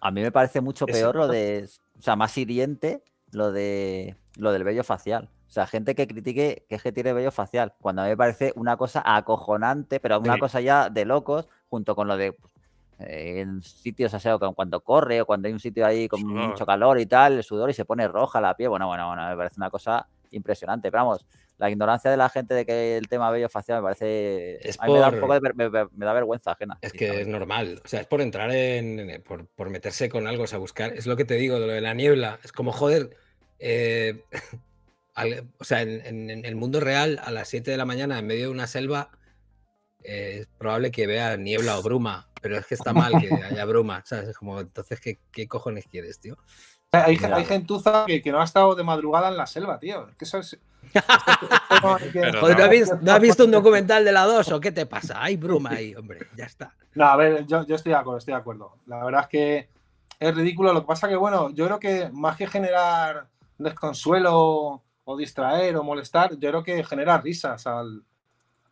A mí me parece mucho peor lo de. O sea, más hiriente lo de lo del vello facial. O sea, gente que critique que es que tiene vello facial. Cuando a mí me parece una cosa acojonante, pero una cosa ya de locos, junto con lo de en sitios, o sea, cuando corre o cuando hay un sitio ahí con mucho calor y tal, el sudor y se pone roja la piel. Bueno, bueno, bueno, me parece una cosa impresionante. Pero vamos, la ignorancia de la gente de que el tema bello facial me parece. me, da vergüenza ajena. Es que es normal. O sea, es por entrar en. Eh, por, meterse con algo, o sea, buscar. Es lo que te digo de lo de la niebla. Es como, joder. Eh, [laughs] o sea, en, el mundo real, a las 7 de la mañana, en medio de una selva, es eh, probable que vea niebla o bruma, pero es que está mal que [laughs] haya bruma, ¿sabes? como, entonces, ¿qué, cojones quieres, tío? Hay, gente que, no ha estado de madrugada en la selva, tío. no, has, visto un documental de la 2 o qué te pasa? Hay bruma ahí, hombre, ya está. No, a ver, yo, estoy de acuerdo, estoy de acuerdo. La verdad es que es ridículo. Lo que pasa que, bueno, yo creo que más que generar desconsuelo o distraer o molestar, yo creo que genera risas al,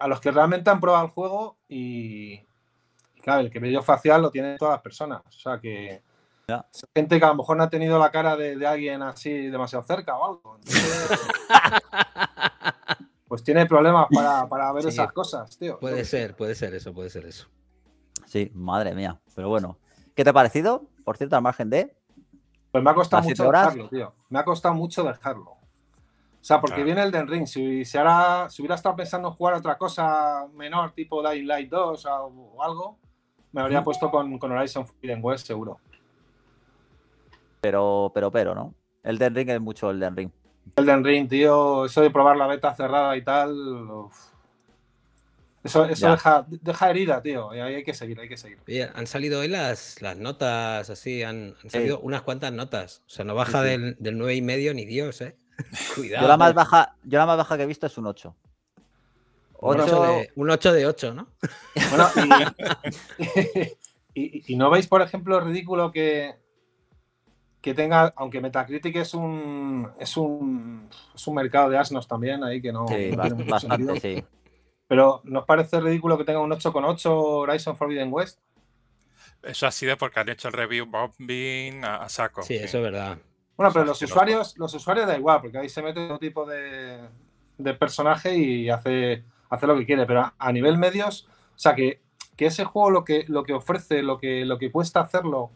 a los que realmente han probado el juego y, claro, el que medio facial lo tienen todas las personas. O sea que gente que a lo mejor no ha tenido la cara de, alguien así demasiado cerca o algo. [laughs] pues tiene problemas para, ver esas cosas, tío. Puede ser, puede ser eso, puede ser eso. Sí, madre mía. Pero bueno, ¿qué te ha parecido? Por cierto, al margen de. Pues me ha costado mucho dejarlo, tío. Me ha costado mucho dejarlo. O sea, porque viene el Ring. Si, si hubiera estado pensando en jugar otra cosa menor, tipo Dying Light 2 o, algo, me habría puesto con, con Horizon Forbidden West, seguro. Pero, pero, pero, ¿no? El Den Ring es mucho el Den Ring. El Ring, tío, eso de probar la beta cerrada y tal. Eso, deja, herida, tío. Y ahí hay que seguir, hay que seguir. han salido hoy las, las notas, así, han, salido unas cuantas notas. O sea, no baja del, del 9,5 ni Dios, ¿eh? [laughs] Yo la, más baja, yo la más baja que he visto es un 8. Un, 8 de, 8, ¿no? [laughs] Bueno, [laughs] y, no veis, por ejemplo, ridículo que, que tenga, aunque Metacritic es un, es un, mercado de asnos también ahí que no, Pero ¿nos parece ridículo que tenga un con 8 8 Horizon Forbidden West? Eso ha sido porque han hecho el review Bob a, a saco. sí, eso es verdad. Bueno, pero los usuarios, los usuarios da igual, porque ahí se mete todo tipo de, personaje y hace, lo que quiere. Pero a, nivel medios, o sea que, que, ese juego lo que, lo que ofrece, lo que, lo que cuesta hacerlo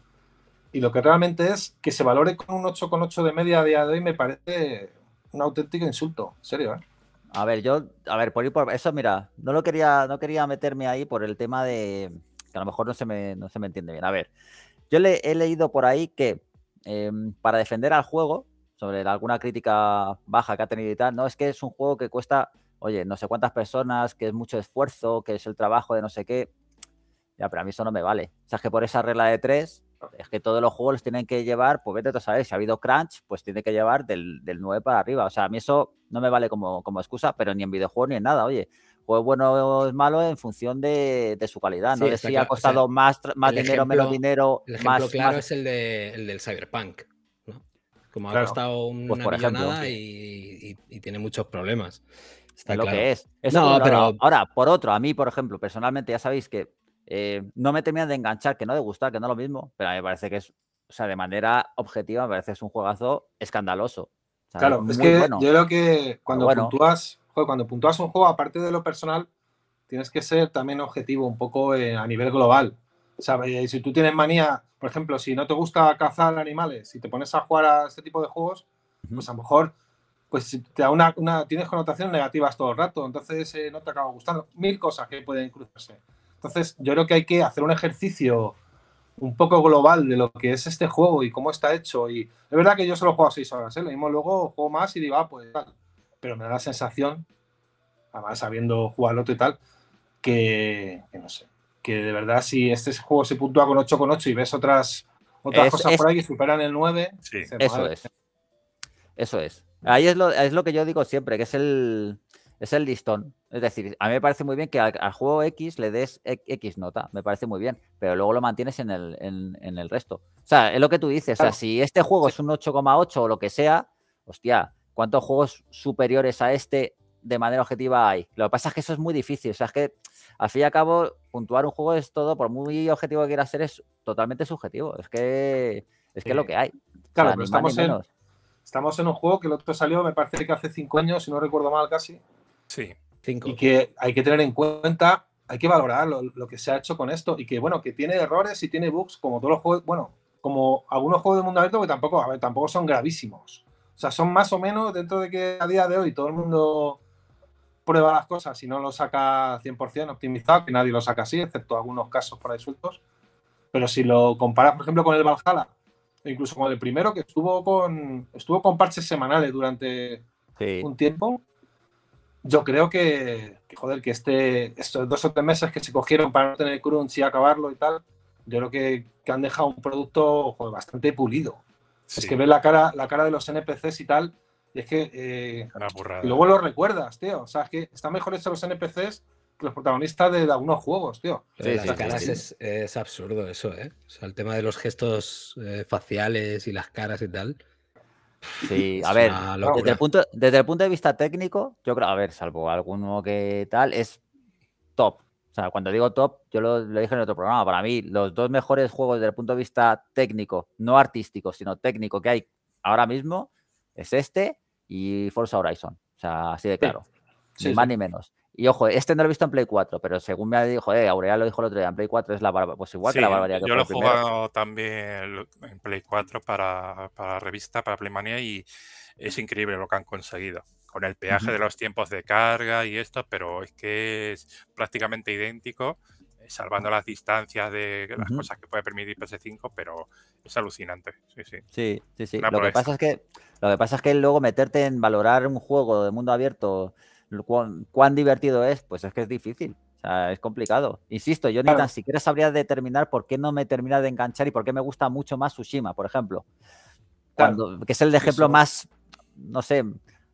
y lo que realmente es que se valore con un 8,8 de media a día de hoy me parece un auténtico insulto, serio, ¿eh? A ver, yo, a ver, por, ir por eso, mira, no lo quería, no quería meterme ahí por el tema de que a lo mejor no se me, no se me entiende bien. A ver, yo le, he leído por ahí que Em, para defender al juego, sobre alguna crítica baja que ha tenido y tal, no, es que es un juego que cuesta, oye, no sé cuántas personas, que es mucho esfuerzo, que es el trabajo de no sé qué. Ya, pero a mí eso no me vale. O sea, que por esa regla de tres, es que todos los juegos los tienen que llevar, pues vete a saber, si ha habido crunch, pues tiene que llevar del, del, 9 para arriba. O sea, a mí eso no me vale como, como excusa, pero ni en videojuegos ni en nada, oye juego bueno o es malo en función de, su calidad, ¿no? de si ha costado más, más dinero, menos dinero. El ejemplo claro es el, del Cyberpunk, ¿no? Como ha costado una pues y, tiene muchos problemas. Está lo que es. Ahora, por otro, a mí, por ejemplo, personalmente, ya sabéis que eh, no me terminan de enganchar, que no de gustar, que no es lo mismo, pero a mí me parece que es, o sea, de manera objetiva, me parece que es un juegazo escandaloso. Claro, es que yo creo que cuando puntúas, cuando puntúas un juego, aparte de lo personal, tienes que ser también objetivo un poco eh, a nivel global. O sea, eh, si tú tienes manía, por ejemplo, si no te gusta cazar animales, si te pones a jugar a este tipo de juegos, pues a lo mejor pues te una, tienes connotaciones negativas todo el rato, entonces eh, no te acaba gustando. Mil cosas que pueden cruzarse. Entonces, yo creo que hay que hacer un ejercicio un poco global de lo que es este juego y cómo está hecho. Y es verdad que yo solo juego seis horas, lo mismo luego juego más y digo, ah, pues pero me da la sensación, además sabiendo otro y tal, que, no sé, que de verdad si este juego se puntúa con 8 con 8 y ves otras, cosas por ahí que superan el 9, eso es. Eso es. Ahí es lo, es lo que yo digo siempre, que es el, es el listón. Es decir, a mí me parece muy bien que al, juego X le des X nota, me parece muy bien, pero luego lo mantienes en el, resto. O sea, es lo que tú dices, o sea, si este juego es un 8,8 o lo que sea, hostia, ¿Cuántos juegos superiores a este de manera objetiva hay? Lo que pasa es que eso es muy difícil. O sea, es que al fin y al cabo, puntuar un juego es todo, por muy objetivo que quiera ser, es totalmente subjetivo. Es que es, que es lo que hay. Claro, pero estamos en, estamos en un juego que el otro salió, me parece que hace cinco años, si no recuerdo mal casi. Sí, Y que hay que tener en cuenta, hay que valorar lo, que se ha hecho con esto y que, bueno, que tiene errores y tiene bugs, como todos los juegos, bueno, como algunos juegos de mundo abierto que tampoco, tampoco son gravísimos. O sea, son más o menos dentro de que a día de hoy todo el mundo prueba las cosas y no lo saca 100% optimizado, que nadie lo saca así, excepto algunos casos por ahí Pero si lo comparas, por ejemplo, con el Valhalla, incluso con el primero, que estuvo con, estuvo con parches semanales durante un tiempo, yo creo que, joder, que este, estos dos o tres meses que se cogieron para no tener crunch y acabarlo y tal, yo creo que, han dejado un producto bastante pulido. Es que ves la cara, la cara de los NPCs y tal, y es que. Eh, y luego lo recuerdas, tío. O sea, es que están mejor hechos los NPCs que los protagonistas de algunos juegos, tío. las caras Es, absurdo eso, ¿eh? O sea, el tema de los gestos eh, faciales y las caras y tal. Sí, a ver, desde el, punto, desde el punto de vista técnico, yo creo, a ver, salvo alguno que tal, es top. O sea, cuando digo top, yo lo, dije en otro programa. Para mí, los dos mejores juegos desde el punto de vista técnico, no artístico, sino técnico que hay ahora mismo, es este y Forza Horizon. O sea, así de claro. sin más ni menos. Y ojo, este no lo he visto en Play 4, pero según me dijo, dicho, eh, Aurelia lo dijo el otro día, en Play 4 es la pues igual que la barbaridad que Yo lo he jugado también en Play 4 para, para revista, para Playmania, y es increíble lo que han conseguido con el peaje de los tiempos de carga y esto, pero es que es prácticamente idéntico, eh, salvando las distancias de las cosas que puede permitir PS5, pero es alucinante. Sí, sí. Sí, Lo que, pasa es que, lo que pasa es que luego meterte en valorar un juego de mundo abierto, cuán, divertido es, pues es que es difícil. es complicado. Insisto, yo ni tan siquiera sabría determinar por qué no me termina de enganchar y por qué me gusta mucho más Tsushima, por ejemplo. Cuando, que es el ejemplo más, no sé,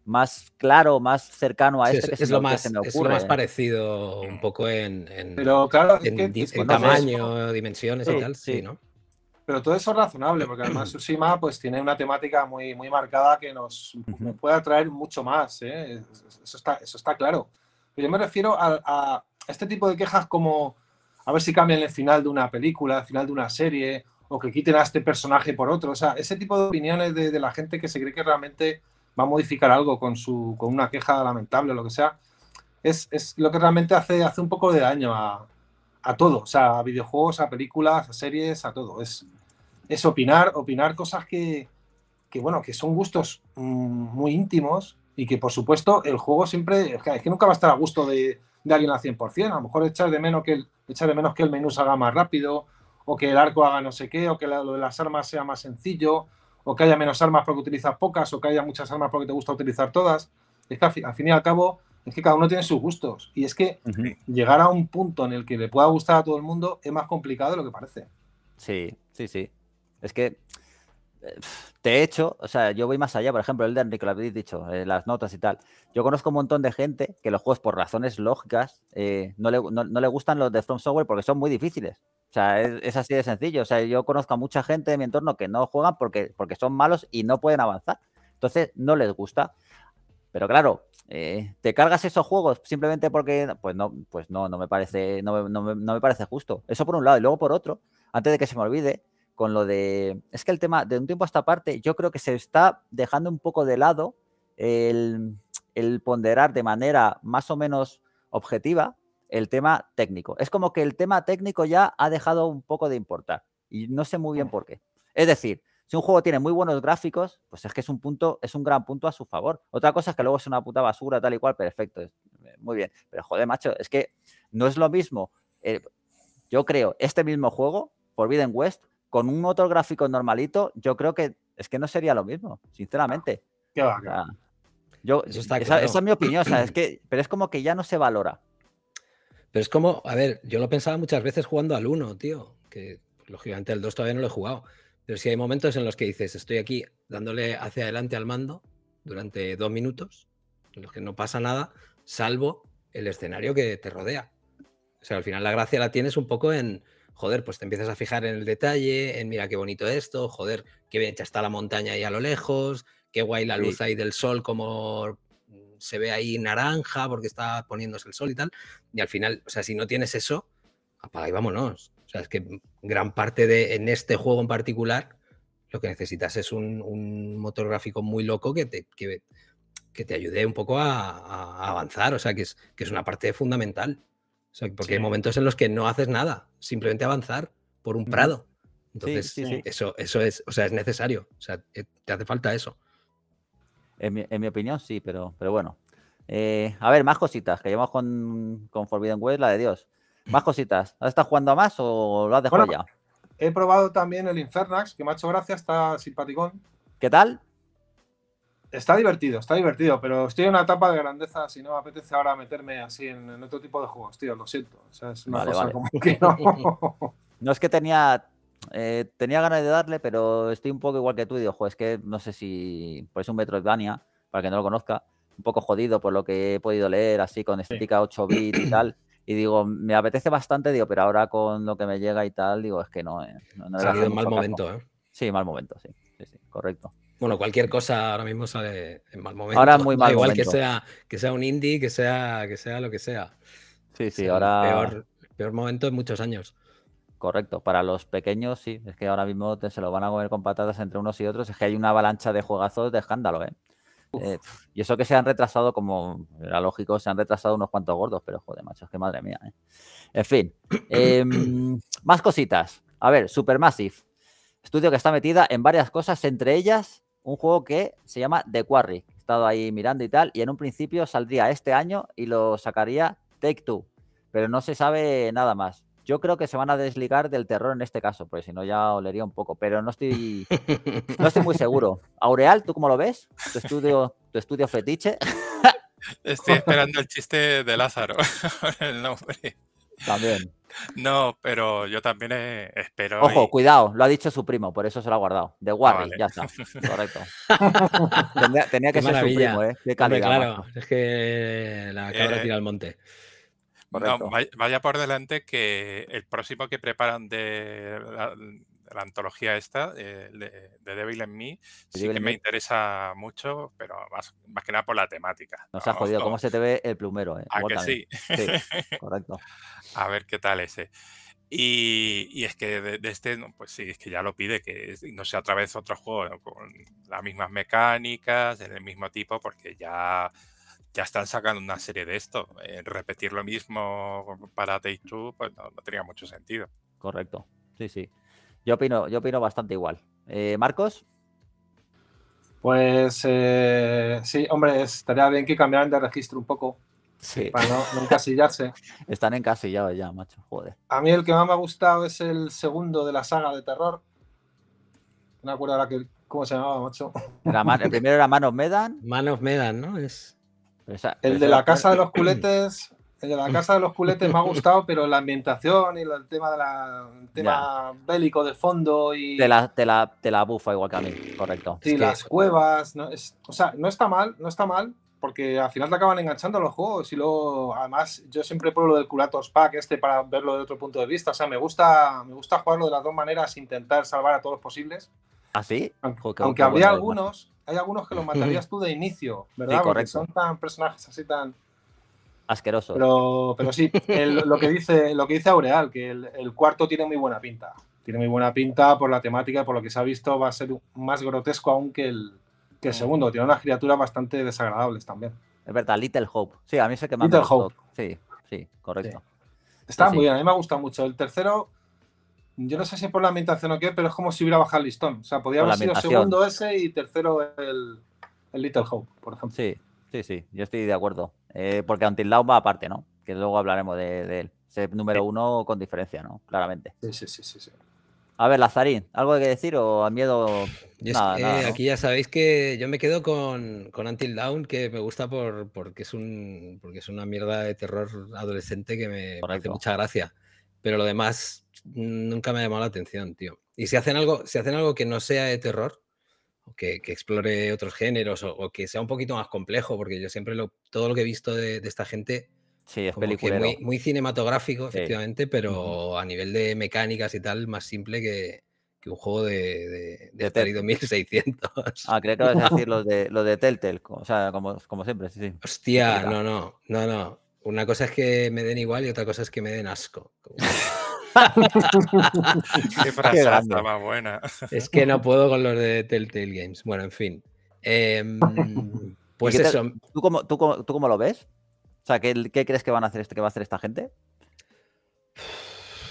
más claro, más cercano a eso este es, que lo, más, más parecido un poco en, Pero tamaño, dimensiones y tal, ¿no? Pero todo eso es razonable, porque además [clears throat] Tsushima pues tiene una temática muy, muy marcada que nos, puede atraer mucho más, ¿eh? eso, está, eso está claro. Pero yo me refiero a, este tipo de quejas como a ver si cambian el final de una película, el final de una serie, o que quiten a este personaje por otro, o sea, ese tipo de opiniones de la gente que se cree que realmente va a modificar algo con, su, con una queja lamentable o lo que sea, es, es, lo que realmente hace, hace un poco de daño a, a todo, o sea, a videojuegos, a películas, a series, a todo. Es, es opinar, opinar cosas que, que, bueno, que son gustos mm, muy íntimos y que, por supuesto, el juego siempre, es que nunca va a estar a gusto de, de alguien al 100%. A lo mejor echar de, menos que el, echar de menos que el menú haga más rápido o que el arco haga no sé qué o que lo de las armas sea más sencillo o que haya menos armas porque utilizas pocas, o que haya muchas armas porque te gusta utilizar todas. Es que al fin y al cabo, es que cada uno tiene sus gustos. Y es que llegar a un punto en el que le pueda gustar a todo el mundo es más complicado de lo que parece. Sí, sí, sí. Es que te eh, he hecho, o sea, yo voy más allá, por ejemplo, el de Enrique, lo habéis dicho, eh, las notas y tal. Yo conozco un montón de gente que los juegos, por razones lógicas, eh, no, le, no, le, gustan los de From Software porque son muy difíciles. O sea, es, así de sencillo. O sea, yo conozco a mucha gente de mi entorno que no juegan porque, porque son malos y no pueden avanzar. Entonces, no les gusta. Pero claro, eh, te cargas esos juegos simplemente porque, pues no, pues no, no me parece, no, me, parece justo. Eso por un lado. Y luego por otro, antes de que se me olvide, con lo de. Es que el tema, de un tiempo a esta parte, yo creo que se está dejando un poco de lado el ponderar de manera más o menos objetiva el tema técnico. Es como que el tema técnico ya ha dejado un poco de importar y no sé muy bien por qué. Es decir, si un juego tiene muy buenos gráficos, pues es que es un punto, es un gran punto a su favor. Otra cosa es que luego es una puta basura, tal y cual, perfecto, eh, muy bien. Pero joder, macho, es que no es lo mismo. Eh, yo creo, este mismo juego, Forbidden West, con un motor gráfico normalito, yo creo que es que no sería lo mismo, ah, sinceramente. Qué yo, esa, es mi opinión, es que, pero es como que ya no se valora. Pero es como, a ver, yo lo pensaba muchas veces jugando al 1, tío, que lógicamente al 2 todavía no lo he jugado. Pero si sí hay momentos en los que dices, estoy aquí dándole hacia adelante al mando durante dos minutos, en los que no pasa nada, salvo el escenario que te rodea. O sea, al final la gracia la tienes un poco en, joder, pues te empiezas a fijar en el detalle, en mira qué bonito esto, joder, qué bien ya está la montaña ahí a lo lejos, qué guay la luz ahí del sol como se ve ahí naranja porque está poniéndose el sol y tal. Y al final, o sea, si no tienes eso, apaga y vámonos. O sea, es que gran parte de, en este juego en particular, lo que necesitas es un, motor gráfico muy loco que te, que, te ayude un poco a, avanzar. O sea, que es, que es una parte fundamental. porque hay momentos en los que no haces nada, simplemente avanzar por un prado. Entonces, Eso, eso es, o sea, es necesario. O sea, eh, te hace falta eso. En mi, opinión, sí, pero, pero bueno. Eh, a ver, más cositas, que llevamos con, Forbidden West, la de Dios. Más cositas. ¿Estás jugando a más o lo has dejado ya? He probado también el Infernax, que me ha hecho gracia, está simpaticón. ¿Qué tal? Está divertido, está divertido, pero estoy en una etapa de grandeza, si no apetece ahora meterme así en, otro tipo de juegos, tío, lo siento. no. no es que tenía, eh, tenía ganas de darle, pero estoy un poco igual que tú. Digo, es que no sé si. por eso un Metroidvania, para que no lo conozca. Un poco jodido por lo que he podido leer, así con estética 8 bit y tal. Y digo, me apetece bastante, digo, pero ahora con lo que me llega y tal, digo, es que no. Eh, mal momento, ¿eh? Sí, mal momento, sí. Sí, correcto. Bueno, cualquier cosa ahora mismo sale en mal momento. Ahora muy [laughs] mal Igual que sea, que sea un indie, que sea, que sea lo que sea. Sí, sí, ahora. peor momento en muchos años. Correcto, para los pequeños sí, es que ahora mismo se lo van a comer con patatas entre unos y otros, es que hay una avalancha de juegazos de escándalo, ¿eh? eh y eso que se han retrasado, como era lógico, se han retrasado unos cuantos gordos, pero joder, macho, es que madre mía. ¿eh? En fin, [clears throat] em, más cositas. A ver, Supermassive, estudio que está metida en varias cosas, entre ellas un juego que se llama The Quarry. He estado ahí mirando y tal, y en un principio saldría este año y lo sacaría Take Two, pero no se sabe nada más. Yo creo que se van a desligar del terror en este caso, porque si no ya olería un poco, pero no estoy, no estoy muy seguro. [laughs] Aureal, ¿tú cómo lo ves? ¿Tu estudio, tu estudio fetiche? [laughs] Estoy esperando el chiste de Lázaro, [laughs] También. No, pero yo también eh, espero. Ojo, cuidado, lo ha dicho su primo, por eso se lo ha guardado. De Warri, ya está. Correcto. tenía, que ser su primo, ¿eh? De calidad. claro, es que la cabra eh, tira al monte vaya por delante que el próximo que preparan de la, antología esta, eh, de, de, Devil in Me, sí que me interesa mucho, pero más, que nada por la temática. Nos ha jodido, ¿cómo se te ve el plumero? Eh? ¿A ah, que sí? sí? [laughs] correcto. A ver qué tal ese. Y, es que de, de, este, pues sí, es que ya lo pide, que no sea otra vez otro juego con las mismas mecánicas, del mismo tipo, porque ya ya están sacando una serie de esto. Eh, repetir lo mismo para Take Two, pues no, tenía mucho sentido. Correcto. Sí, sí. Yo opino, yo opino bastante igual. Eh, Marcos. Pues eh, sí, hombre, estaría bien que cambiaran de registro un poco. Sí. Para no, encasillarse. [laughs] Están encasillados ya, macho, joder. A mí el que más me ha gustado es el segundo de la saga de terror. No me acuerdo ahora que, cómo se llamaba, macho. el primero era Man of Medan. Man of Medan, ¿no? Es el de la casa de los [clears throat] culetes, el de la casa de los culetes me ha gustado, [laughs] pero la ambientación y el tema de tema bélico de fondo y. de la, de la, bufa igual que a mí, correcto. Y las cuevas, no, es, o sea, no está mal, no está mal, porque al final te acaban enganchando los juegos y luego, además, yo siempre pruebo lo del Culatos Pack este para verlo de otro punto de vista, o sea, me gusta, me gusta jugarlo de las dos maneras, intentar salvar a todos los posibles. ¿Ah, Aunque, había aunque habría algunos, hay algunos que los [laughs] matarías tú de inicio, ¿verdad? son tan personajes así tan asquerosos. Pero, pero sí, lo que dice lo que dice Aureal, que el, cuarto tiene muy buena pinta. Tiene muy buena pinta por la temática, por lo que se ha visto, va a ser más grotesco aún que el, que mm. segundo. Tiene unas criaturas bastante desagradables también. Es verdad, Little Hope. Sí, a mí es el que más Little Hope. Sí, sí, correcto. Está muy bien, a mí me gusta mucho. El tercero, yo no sé si es por ambientación o qué, pero es como si hubiera bajado el listón. O sea, podría haber sido segundo ese y tercero el, Little Hope, por ejemplo. Sí, sí, sí, yo estoy de acuerdo. Eh, porque porque Down va aparte, ¿no? Que luego hablaremos de, él. Es número uno con diferencia, ¿no? Claramente. Sí, sí, sí, sí. A ver, Lazarín, ¿algo que decir o a miedo? Nada, Aquí ya sabéis que yo me quedo con, con Until Down, que me gusta por, porque, es un, porque es una mierda de terror adolescente que me hace mucha gracia. Pero lo demás, nunca me ha llamado la atención, tío. Y si hacen algo, si hacen algo que no sea de terror, que, que explore otros géneros o, que sea un poquito más complejo, porque yo siempre lo, todo lo que he visto de, esta gente es muy, cinematográfico, efectivamente, pero a nivel de mecánicas y tal, más simple que, un juego de, de, de, 2600. Ah, creo que vas a decir [laughs] lo de, lo de Telltale, o sea, como, como siempre, sí, sí. Hostia, no, no, no, no. Una cosa es que me den igual y otra cosa es que me den asco. [laughs] Qué buena. Es que no puedo con los de Telltale Games. Bueno, en fin. Em, [laughs] pues eso. ¿tú, cómo, lo ves? O sea, ¿qué, crees que van a hacer este, que va a hacer esta gente?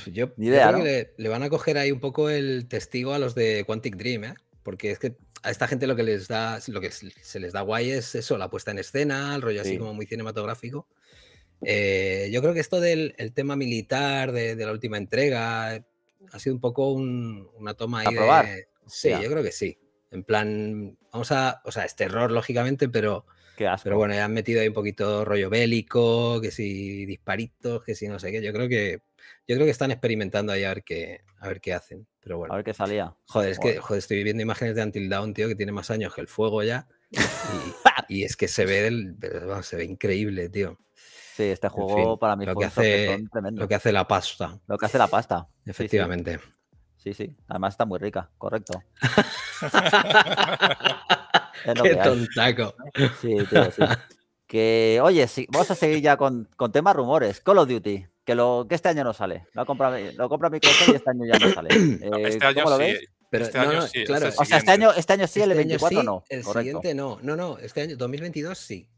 Yo, creo que le, van a coger ahí un poco el testigo a los de Quantic Dream, ¿eh? Porque es que a esta gente lo que les da, lo que se les da guay es eso, la puesta en escena, el rollo así como muy cinematográfico. Eh, yo creo que esto del tema militar de, la última entrega ha sido un poco una toma ahí de... Probar. Sí, yo creo que sí. En plan, vamos a... O sea, es terror, lógicamente, pero... Pero bueno, han metido ahí un poquito rollo bélico, que si disparitos, que si no sé qué. Yo creo que yo creo que están experimentando ahí a ver qué, a ver qué hacen. Pero bueno. A ver qué salía. Joder, es que estoy viendo imágenes de Until Dawn, tío, que tiene más años que el fuego ya. Y, [laughs] es que se ve, se ve increíble, tío. Sí, este, este juego para mí lo que hace tremendo. Lo que hace la pasta. Lo que hace la pasta. Efectivamente. Sí, sí. Además está muy rica, correcto. [laughs] Qué tontaco. Sí, tío, sí. Que, oye, sí, vamos a seguir ya con, con temas rumores. Call of Duty, que, lo, que este año no sale. Lo compra, lo compra Microsoft y este año ya no sale. [coughs] Eh, este año sí. Pero, este año sí. Claro. O sea, este año, este sí, el 24 este no. El siguiente no. No, no, este año, 2022 sí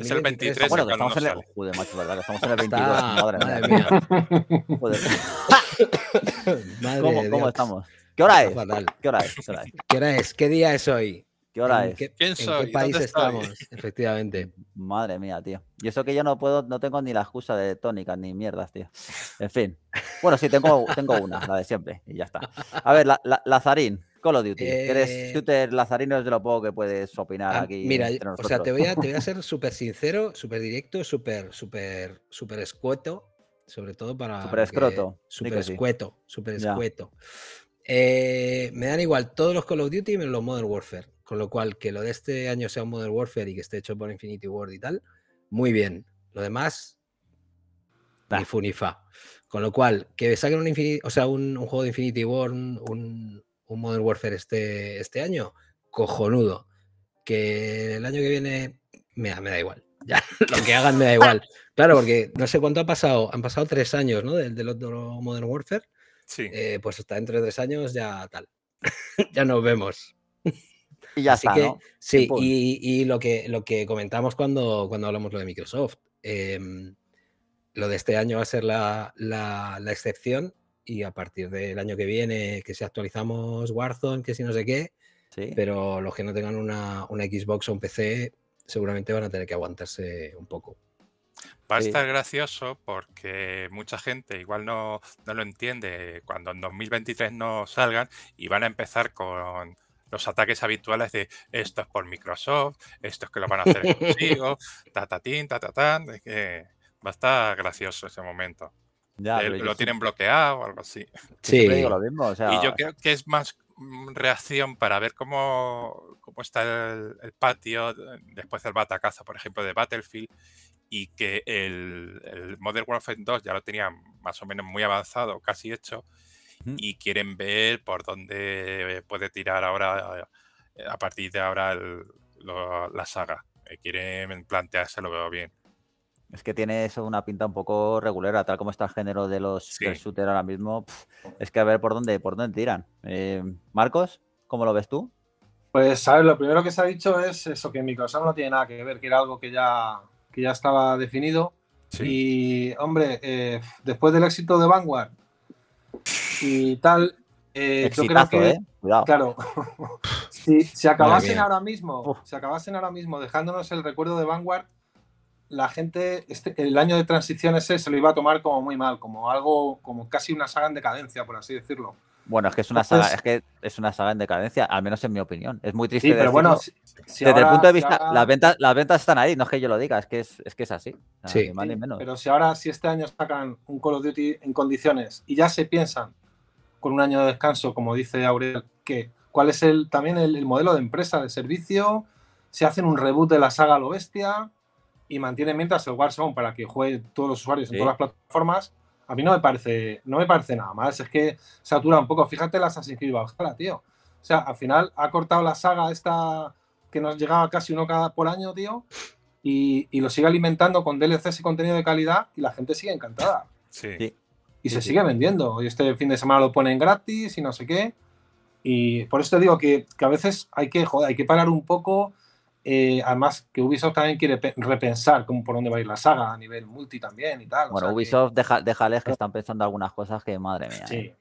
es el 23. bueno, que estamos, en el... Joder, macho, que estamos en el 22. Madre, madre mía. [laughs] Joder. [laughs] madre ¿Cómo, ¿Cómo, estamos? ¿Qué hora, es? ¿Qué hora es? ¿Qué hora es? ¿Qué hora es? ¿Qué día es hoy? ¿Qué hora es? qué, soy? qué país estamos? Efectivamente. Madre mía, tío. Y eso que yo no puedo, no tengo ni la excusa de tónica ni mierdas, tío. En fin. Bueno, sí, tengo, tengo una, la de siempre, y ya está. A ver, la, la, Lazarín. Call of Duty, eres eh, shooter lazarino es de lo poco que puedes opinar ah, aquí. Mira, o sea, te voy a, [laughs] ser súper sincero, súper directo, súper, súper, súper escueto, sobre todo para... Súper escroto. Súper escueto, súper escueto. Eh, me dan igual todos los Call of Duty menos los Modern Warfare, con lo cual que lo de este año sea un Modern Warfare y que esté hecho por Infinity Ward y tal, muy bien. Lo demás, nah. ni Con lo cual, que saquen un, o sea, un, juego de Infinity Ward un, un Modern Warfare este, este año, cojonudo. Que el año que viene, me da igual. [laughs] Ya, lo que hagan me da igual. Claro, porque no sé cuánto ha pasado. Han pasado tres años, ¿no? Del, otro Modern Warfare. Sí. Eh, pues hasta dentro de tres años ya tal. [laughs] ya nos vemos. Y ya Así está, que, Sí, y, lo, que, lo que comentamos cuando, cuando hablamos lo de Microsoft. Em, lo de este año va a ser la, la, la excepción y a partir del año que viene, que si actualizamos Warzone, que si no sé qué, pero los que no tengan una, Xbox o un PC seguramente van a tener que aguantarse un poco. Va a estar gracioso porque mucha gente igual no, lo entiende cuando en 2023 no salgan y van a empezar con los ataques habituales de esto es por Microsoft, esto es que lo van a hacer [laughs] consigo, tatatín, tatatán, que va a estar gracioso ese momento. Eh, lo tienen bloqueado o algo así. Sí. lo mismo, Y yo creo que es más mm, reacción para ver cómo, cómo está el, patio después del batacazo, por ejemplo, de Battlefield, y que el, Modern Warfare 2 ya lo tenían más o menos muy avanzado, casi hecho, y quieren ver por dónde puede tirar ahora, eh, a partir de ahora, la saga. Eh, quieren plantearse, lo veo bien. Es que tiene eso una pinta un poco regulera, tal como está el género de los shooters ahora mismo. es que a ver por dónde, por dónde tiran. Eh, Marcos, ¿cómo lo ves tú? Pues, ¿sabes? Lo primero que se ha dicho es eso, que Microsoft no tiene nada que ver, que era algo que ya, ya estaba definido. Y, hombre, eh, después del éxito de Vanguard y tal, eh, yo creo que. Claro. [laughs] si, se acabasen ahora mismo, si acabasen ahora mismo dejándonos el recuerdo de Vanguard, la gente, este, el año de transición ese se lo iba a tomar como muy mal, como algo, como casi una saga en decadencia, por así decirlo. Bueno, es que es una saga, es que es una saga en decadencia, al menos en mi opinión. Es muy triste. pero bueno, desde el punto de vista, las, ventas, las ventas están ahí, no es que yo lo diga, es que es, que es así. menos. Pero si ahora, si este año sacan un Call of Duty en condiciones y ya se piensan con un año de descanso, como dice Aurel, que cuál es el también el, modelo de empresa, de servicio, ¿Se hacen un reboot de la saga a lo bestia, y mantiene mientras el Warzone para que juegue todos los usuarios en todas las plataformas, a mí no me parece, no me parece nada más. Es que satura un poco. Fíjate las Assassin's Creed tío. O sea, al final ha cortado la saga esta que nos llegaba casi uno cada por año, tío, y, y lo sigue alimentando con DLCs y contenido de calidad y la gente sigue encantada. Sí. Y se sigue vendiendo. Y este fin de semana lo ponen gratis y no sé qué. Y por eso te digo que, que a veces hay que, joder, hay que parar un poco eh, además que Ubisoft también quiere repensar cómo, por dónde va a ir la saga a nivel multi también y tal. Bueno, Ubisoft, deja, déjales que están pensando algunas cosas que madre mía. Sí. ¿eh?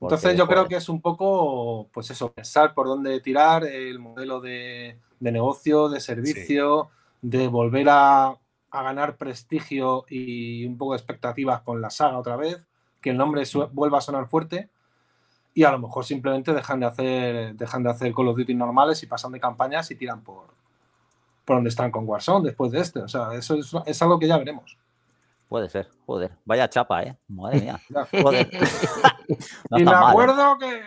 Entonces yo creo que es un poco, pues eso, pensar por dónde tirar el modelo de, negocio, de servicio, de volver a, a, ganar prestigio y un poco de expectativas con la saga otra vez, que el nombre mm. vuelva a sonar fuerte y a lo mejor simplemente dejan de hacer, dejan de hacer Call of Duty normales y pasan de campañas y tiran por, por donde están con Warzone después de este. O sea, eso es, algo que ya veremos. Puede ser, joder. Vaya chapa, ¿eh? Madre mía. Joder. [laughs] y me ¿eh? acuerdo que...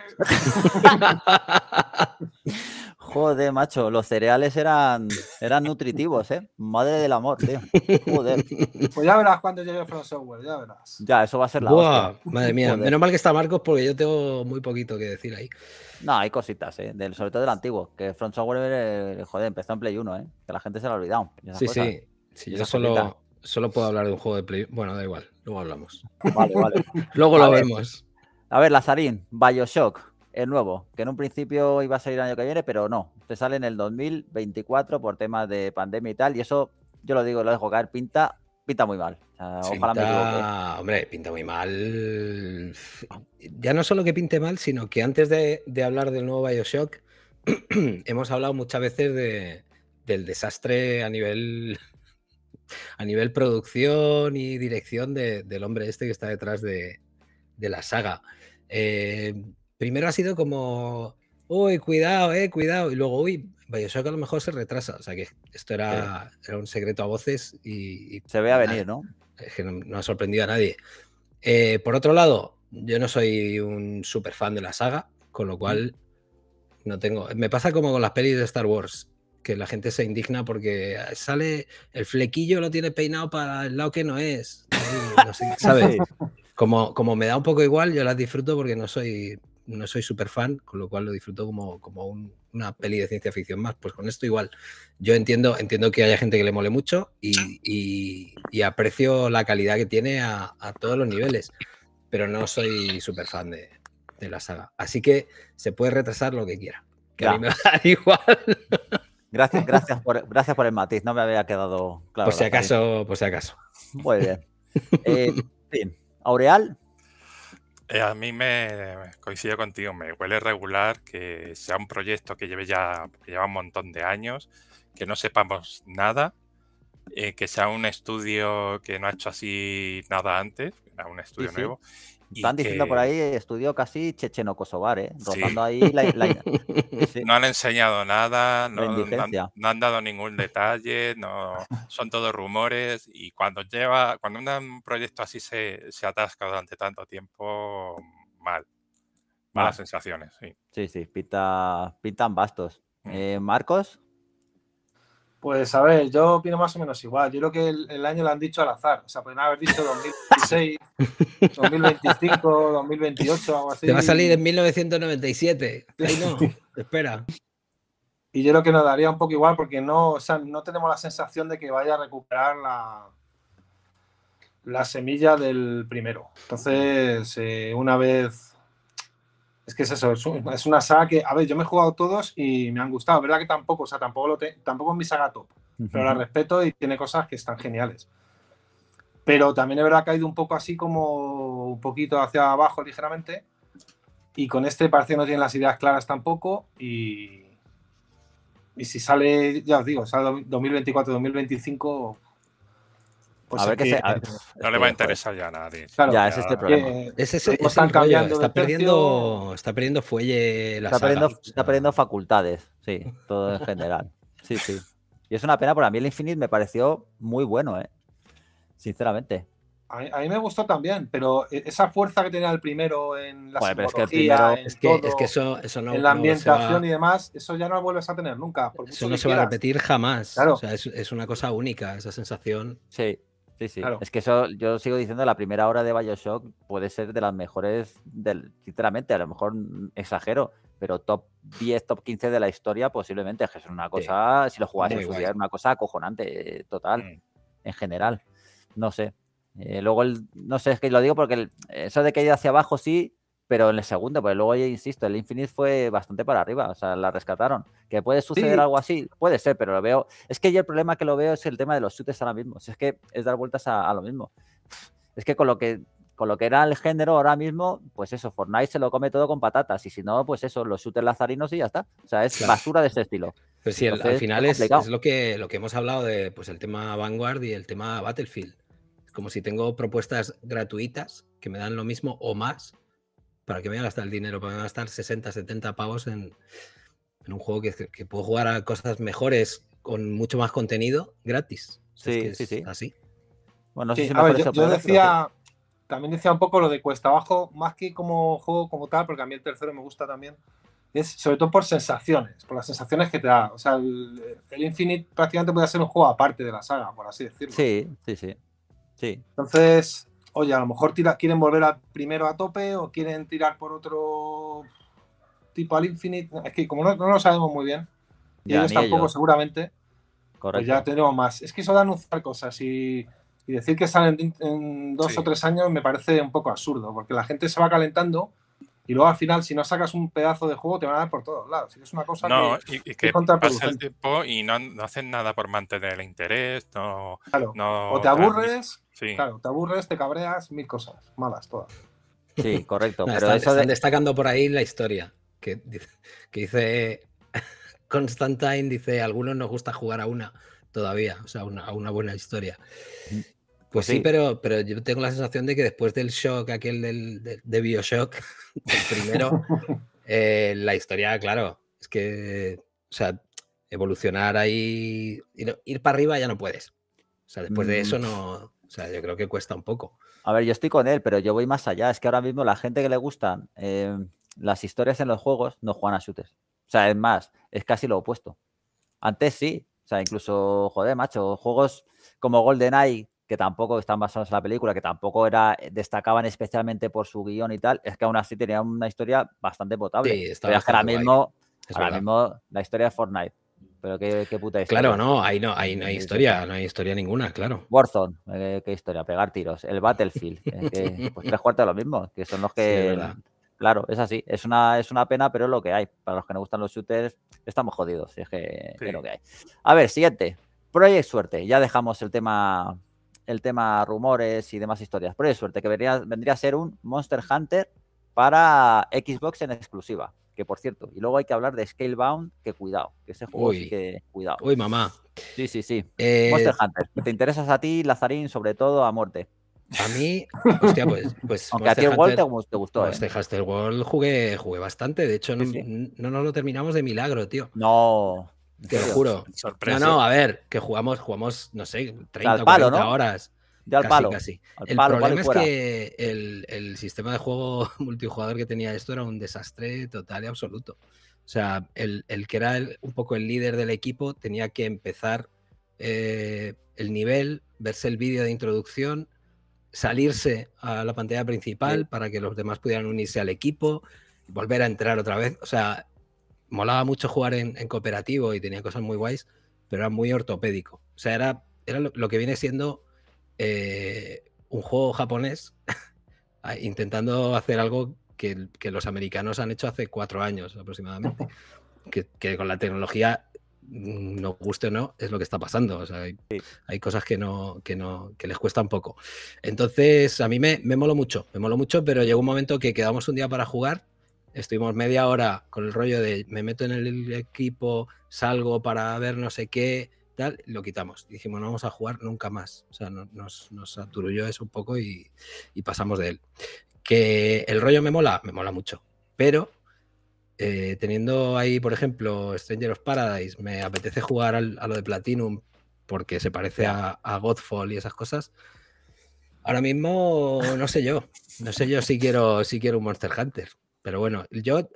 [laughs] Joder, macho, los cereales eran, eran nutritivos, ¿eh? Madre del amor, tío. Joder. Pues ya verás cuando llegue From Software, ya verás. Ya, eso va a ser la Buah, Madre mía, menos mal que está Marcos porque yo tengo muy poquito que decir ahí. No, hay cositas, ¿eh? sobre todo del antiguo, que Front Software, eh, joder, empezó en Play 1, ¿eh? Que la gente se lo ha olvidado. Sí, sí, sí. Yo solo, solo puedo hablar de un juego de Play Bueno, da igual, luego hablamos. Vale, vale. [laughs] luego lo vemos. A ver, Lazarín, Bioshock el nuevo, que en un principio iba a salir el año que viene, pero no, te sale en el 2024 por temas de pandemia y tal, y eso yo lo digo, lo dejo caer, pinta, pinta muy mal. Hombre, pinta muy mal. Ya no solo que pinte mal, sino que antes de, hablar del nuevo Bioshock, [clears throat] hemos hablado muchas veces de, del desastre a nivel [laughs] a nivel producción y dirección del hombre este que está detrás de, de la saga. Eh, Primero ha sido como, uy, cuidado, eh, cuidado. Y luego, uy, que a lo mejor se retrasa. O sea que esto era, era un secreto a voces y. se ve a venir, ¿no? Es que no, ha sorprendido a nadie. Eh, por otro lado, yo no soy un superfan fan de la saga, con lo cual no tengo. Me pasa como con las pelis de Star Wars, que la gente se indigna porque sale el flequillo, lo tiene peinado para el lado que no es. No sé, [laughs] ¿Sabes? Como, como me da un poco igual, yo las disfruto porque no soy no soy súper fan, con lo cual lo disfruto como, como una peli de ciencia ficción más. Pues con esto igual. Yo entiendo, entiendo que haya gente que le mole mucho y, aprecio la calidad que tiene a, todos los niveles, pero no soy súper fan de, la saga. Así que se puede retrasar lo que quiera. a mí me [laughs] igual. Gracias, gracias por, gracias por el matiz. No me había quedado claro. Por si acaso, por si acaso. Muy bien. bien. [laughs] Eh, Aureal. Eh, a mí me coincido contigo, me huele regular que sea un proyecto que lleve ya lleva un montón de años, que no sepamos nada, eh, que sea un estudio que no ha hecho así nada antes, un estudio nuevo, están diciendo por ahí, estudió casi checheno-kosovar, ¿eh? ahí la, No han enseñado nada, no, han, dado ningún detalle, son todos rumores y cuando lleva, cuando un proyecto así se, se atasca durante tanto tiempo, mal. Malas sensaciones, sí. Sí, sí, pintan bastos. Mm. Eh, Marcos, pues a ver, yo opino más o menos igual. Yo creo que el, año lo han dicho al azar. O sea, podrían haber dicho 2016, 2025, 2028, algo así. Te va a salir en 1997. Sí, no, [laughs] espera. Y yo creo que nos daría un poco igual porque no, o sea, no tenemos la sensación de que vaya a recuperar la, la semilla del primero. Entonces, eh, una vez es que es eso, es, una saga que, a ver, yo me he jugado todos y me han gustado, ¿verdad? Que tampoco, o sea, tampoco, tampoco es mi saga top, pero la respeto y tiene cosas que están geniales. Pero también es verdad ha caído un poco así como un poquito hacia abajo ligeramente y con este parece que no tiene las ideas claras tampoco y, y si sale, ya os digo, sale 2024-2025 no le este, va a interesar ya a nadie. ya, es este problema. Eh, eh, está, perdiendo, está perdiendo fuelle la está, Perdiendo, facultades, sí, todo en general. Sí, sí. Y es una pena, porque a mí el Infinite me pareció muy bueno, eh, sinceramente. A mí, me gustó también, pero e, esa fuerza que tenía el primero en la bueno, es que, el es que, eso, no, en la ambientación y demás, eso ya no lo vuelves a tener nunca. eso no se va a repetir jamás. Claro. es, una cosa única, esa sensación. Sí. Es que eso, yo sigo diciendo, la primera hora de Bioshock puede ser de las mejores, del, sinceramente, a lo mejor mm, exagero, pero top 10, top 15 de la historia posiblemente. Es una cosa, si lo jugas en una cosa acojonante, eh, total, mm. en general. No sé. Eh, luego, no sé, es que lo digo porque eso de que hacia abajo sí, pero en el segundo, porque luego, insisto, el Infinite fue bastante para arriba, o sea, la rescataron. Que puede suceder algo así, puede ser, pero lo veo. Es que yo el problema que lo veo es el tema de los shooters ahora mismo. es que es dar vueltas a, lo mismo. Es que con lo que con lo que era el género ahora mismo, pues eso, Fortnite se lo come todo con patatas. Y si no, pues eso, los shooters lazarinos y ya está. O sea, es basura de ese estilo. Pues sí, al final es, lo, que, lo que hemos hablado de pues, el tema Vanguard y el tema Battlefield. Como si tengo propuestas gratuitas que me dan lo mismo o más ¿Para qué voy a gastar el dinero? ¿Para gastar 60, 70 pavos en, en un juego que, que, puedo jugar a cosas mejores con mucho más contenido gratis? sí, sí, sí. Así. Bueno, sí, sí, yo, decía, también decía un poco lo de cuesta abajo, más que como juego como tal, porque a mí el tercero me gusta también. Es sobre todo por sensaciones, por las sensaciones que te da. O sea, el, Infinite prácticamente puede ser un juego aparte de la saga, por así decirlo. Sí, sí, sí. sí. Entonces, oye, a lo mejor tira, quieren volver al primero a tope o quieren tirar por otro tipo al Infinite. Es que como no, lo sabemos muy bien, y ya, ellos tampoco seguramente, pues Correcto. ya tenemos más. Es que eso de anunciar cosas y, decir que salen en dos o tres años me parece un poco absurdo, porque la gente se va calentando y luego al final, si no sacas un pedazo de juego, te van a dar por todos lados. Es una cosa no, que, y, y que pasa el tiempo y no, no, hacen nada por mantener el interés. No, o te aburres, claro, te aburres, te cabreas, mil cosas malas todas. Sí, [laughs] correcto. pero destacando por ahí la historia que, que dice [laughs] Constantine, dice, algunos nos gusta jugar a una todavía, o sea, a una buena historia. Pues sí, pero, pero yo tengo la sensación de que después del shock, aquel del, de, Bioshock, [laughs] primero, [laughs] eh, la historia, claro, es que, o sea, evolucionar ahí, ir, para arriba ya no puedes. O sea, después de eso mm. no, o sea, yo creo que cuesta un poco. A ver, yo estoy con él, pero yo voy más allá. Es que ahora mismo la gente que le gustan eh, las historias en los juegos no juegan a shooters. O sea, es más, es casi lo opuesto. Antes sí, o sea, incluso, joder, macho, juegos como GoldenEye que tampoco están basados en la película, que tampoco era eh, destacaban especialmente por su guión y tal, es que aún así tenía una historia bastante potable. Sí, pero es que ahora mismo, la historia de Fortnite. Pero qué, puta historia. Claro, no, ahí no, ahí no hay historia, no hay historia ninguna, claro. Warzone, eh, qué, historia, pegar tiros. El Battlefield, eh, [laughs] pues tres cuartos lo mismo, que son los que. claro, es así. Es una, es una pena, pero es lo que hay. Para los que nos gustan los shooters, estamos jodidos. Es que que A ver, siguiente. Project Suerte. Ya dejamos el tema el tema rumores y demás historias. Pero es suerte que vendría, vendría a ser un Monster Hunter para Xbox en exclusiva que por cierto, y luego hay que hablar de Scalebound, que cuidado, que ese juego que cuidado. Uy, mamá. Sí, sí, sí. Eh, Monster Hunter, te interesas a ti, Lazarín, sobre todo a muerte. A mí, hostia, pues. pues [laughs] el World te, gustó. Este Haster ¿eh? Hunter World jugué, jugué bastante, de hecho, no, no nos lo terminamos de milagro, tío. No. Te lo juro. Sorpresa. No, no, a ver, que jugamos, jugamos, no sé, 30 o 40 horas. al palo. Casi. el problema es que el, sistema de juego [laughs] multijugador que tenía esto era un desastre total y absoluto. O sea, el, que era un poco el líder del equipo tenía que empezar eh, el nivel, verse el vídeo de introducción, salirse a la pantalla principal para que los demás pudieran unirse al equipo, volver a entrar otra vez. O sea, molaba mucho jugar en, cooperativo y tenía cosas muy guays, pero era muy ortopédico. O sea, era, era lo, que viene siendo eh, un juego japonés [laughs] intentando hacer algo que, que, los americanos han hecho hace cuatro años aproximadamente. [laughs] que, con la tecnología mm, nos guste o no, es lo que está pasando. O sea, hay, hay, cosas que no, que no, que les cuesta un poco. Entonces, a mí me, me moló mucho, me moló mucho, pero llegó un momento que quedamos un día para jugar estuvimos media hora con el rollo de me meto en el equipo, salgo para ver no sé qué, tal, lo quitamos. Dijimos, no vamos a jugar nunca más. O sea, nos, nos aturulló eso un poco y, pasamos de él. Que el rollo me mola, me mola mucho. Pero eh, teniendo ahí, por ejemplo, Stranger of Paradise, me apetece jugar a lo de Platinum porque se parece a, a Godfall y esas cosas. Ahora mismo no sé yo, no sé yo si quiero si quiero un Monster Hunter. Pero bueno, yo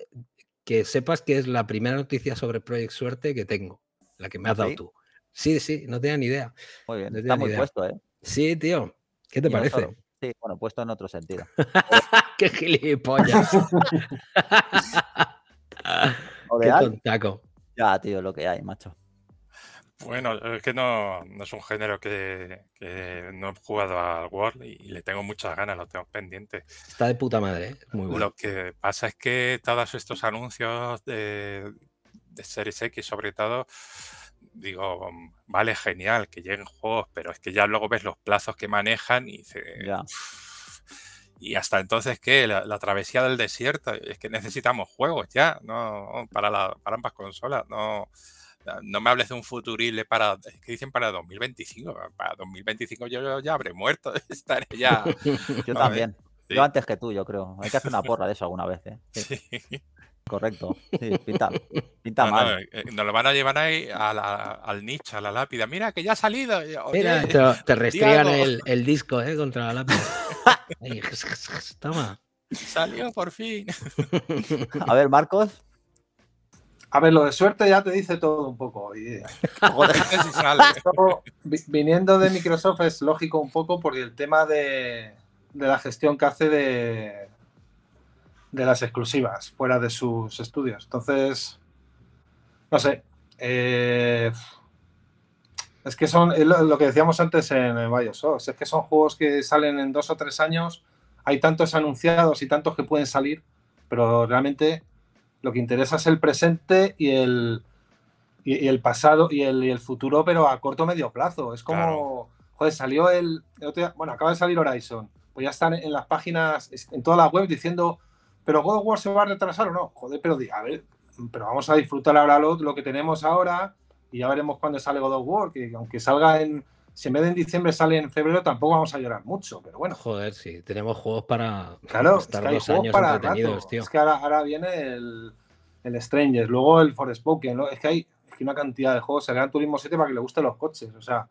que sepas que es la primera noticia sobre Project Suerte que tengo, la que me has dado tú. Sí, sí, no tenía ni idea. Muy bien, está muy puesto, ¿eh? Sí, tío. ¿Qué te parece? sí, bueno, puesto en otro sentido. [laughs] ¡Qué gilipollas! [laughs] [laughs] ¡Qué Ya, tío, lo que hay, macho. Bueno, es que no, es un género que, no he jugado al World y, le tengo muchas ganas, lo tengo pendiente. Está de puta madre, ¿eh? Lo que pasa es que todos estos anuncios de, Series X, sobre todo, digo, vale, genial que lleguen juegos, pero es que ya luego ves los plazos que manejan y se, Y hasta entonces, ¿qué? La, travesía del desierto. Es que necesitamos juegos ya, ¿no? Para, para ambas consolas, no no me hables de un futurible para, es que dicen para 2025, para 2025 yo, ya habré muerto, [laughs] estaré ya. yo también, yo antes que tú, yo creo. Hay que hacer una porra de eso alguna vez. ¿eh? Correcto, sí, pinta, pinta mal. Eh, eh, nos lo van a llevar ahí al nicho, a la lápida. Mira, que ya ha salido. Mira, te, te el, disco contra la lápida. [laughs] toma. Salió por fin. A ver, Marcos. A ver, lo de suerte ya te dice todo un poco. [laughs] viniendo de Microsoft es lógico un poco porque el tema de, la gestión que hace de, las exclusivas fuera de sus estudios. Entonces, no sé. Eh, es que son lo que decíamos antes en Bioshock. Es que son juegos que salen en dos o tres años. Hay tantos anunciados y tantos que pueden salir, pero realmente lo que interesa es el presente y el, y, el pasado y el, futuro, pero a corto o medio plazo. Es como, joder, salió el, bueno, acaba de salir Horizon. Pues ya están en las páginas, en todas las webs diciendo, pero God of War se va a retrasar o no. Joder, pero a ver, pero vamos a disfrutar ahora lo, que tenemos ahora y ya veremos cuándo sale God of War, que aunque salga en si en vez de en diciembre sale en febrero, tampoco vamos a llorar mucho, pero bueno. Joder, sí, tenemos juegos para claro, estar dos años entretenidos, Es que ahora, viene el, Stranger. luego el Forespoken, ¿no? es que hay una cantidad de juegos, se Gran Turismo 7 para que le gusten los coches, o sea,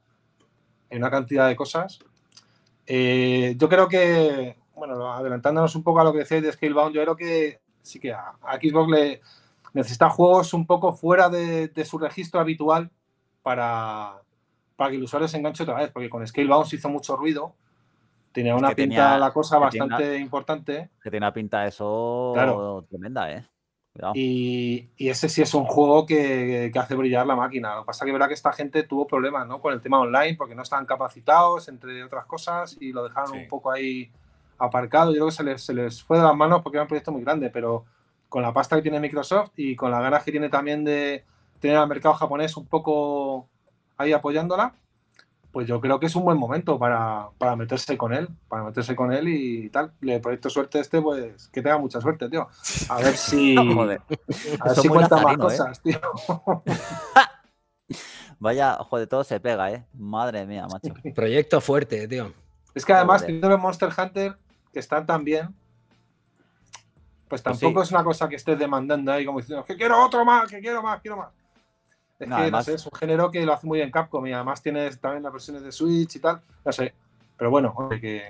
hay una cantidad de cosas. Eh, yo creo que, bueno, adelantándonos un poco a lo que decíais de Scalebound, yo creo que sí que a, Xbox le necesita juegos un poco fuera de su registro habitual para para que el usuario se enganche otra vez, porque con Scale Bounce hizo mucho ruido, Tiene una pinta la cosa bastante importante. Que tiene una pinta eso claro. tremenda, ¿eh? Y, ese sí es un juego que, hace brillar la máquina. Lo que pasa es que verdad que esta gente tuvo problemas ¿no? con el tema online porque no estaban capacitados, entre otras cosas, y lo dejaron un poco ahí aparcado. Yo creo que se les, se les fue de las manos porque era un proyecto muy grande, pero con la pasta que tiene Microsoft y con las ganas que tiene también de tener al mercado japonés un poco ahí apoyándola, pues yo creo que es un buen momento para, meterse con él, para meterse con él y tal. Le proyecto suerte este, pues que tenga mucha suerte, tío. A ver si, [laughs] A ver si cuenta más ¿eh? cosas, tío. [laughs] Vaya, de todo se pega, ¿eh? Madre mía, macho. Proyecto fuerte, tío. Es que además, teniendo el Monster Hunter, que están tan bien, pues, pues tampoco es una cosa que esté demandando ahí como diciendo, que quiero otro más, que quiero más, quiero más. Es además... sé, es un género que lo hace muy bien Capcom y además tienes también las versiones de Switch y tal. No sé. Pero bueno, que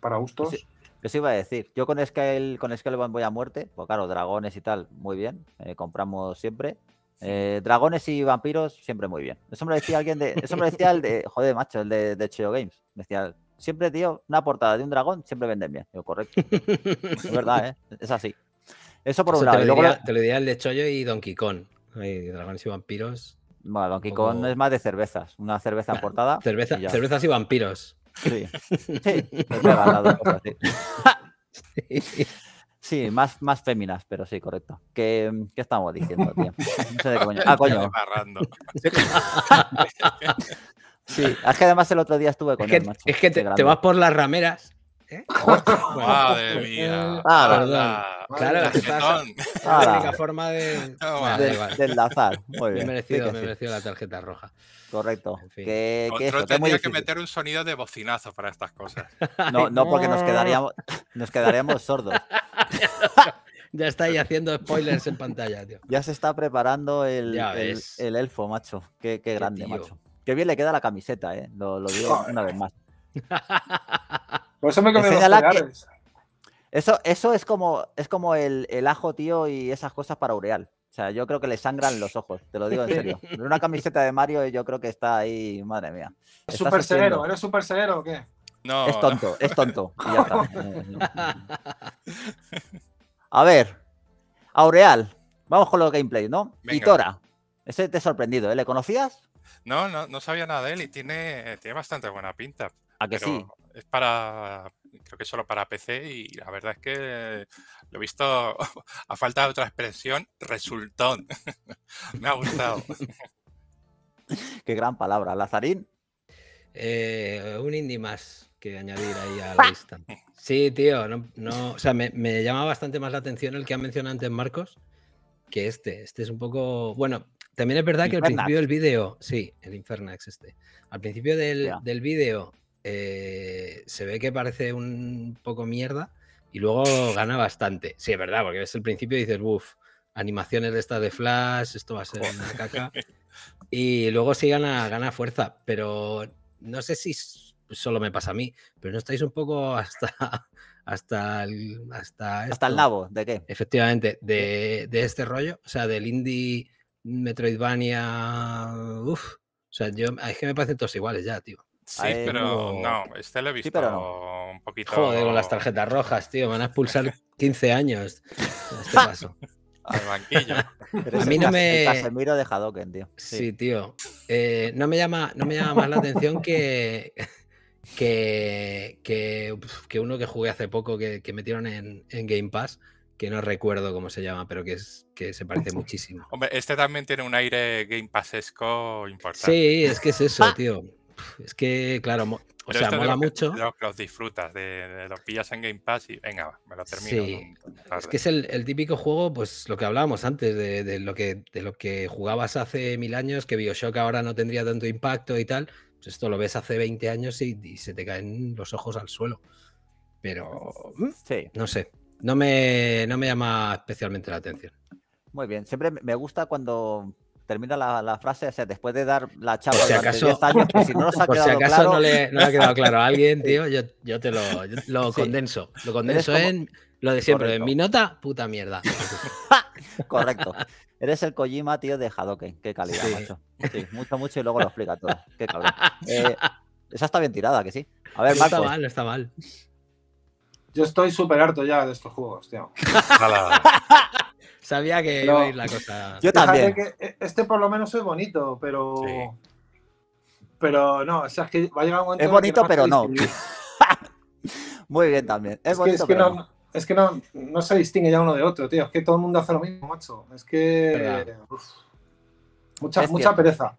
para gustos. Sí, eso iba a decir. Yo con Scale, con voy a muerte. Pues claro, dragones y tal, muy bien. Eh, compramos siempre. Eh, dragones y vampiros, siempre muy bien. Eso me decía alguien de. Eso me decía el de. [laughs] Joder, macho, el de, de Cheo Games. Me decía, siempre, tío, una portada de un dragón siempre venden bien. correcto. [laughs] es verdad, ¿eh? Es así. Eso por un lado. Te lo, diría, el de Choyo y Donkey Kong. Hay dragones y vampiros. Bueno, Donkey Kong es más de cervezas. Una cerveza aportada [laughs] portada. Cerveza, cervezas y vampiros. Sí. [laughs] [laughs] Sí, más, más féminas, pero sí, correcto. ¿Qué, qué estamos diciendo, No sé de coño. Ah, coño. Sí, es que además el otro día estuve con es macho, Es que te, vas por las rameras ¿Eh? [laughs] Madre mía. Ah, Claro, la única forma de... [laughs] enlazar. Muy bien. Me mereció, la tarjeta roja. Correcto. que, tendría que meter un sonido de bocinazo para estas cosas. [laughs] No, no, porque nos quedaríamos, nos sordos. ya está ahí haciendo spoilers en pantalla, tío. Ya se está preparando el, el, elfo, macho. Qué, qué grande, macho. Qué bien le queda la camiseta, eh. Lo, lo digo una vez más eso me Eso, es como, es como el, ajo, tío, y esas cosas para Aureal O sea, yo creo que le sangran los ojos, te lo digo en serio. [laughs] Una camiseta de Mario yo creo que está ahí, madre mía. ¿Súper severo? ¿Eres súper severo o qué? No. Es tonto, es tonto. Y ya [laughs] A ver, Aureal, vamos con los gameplays, ¿no? Y Tora, ese te he sorprendido, ¿eh? ¿Le conocías? No, no, sabía nada de él y tiene, tiene bastante buena pinta. ¿A que sí? Es para, creo que solo para PC y la verdad es que lo he visto, [laughs] a falta de otra expresión, resultón. [laughs] Me ha gustado. [laughs] Qué gran palabra. Lazarín. Eh, un indie más que añadir ahí a la lista. Sí, tío, no, o sea, me, llama bastante más la atención el que ha mencionado antes Marcos que este. Este es un poco, bueno, también es verdad que al principio del vídeo, sí, el Infernax este, al principio del, del vídeo eh, se ve que parece un poco mierda y luego gana bastante. Sí, es verdad, porque ves el principio dices, uff, animaciones de estas de Flash, esto va a ser una caca. Y luego sí gana, gana fuerza, pero no sé si pues solo me pasa a mí, pero no estáis un poco hasta hasta el, hasta, hasta el nabo, ¿de qué? Efectivamente, de, de, este rollo, o sea, del indie Metroidvania, uff, o sea, yo, es que me parecen todos iguales ya, tío. Sí, pero no, este lo he visto un poquito. Joder, con las tarjetas rojas, tío, van a expulsar 15 [laughs] años. En este caso. [laughs] Al banquillo. a mí no me. Casemiro de Hadoken, tío. Sí, tío. Eh, no, me llama, no me llama más la atención que. [laughs] Que, que, uno que jugué hace poco que, metieron en, Game Pass, que no recuerdo cómo se llama, pero que, es, que se parece muchísimo. Hombre, este también tiene un aire Game Passesco importante. Sí, es que es eso, ah. tío. Es que, claro, o sea, mola mucho. Los, disfrutas, de, los pillas en Game Pass y venga, me lo termino. Sí. Es que es el, típico juego, pues lo que hablábamos antes, de, lo que, de lo que jugabas hace mil años, que Bioshock ahora no tendría tanto impacto y tal. Pues esto lo ves hace 20 años y, se te caen los ojos al suelo. Pero no sé, no me, no me llama especialmente la atención. Muy bien, siempre me gusta cuando termina la, frase, o después de dar la chava de si acaso, 10 años, que pues, si no nos ha [laughs] por si acaso no, le, no ha quedado claro a alguien, [laughs] tío, yo, yo te lo, lo condenso. Lo condenso en lo de siempre, en mi nota, puta mierda. [laughs] Correcto. Eres el Kojima, tío, de Hadoken. Qué calidad, macho. Sí, mucho, mucho y luego lo explica todo. Qué cabrón. Eh, esa está bien tirada, que sí. A ver, Marco. Está mal, está mal. Yo estoy súper harto ya de estos juegos, tío. Sabía que iba a ir la cosa. Yo también. Eh, este por lo menos es bonito, pero. Pero no, o es que va a llegar un momento. Es bonito, pero no. [laughs] Muy bien también. Es, bonito, que, es que no, Es que no, se distingue ya uno de otro, tío. Es que todo el mundo hace lo mismo, macho. Es que. mucha, mucha pereza.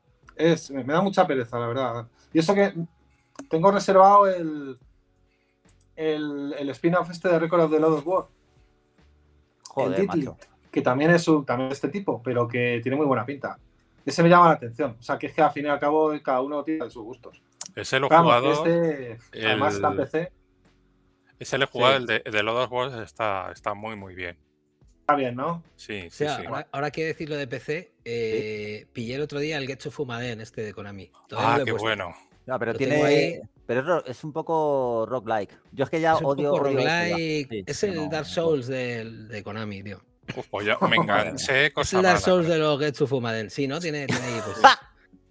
me da mucha pereza, la verdad. Y eso que tengo reservado el, el, spin-off este de Record of the Lord of War. Joder, que también es también este tipo, pero que tiene muy buena pinta. Ese me llama la atención. O sea, que es que al fin y al cabo cada uno tiene sus gustos. Ese lo he jugado. Este, el, además, está PC. Ese lo he el de, los de Lord of Wars está, está muy, muy bien. Está bien, ¿no? Sí, sí, sí. Ahora, quiero decir lo de PC, eh, pillé el otro día el Getsu en este de Konami. ah, qué bueno. pero tiene. Pero es, un poco rock-like. Yo es que ya odio. Este rock-like. es el Dark Souls de, de Konami, tío. Uf, pues yo me [laughs] enganché, cosa Dark de los Getsu Fumaden. Sí, ¿no? Tiene, pues, [laughs]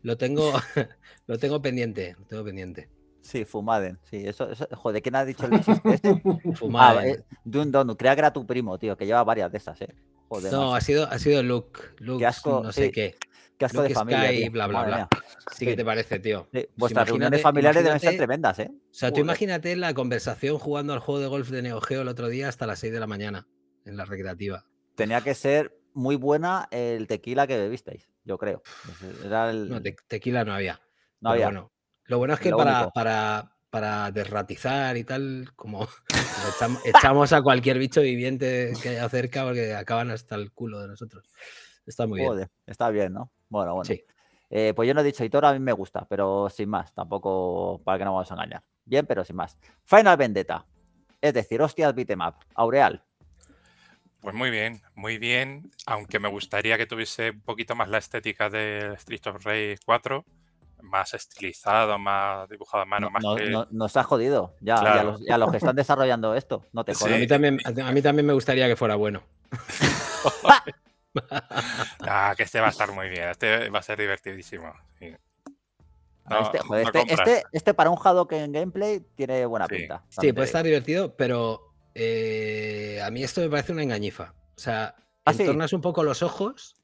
lo, tengo, [laughs] lo tengo pendiente, tengo pendiente. Sí, Fumaden. Sí, eso, eso, joder, ¿quién ha dicho el este? ah, Fumaden. Eh, crea que era tu primo, tío, que lleva varias de esas, ¿eh? no, ha sido, ha sido Luke. Luke, no sé qué. asco Luke de familia. Sky, bla, bla, bla. Sí, ¿qué que te parece, tío. Sí. Pues vuestras reuniones familiares deben ser tremendas, ¿eh? O sea, tú imagínate la conversación jugando al juego de golf de NeoGeo el otro día hasta las 6 de la mañana en la recreativa tenía que ser muy buena el tequila que bebisteis, yo creo. E, no, tequila no había. No había. lo bueno es que para, para, derratizar y tal, como, echamos, a cualquier bicho viviente que haya cerca porque acaban hasta el culo de nosotros. Está muy bien. Está bien, ¿no? Bueno, bueno. Eh, pues yo no he dicho Hitor, a mí me gusta, pero sin más, tampoco para que no vamos a engañar. Bien, pero sin más. Final Vendetta. Es decir, hostias, bitemap Aureal, pues muy bien, muy bien. Aunque me gustaría que tuviese un poquito más la estética del Street of Rage 4, más estilizado, más dibujado a mano. más que... nos ha jodido ya, ya, los, que están desarrollando esto. No te [laughs] jodas. A, mí también, me gustaría que fuera bueno. [laughs] Ah, que este va a estar muy bien. Este va a ser divertidísimo. Este este, este, este, para un que en gameplay tiene buena pinta. Sí, puede estar divertido, pero eh, a mí esto me parece una engañifa. O sea, ¿Ah, entornas un poco los ojos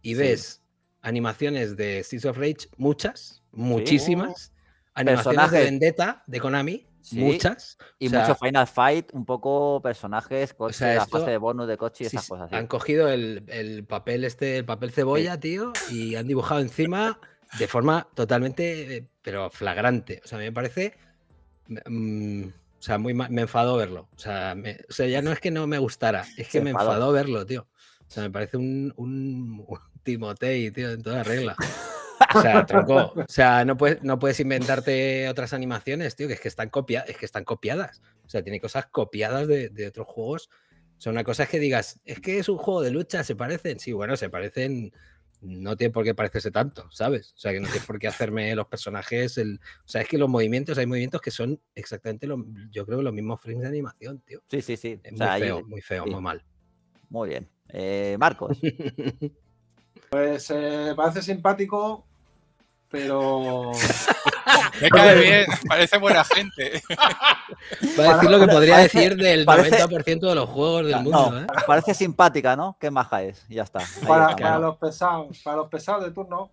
y ves animaciones de Streets of Rage, muchas, muchísimas. Uh. Animaciones de Vendetta, de Konami, muchas. Y mucho Final Fight, un poco personajes, cosas de bonus de coche y esas cosas. Han cogido el, papel este, el papel cebolla, tío, y han dibujado encima de forma totalmente, eh, pero flagrante. O sea, a mí me parece mm, o sea, muy me enfadó verlo. O sea, sea, ya no es que no me gustara, es que me enfadó. verlo, tío. O sea, me [laughs] parece un, un, Timotei, tío, en toda regla. O sea, tronco. O sea, no puedes, no puedes inventarte otras animaciones, tío, que es que están, copia, es que están copiadas. O sea, tiene cosas copiadas de, de otros juegos. O sea, una cosa es que digas, es que es un juego de lucha, se parecen. Sí, bueno, se parecen no tiene por qué parecerse tanto, ¿sabes? O sea, que no tiene por qué hacerme los personajes. El... O sea, es que los movimientos, hay movimientos que son exactamente los, yo creo, los mismos frames de animación, tío. Sí, sí, sí. muy, feo, muy feo, muy mal. Muy bien. Eh, Marcos. [laughs] pues eh, parece simpático, pero. [laughs] Me cae bien, parece buena gente. Va a decir lo que podría decir del 90% de los juegos del mundo. ¿eh? Parece simpática, ¿no? Qué maja es, ya está. Para, los pesados, para los pesados de turno,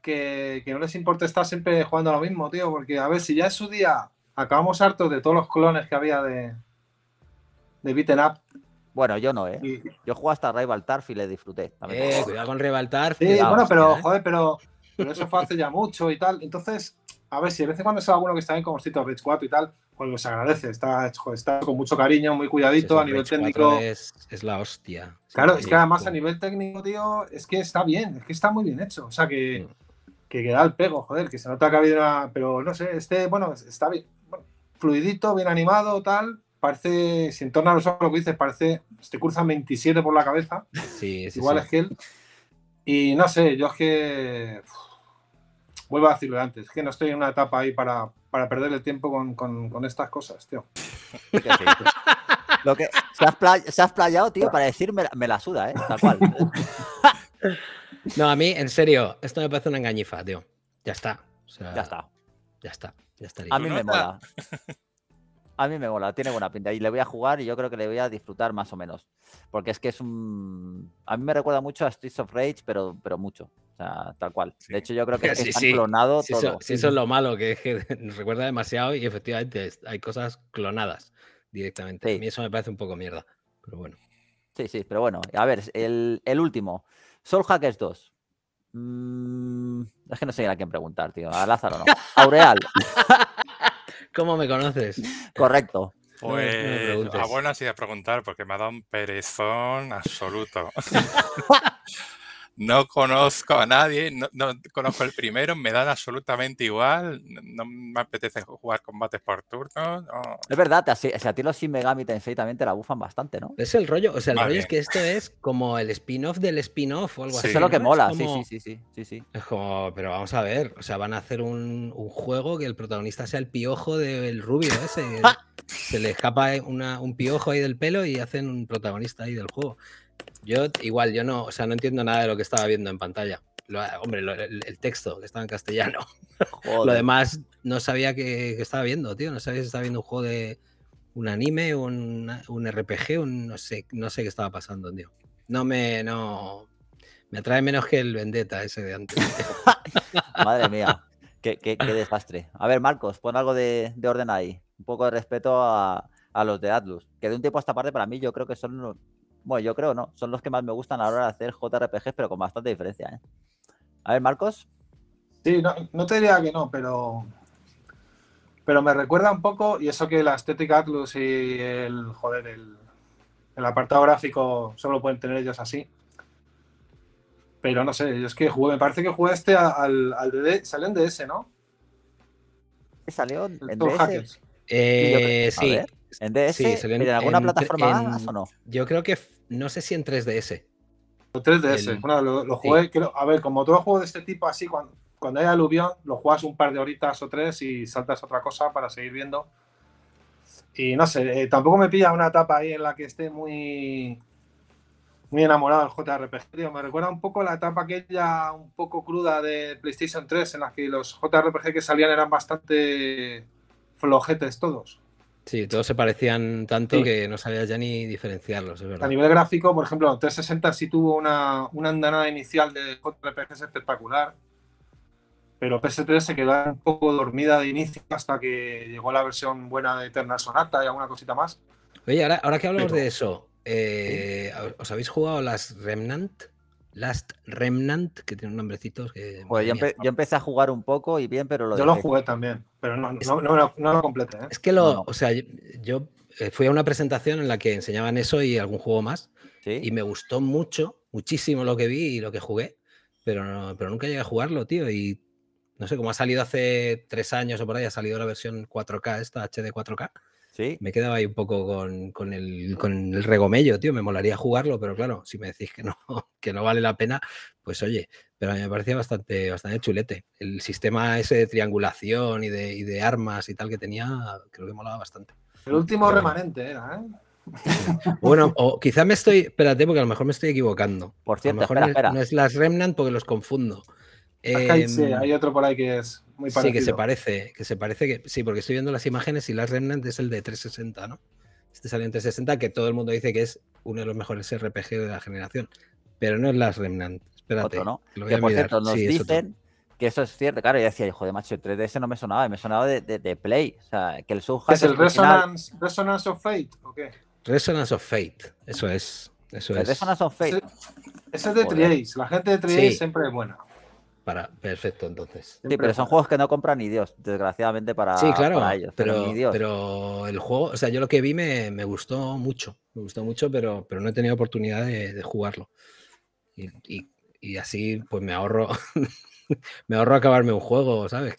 que, no les importa estar siempre jugando lo mismo, tío, porque a ver, si ya es su día acabamos hartos de todos los clones que había de, de beaten up, bueno, yo no, ¿eh? Yo jugué hasta Rival Tarf y le disfruté. Eh, cuidado con Rival Tarf. Sí, bueno, pero, ¿eh? joder, pero, pero, eso fue hace ya mucho y tal. Entonces, a ver si de vez en cuando es alguno que está bien como Street of Rage 4 y tal, pues los agradece. Está, está con mucho cariño, muy cuidadito a nivel técnico. Es, la hostia. Claro, es que además a nivel técnico, tío, es que está bien, es que está muy bien hecho. O sea que, mm. que, da el pego, joder, que se nota que ha habido una. Pero no sé, este, bueno, está bien. fluidito, bien animado, tal. Parece, si entorna los ojos lo que dices, parece, te cruzan 27 por la cabeza. Sí, sí Igual es que él. Y no sé, yo es que vuelvo a decirlo antes, que no estoy en una etapa ahí para, perder el tiempo con, estas cosas, tío. Lo que, se, has playado, tío, para decirme, me la, suda, ¿eh? Tal cual. [laughs] No, a mí, en serio, esto me parece una engañifa, tío. Ya está. ya está. Ya está. Ya está. A mí me mola. A mí me mola, tiene buena pinta. Y le voy a jugar y yo creo que le voy a disfrutar más o menos. Porque es que es un. A mí me recuerda mucho a Streets of Rage, pero, pero mucho. O sea, tal cual. De hecho, yo creo [laughs] que, es clonado sí, eso es lo malo, que, es que [laughs] recuerda demasiado y efectivamente hay cosas clonadas directamente. A mí eso me parece un poco mierda. Pero bueno. Sí, sí, pero bueno. A ver, el, último. Soul Hackers 2. Mm, es que no sé a quién preguntar, tío. A Lázaro no. Aureal. [laughs] ¿Cómo me conoces? Correcto. [laughs] Pues la a buenas y a preguntar, porque me ha dado un perezón absoluto. [laughs] no conozco a nadie, no, conozco el primero, me dan absolutamente igual, no, me apetece jugar combates por turno. Es verdad, sea, a ti los sin Tensei también te la bufan bastante, ¿no? Es el rollo, o sea, el rollo es que esto es como el spin-off del spin-off o algo así. Eso es lo que mola, sí, sí, sí, sí, sí, Es como, pero vamos a ver, o sea, van a hacer un, juego que el protagonista sea el piojo del rubio ese. [laughs] se le escapa un piojo ahí del pelo y hacen un protagonista ahí del juego. Yo igual, yo no, o sea, no entiendo nada de lo que estaba viendo en pantalla. hombre, el, texto que estaba en castellano. [laughs] Lo demás no sabía que, estaba viendo, tío. No sabía si estaba viendo un juego de un anime, un, un RPG, un no sé, no sé qué estaba pasando, tío. No me, no, me atrae menos que el Vendetta ese de antes. [laughs] Madre mía, qué, qué, desastre. A ver, Marcos, pon algo de, orden ahí. Un poco de respeto a, a los de Atlus, que de un tiempo a esta parte para mí yo creo que son bueno, yo creo, ¿no? Son los que más me gustan ahora de hacer JRPGs, pero con bastante diferencia, ¿eh? A ver, Marcos. Sí, no, no te diría que no, pero pero me recuerda un poco, y eso que la estética Atlus y el, joder, el, el, apartado gráfico solo pueden tener ellos así. Pero no sé, es que me parece que jugué este al, al DD, salió en DS, ¿no? Salió en DS. Eh, sí, ¿En DS? Sí, en, alguna plataforma o no? Yo creo que no sé si en 3DS. 3DS, lo, lo jugué, a ver, como todo juego de este tipo, así cuando, cuando hay aluvión, lo juegas un par de horitas o tres y saltas otra cosa para seguir viendo. Y no sé, eh, tampoco me pilla una etapa ahí en la que esté muy muy enamorado del JRPG. Me recuerda un poco la etapa aquella un poco cruda de PlayStation 3, en la que los JRPG que salían eran bastante flojetes todos. Sí, todos se parecían tanto que no sabías ya ni diferenciarlos, es verdad. A nivel gráfico, por ejemplo, 360 sí tuvo una, una andanada inicial de JRPGs espectacular, pero PS3 se quedó un poco dormida de inicio hasta que llegó la versión buena de Eternal Sonata y alguna cosita más. Oye, ahora, que hablamos de eso, eh, ¿os habéis jugado las Remnant? Last Remnant, que tiene un nombrecito. Que, yo, empecé a jugar un poco y bien, pero lo Yo lo jugué también, pero no, lo completé. ¿eh? Es que lo, o sea, yo eh, fui a una presentación en la que enseñaban eso y algún juego más. Y me gustó mucho, muchísimo lo que vi y lo que jugué, pero, pero nunca llegué a jugarlo, tío. Y no sé, como ha salido hace tres años o por ahí, ha salido la versión 4K, esta HD 4K. Me quedaba ahí un poco con, con, el, con, el, regomello, tío. Me molaría jugarlo, pero claro, si me decís que no, [laughs] que no vale la pena, pues oye, pero a mí me parecía bastante, bastante chulete. El sistema ese de triangulación y de, y de armas y tal que tenía, creo que molaba bastante. El último remanente era, ¿eh? [laughs] Bueno, o quizá me estoy. Espérate, porque a lo mejor me estoy equivocando. Por cierto, mejor espera, espera. no es las Remnant porque los confundo. Em, hay otro por ahí que es muy parecido. Sí, que se parece, que se parece que. Sí, porque estoy viendo las imágenes y Last Remnant es el de 360, ¿no? Este salió en 360, que todo el mundo dice que es uno de los mejores RPG de la generación. Pero no es Last Remnant. Espérate. ¿no? por cierto, nos dicen que eso es cierto. Claro, yo decía, hijo de macho, 3DS no me sonaba, me sonaba de, de, Play. O sea, que el Subhack. ¿Es el Resonance, Resonance of Fate o qué? Resonance of Fate, eso es. Eso es. Resonance of Fate. eso es de 3 la gente de 3 sí. siempre es buena perfecto, entonces. Sí, pero son juegos que no compran ni Dios, desgraciadamente para, sí, claro, ellos. Pero, el juego, o sea, yo lo que vi me, gustó mucho, me gustó mucho, pero, pero no he tenido oportunidad de, jugarlo. Y, así, pues me ahorro, [laughs] me ahorro acabarme un juego, ¿sabes?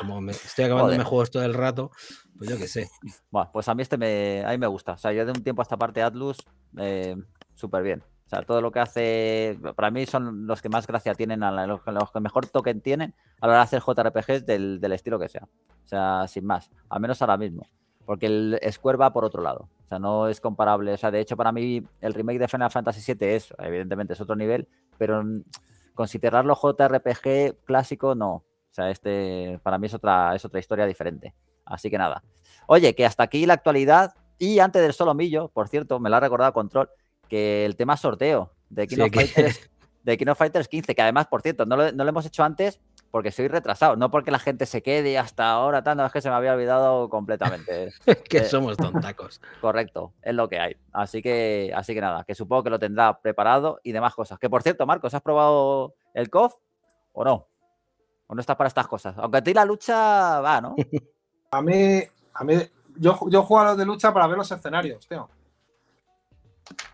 como me, estoy [laughs] acabándome juegos todo el rato, pues yo qué sé. Bueno, pues a mí este me, a mí me gusta. O sea, yo de un tiempo a esta parte Atlus, eh, súper bien. O sea, todo lo que hace, para mí son los que más gracia tienen, los, que mejor token tienen a la hora de hacer JRPGs del, estilo que sea. O sea, sin más, al menos ahora mismo. Porque el Square va por otro lado. O sea, no es comparable. O sea, de hecho, para mí el remake de Final Fantasy VII es, evidentemente, es otro nivel, pero considerarlo JRPG clásico, no. O sea, este para mí es otra, es otra historia diferente. Así que nada. Oye, que hasta aquí la actualidad. Y antes del solomillo, por cierto, me la ha recordado Control que el tema sorteo de King, Fighters, [laughs] de Fighters 15, que además, por cierto, no lo, hemos hecho antes porque soy retrasado, no porque la gente se quede hasta ahora tanto, es que se me había olvidado completamente. [laughs] que somos tontacos. [laughs] Correcto, es lo que hay. Así que, así que nada, que supongo que lo tendrá preparado y demás cosas. Que por cierto, Marcos, ¿has probado el COF o no? ¿O no estás para estas cosas? Aunque a ti la lucha va, ¿no? a mí, a mí, yo, yo juego a los de lucha para ver los escenarios, tío.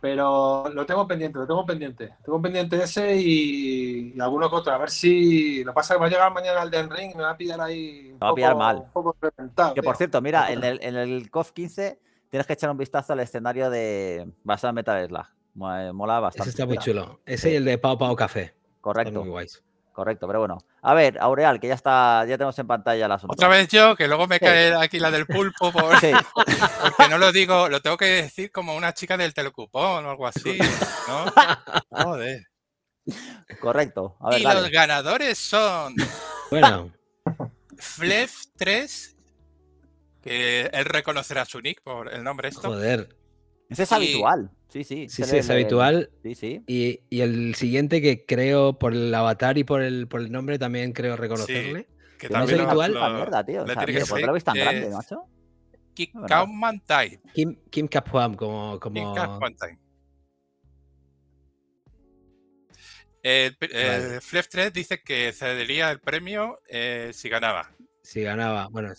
Pero lo tengo pendiente, lo tengo pendiente. Tengo pendiente ese y, y alguno que otro. A ver si. Lo pasa que va a llegar mañana al Den Ring y me va a pillar ahí. Un va a pillar mal. Que por cierto, mira, en el, en el COF 15 tienes que echar un vistazo al escenario de en Metal Slug. Mola bastante. Ese está muy chulo. Ese y el de Pau Pau Café. Correcto. muy guays. Correcto, pero bueno. A ver, Aureal, que ya está, ya tenemos en pantalla la asunto. Otra vez yo, que luego me cae aquí la del pulpo, por... sí. [laughs] porque no lo digo, lo tengo que decir como una chica del telecupón o algo así, ¿no? [laughs] Joder. Correcto. y los ganadores son. Bueno. Flef 3, que él reconocerá su nick por el nombre esto. Joder. Ese es habitual. Sí, sí. Sí, sí, es habitual. Sí, sí. Y, el siguiente que creo por el avatar y por el, nombre también creo reconocerle. que también no es habitual. La mierda, tío. O ¿Por qué lo tan grande, macho? Kim Kaufman Kim, Kim Kapuam, como. como... Kim Time. El, el eh, 3 dice que cedería el premio eh, si ganaba. Si ganaba, bueno.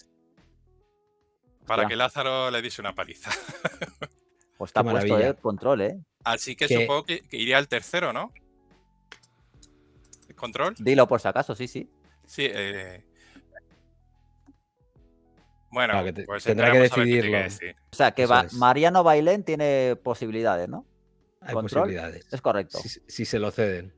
Para que Lázaro le diese una paliza. [laughs] Pues está puesto el control, ¿eh? Así que, supongo que, iría al tercero, ¿no? ¿El ¿Control? Dilo por si acaso, sí, sí. Sí, eh... Bueno, pues tendrá que decidirlo. O sea, que Mariano Bailén tiene posibilidades, ¿no? Hay posibilidades. Es correcto. Si, se lo ceden.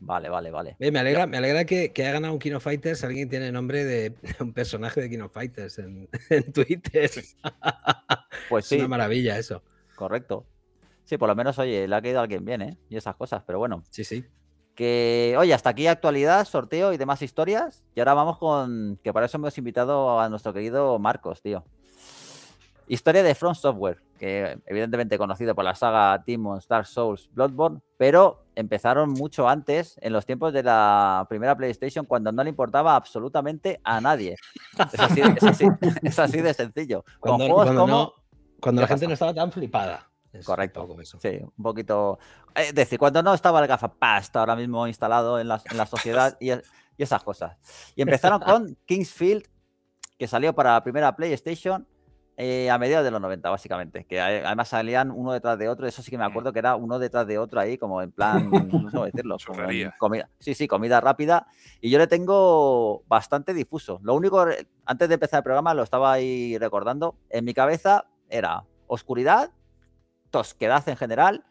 Vale, vale, vale. me alegra, me alegra que, haya ganado un Kino Fighters. Alguien tiene nombre de [laughs] un personaje de Kino Fighters en, [laughs] en Twitter. [laughs] Pues sí. es una maravilla eso. Correcto. Sí, por lo menos, oye, le ha caído alguien bien, ¿eh? Y esas cosas, pero bueno. Sí, sí. Que, oye, hasta aquí actualidad, sorteo y demás historias. Y ahora vamos con. Que para eso hemos invitado a nuestro querido Marcos, tío. Historia de Front Software, que evidentemente conocido por la saga Demon, Star Souls, Bloodborne, pero empezaron mucho antes, en los tiempos de la primera PlayStation, cuando no le importaba absolutamente a nadie. Es así, de sencillo. Con juegos como. Cuando la gente no estaba tan flipada. Correcto. Un Sí, un poquito. Eh, es decir, cuando no estaba el gafapasta ahora mismo instalado en la, sociedad y, esas cosas. Y empezaron con [laughs] Kingsfield, que salió para la primera PlayStation eh, a mediados de los 90, básicamente. Que además salían uno detrás de otro. Eso sí que me mm. acuerdo que era uno detrás de otro ahí, como en plan, no [laughs] decirlo. comida. Sí, sí, comida rápida. Y yo le tengo bastante difuso. Lo único, antes de empezar el programa, lo estaba ahí recordando. En mi cabeza era oscuridad, tosquedad en general,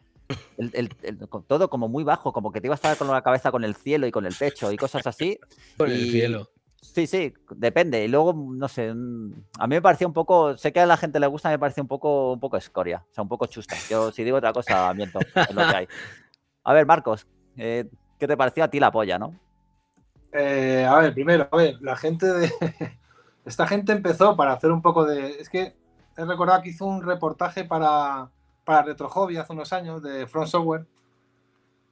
todo como muy bajo, como que te ibas a estar con la cabeza con el cielo y con el pecho y cosas así. [laughs] Con el cielo. Sí, sí, depende. Y luego, no sé, mm, a mí me parecía un poco, sé que a la gente le gusta, me parece un poco, un poco escoria, o sea, un poco chusta. Yo si digo otra cosa, miento, lo A ver, Marcos, eh, ¿qué te pareció a ti la polla, no? Eh, a ver, primero, a ver, la gente de... [laughs] Esta gente empezó para hacer un poco de... Es que he recordado que hizo un reportaje para, para Hobby hace unos años de Front Software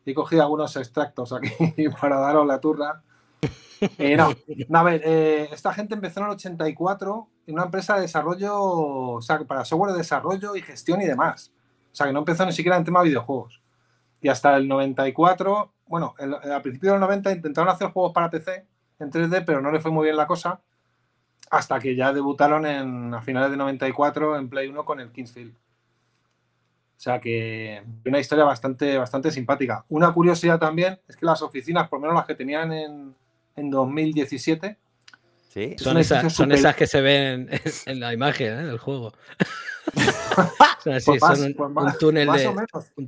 y cogido algunos extractos aquí [laughs] para daros la turra. Eh, no, eh, esta gente empezó en el 84 en una empresa de desarrollo, o sea, para software de desarrollo y gestión y demás. O sea, que no empezó ni siquiera en tema de videojuegos. Y hasta el 94, bueno, al principio del 90 intentaron hacer juegos para PC en 3D, pero no le fue muy bien la cosa hasta que ya debutaron en, a finales de 94 en Play 1 con el Kingsfield. O sea que una historia bastante, bastante simpática. Una curiosidad también es que las oficinas, por lo menos las que tenían en, 2017, son, esas, son esas que se ven en, la imagen ¿eh? del juego. un,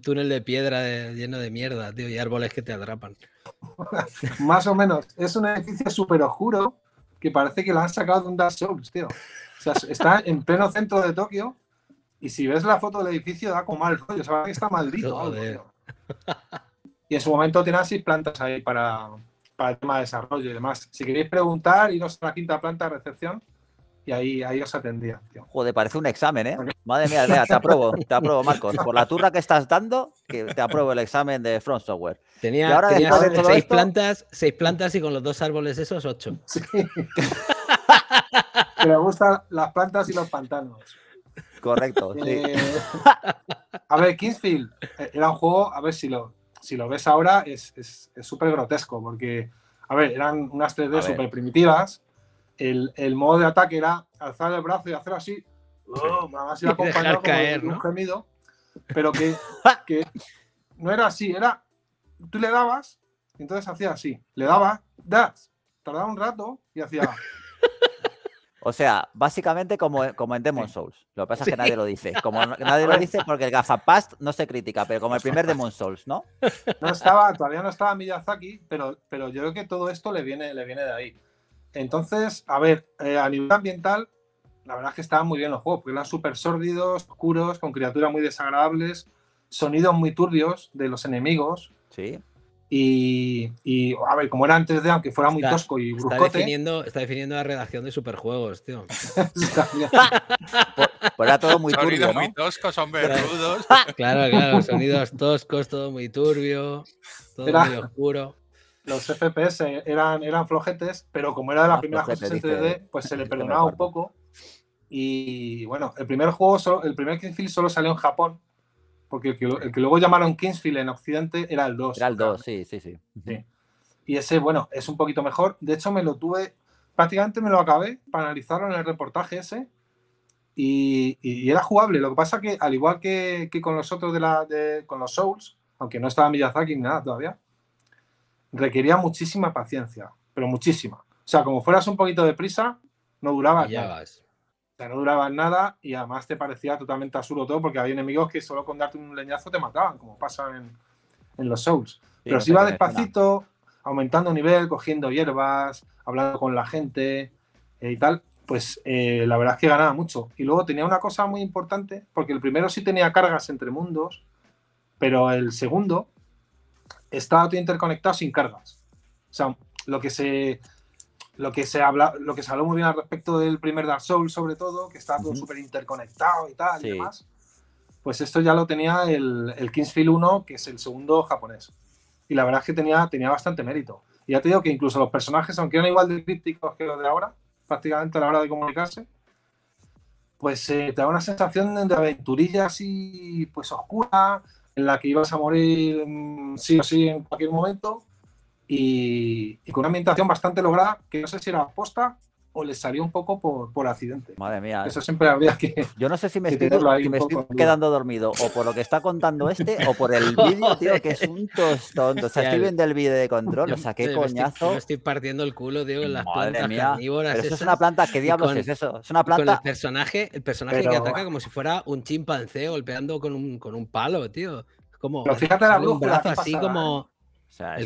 túnel de, piedra lleno de mierda, tío, y árboles que te atrapan. [laughs] más o menos. Es un edificio súper oscuro que parece que la han sacado de un Dark Souls, tío. O sea, está en pleno centro de Tokio y si ves la foto del edificio da como mal rollo, sabes que está maldito. y en su momento tiene así plantas ahí para, para el tema de desarrollo y demás. Si queréis preguntar, iros a la quinta planta de recepción y ahí, ahí os atendía. Joder, parece un examen, ¿eh? Madre mía, te apruebo, [laughs] te apruebo, Marcos. Por la turra que estás dando, que te apruebo el examen de Front Software. Tenía, seis, plantas, seis plantas y con los dos árboles esos, ocho. Sí. me gustan las plantas y los pantanos. Correcto. Eh, a ver, Kingsfield eh, era un juego, a ver si lo, si lo ves ahora, es súper grotesco, porque, a ver, eran unas 3D súper primitivas el, modo de ataque era alzar el brazo y hacer así, pero que, [laughs] que, no era así, era tú le dabas, y entonces hacía así, le daba das, tardaba un rato y hacía. [laughs] O sea, básicamente como, en Demon Souls. Lo que pasa es que nadie lo dice. Como nadie lo dice porque el gafapast no se critica, pero como el primer [laughs] Demon Souls, ¿no? No estaba, todavía no estaba Miyazaki, pero, pero yo creo que todo esto le viene, le viene de ahí. Entonces, a ver, eh, a nivel ambiental, la verdad es que estaban muy bien los juegos, porque eran súper sórdidos, oscuros, con criaturas muy desagradables, sonidos muy turbios de los enemigos. Sí. Y, a ver, como era antes de, aunque fuera muy tosco y bruscote. Está definiendo, la redacción de superjuegos, tío. [laughs] Pues, pues era todo muy turbio. Sonidos muy toscos, son verdudos... Claro, claro, sonidos toscos, todo muy turbio, todo muy oscuro los FPS eran, eran flojetes, pero como era de las ah, primeras cosas 3 pues se le [laughs] perdonaba un poco. Y bueno, el primer juego, el primer Kingsfield solo salió en Japón, porque el que, luego llamaron Kingsfield en Occidente era el 2. Era el 2, sí, sí, sí, Y ese, bueno, es un poquito mejor. De hecho, me lo tuve, prácticamente me lo acabé para analizarlo en el reportaje ese. Y, era jugable. Lo que pasa que, al igual que, con los otros de la, de, con los Souls, aunque no estaba Miyazaki ni nada todavía, requería muchísima paciencia, pero muchísima. O sea, como fueras un poquito de prisa, no duraba nada. O sea, no durabas nada y además te parecía totalmente absurdo todo porque había enemigos que solo con darte un leñazo te mataban, como pasa en, en los Souls. pero si ibas despacito, aumentando nivel, cogiendo hierbas, hablando con la gente eh, y tal, pues eh, la verdad es que ganaba mucho. Y luego tenía una cosa muy importante, porque el primero sí tenía cargas entre mundos, pero el segundo está todo interconectado sin cargas. O sea, lo que se lo que se habla, lo que habló muy bien al respecto del primer Dark Souls, sobre todo, que está todo súper interconectado y tal y demás. Pues esto ya lo tenía el, Kingsfield 1, que es el segundo japonés. Y la verdad es que tenía, tenía bastante mérito. Y ya te digo que incluso los personajes, aunque eran igual de crípticos que los de ahora, prácticamente a la hora de comunicarse, pues eh, te da una sensación de aventurilla así, pues oscura, en la que ibas a morir sí o sí en cualquier momento y, con una ambientación bastante lograda, que no sé si era posta o le salió un poco por, accidente. Madre mía. Eso siempre habría que. Yo no sé si me, estoy, quedando dormido o por lo que está contando este o por el [laughs] vídeo, tío, que es un tostón. O sea, estoy viendo el vídeo de control, o sea, qué coñazo. Estoy, estoy partiendo el culo, tío, en las Madre plantas mía. Pero eso es una planta, ¿qué diablos es eso? Es una planta. Con el personaje, el personaje que ataca como si fuera un chimpancé golpeando con un, con un palo, tío. Como, Pero fíjate la brújula. brazo así como. ¿eh? O sea,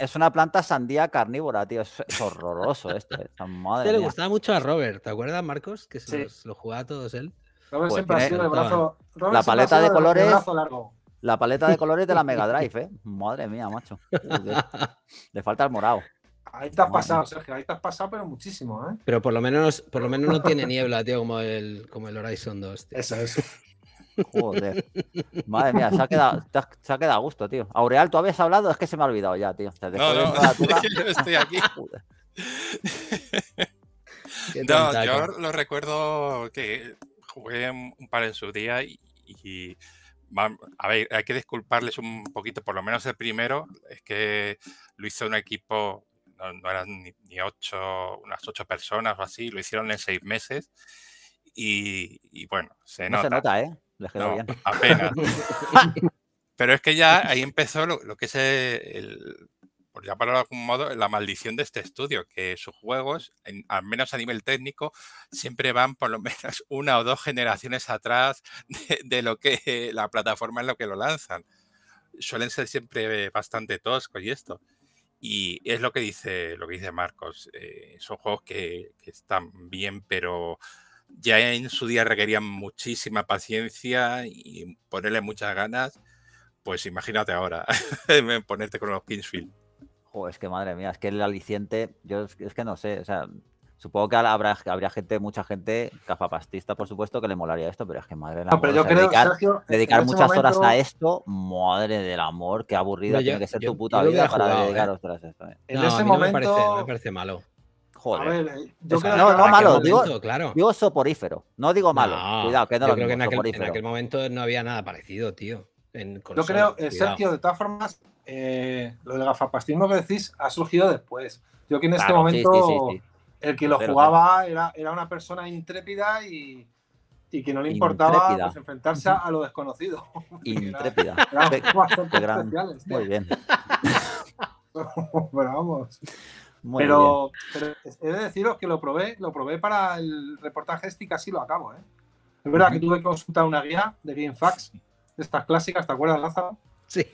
es una, planta sandía carnívora, tío. Es, horroroso esto. Eh, madre le gustaba mucho a Robert, ¿te acuerdas, Marcos? Que se lo jugaba a todos él. Robert pues siempre ha sido brazo. la paleta de colores. La paleta de colores de la Mega [laughs] Drive, ¿eh? Madre mía, macho. le falta el morado. Ahí te has pasado, Sergio, ahí te has pasado, pero muchísimo, ¿eh? Pero por lo menos, por lo menos no tiene niebla, tío, como el, como el Horizon 2. Tío. Eso, eso. [laughs] Joder. [laughs] Madre mía, se ha quedado, a gusto, tío. Aureal, ¿tú habías hablado? Es que se me ha olvidado ya, tío. Te no, no, [laughs] yo estoy aquí. no, yo lo recuerdo que jugué un par en su día y, a ver, hay que disculparles un poquito, por lo menos el primero, es que lo hizo un equipo, no, eran ni, ocho, unas ocho personas o así, lo hicieron en seis meses y, bueno, se nota. Se nota, ¿eh? [laughs] Apenas. [laughs] Pero es que ya ahí empezó lo, que es el, por llamarlo de algún modo, la maldición de este estudio, que sus juegos, al menos a nivel técnico, siempre van por lo [laughs] menos una o dos generaciones atrás de, lo que la plataforma en lo que lo lanzan. Suelen ser siempre bastante toscos y esto. Y es lo que dice, lo que dice Marcos. Eh, son juegos que están bien, pero ya en su día requería muchísima paciencia y ponerle muchas ganas, pues imagínate ahora [laughs] ponerte con los Kingsfield. Joder, es que madre mía, es que el aliciente, yo es, que no sé, o sea, supongo que habrá, habría gente, mucha gente cafapastista, por supuesto, que le molaría esto, pero es que madre mía dedicar, muchas horas a esto, madre del amor, qué aburrido tiene que ser tu puta vida para ¿eh? dedicar a esto. Eh. En ese momento... me parece malo yo no, no malo, digo, soporífero, no digo malo. cuidado, que no yo creo que en aquel, momento no había nada parecido, tío. yo creo, eh, Sergio, de todas formas, eh, lo del gafapastismo que decís ha surgido después. Yo que en este momento el que lo jugaba era, era una persona intrépida y, y que no le importaba pues, enfrentarse a lo desconocido. [laughs] Intrépida. Este. muy bien. [laughs] Pero vamos pero, he de deciros que lo probé, lo probé para el reportaje este y casi lo acabo, ¿eh? Es verdad que tuve que consultar una guía de GameFAQs, estas clásicas, ¿te acuerdas, Laza? Sí.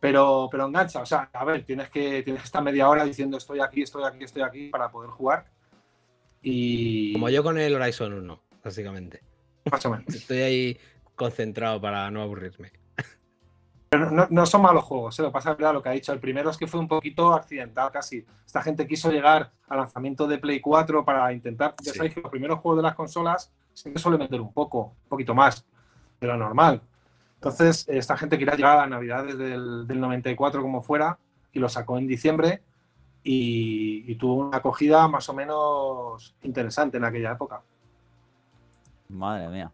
Pero, pero engancha, o sea, a ver, tienes que, tienes que estar media hora diciendo estoy aquí, estoy aquí, estoy aquí para poder jugar. Y... Como yo con el Horizon 1, básicamente. Estoy ahí concentrado para no aburrirme no, son malos juegos, se eh, lo pasa verdad lo que ha dicho. El primero es que fue un poquito accidental casi. Esta gente quiso llegar al lanzamiento de Play 4 para intentar, ya sabéis que los primeros juegos de las consolas siempre suele meter un poco, un poquito más de lo normal. Entonces, esta gente quería llegar a navidades del, 94 como fuera y lo sacó en diciembre y, y, tuvo una acogida más o menos interesante en aquella época. Madre mía.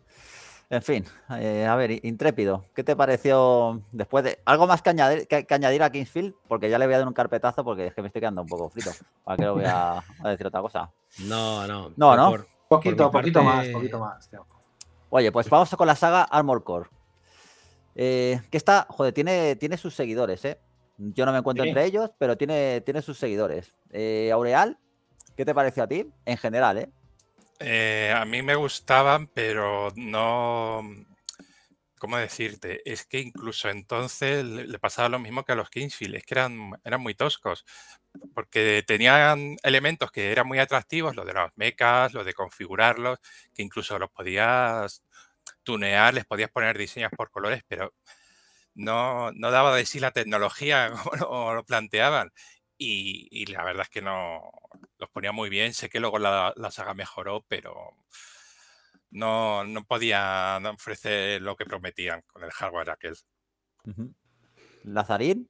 En fin, eh, a ver, intrépido, ¿qué te pareció después de. ¿Algo más que añadir, que, a Kingsfield? Porque ya le voy a dar un carpetazo porque es que me estoy quedando un poco frito. ¿Para qué lo voy a, decir otra cosa? No, no. No, no. poquito, poquito más, poquito más. Oye, pues vamos con la saga Armor Core. Eh, que está, joder, tiene, tiene sus seguidores, ¿eh? Yo no me encuentro entre ellos, pero tiene, tiene sus seguidores. Eh, Aureal, ¿qué te pareció a ti? En general, ¿eh? Eh, a mí me gustaban, pero no... ¿Cómo decirte? Es que incluso entonces le pasaba lo mismo que a los Kingsfield, es que eran, eran muy toscos, porque tenían elementos que eran muy atractivos, los de los mecas, los de configurarlos, que incluso los podías tunear, les podías poner diseños por colores, pero no, no daba de sí la tecnología [laughs] como lo planteaban. Y, la verdad es que no los ponía muy bien. Sé que luego la, saga mejoró, pero no, podía ofrecer lo que prometían con el hardware aquel. ¿Lazarín?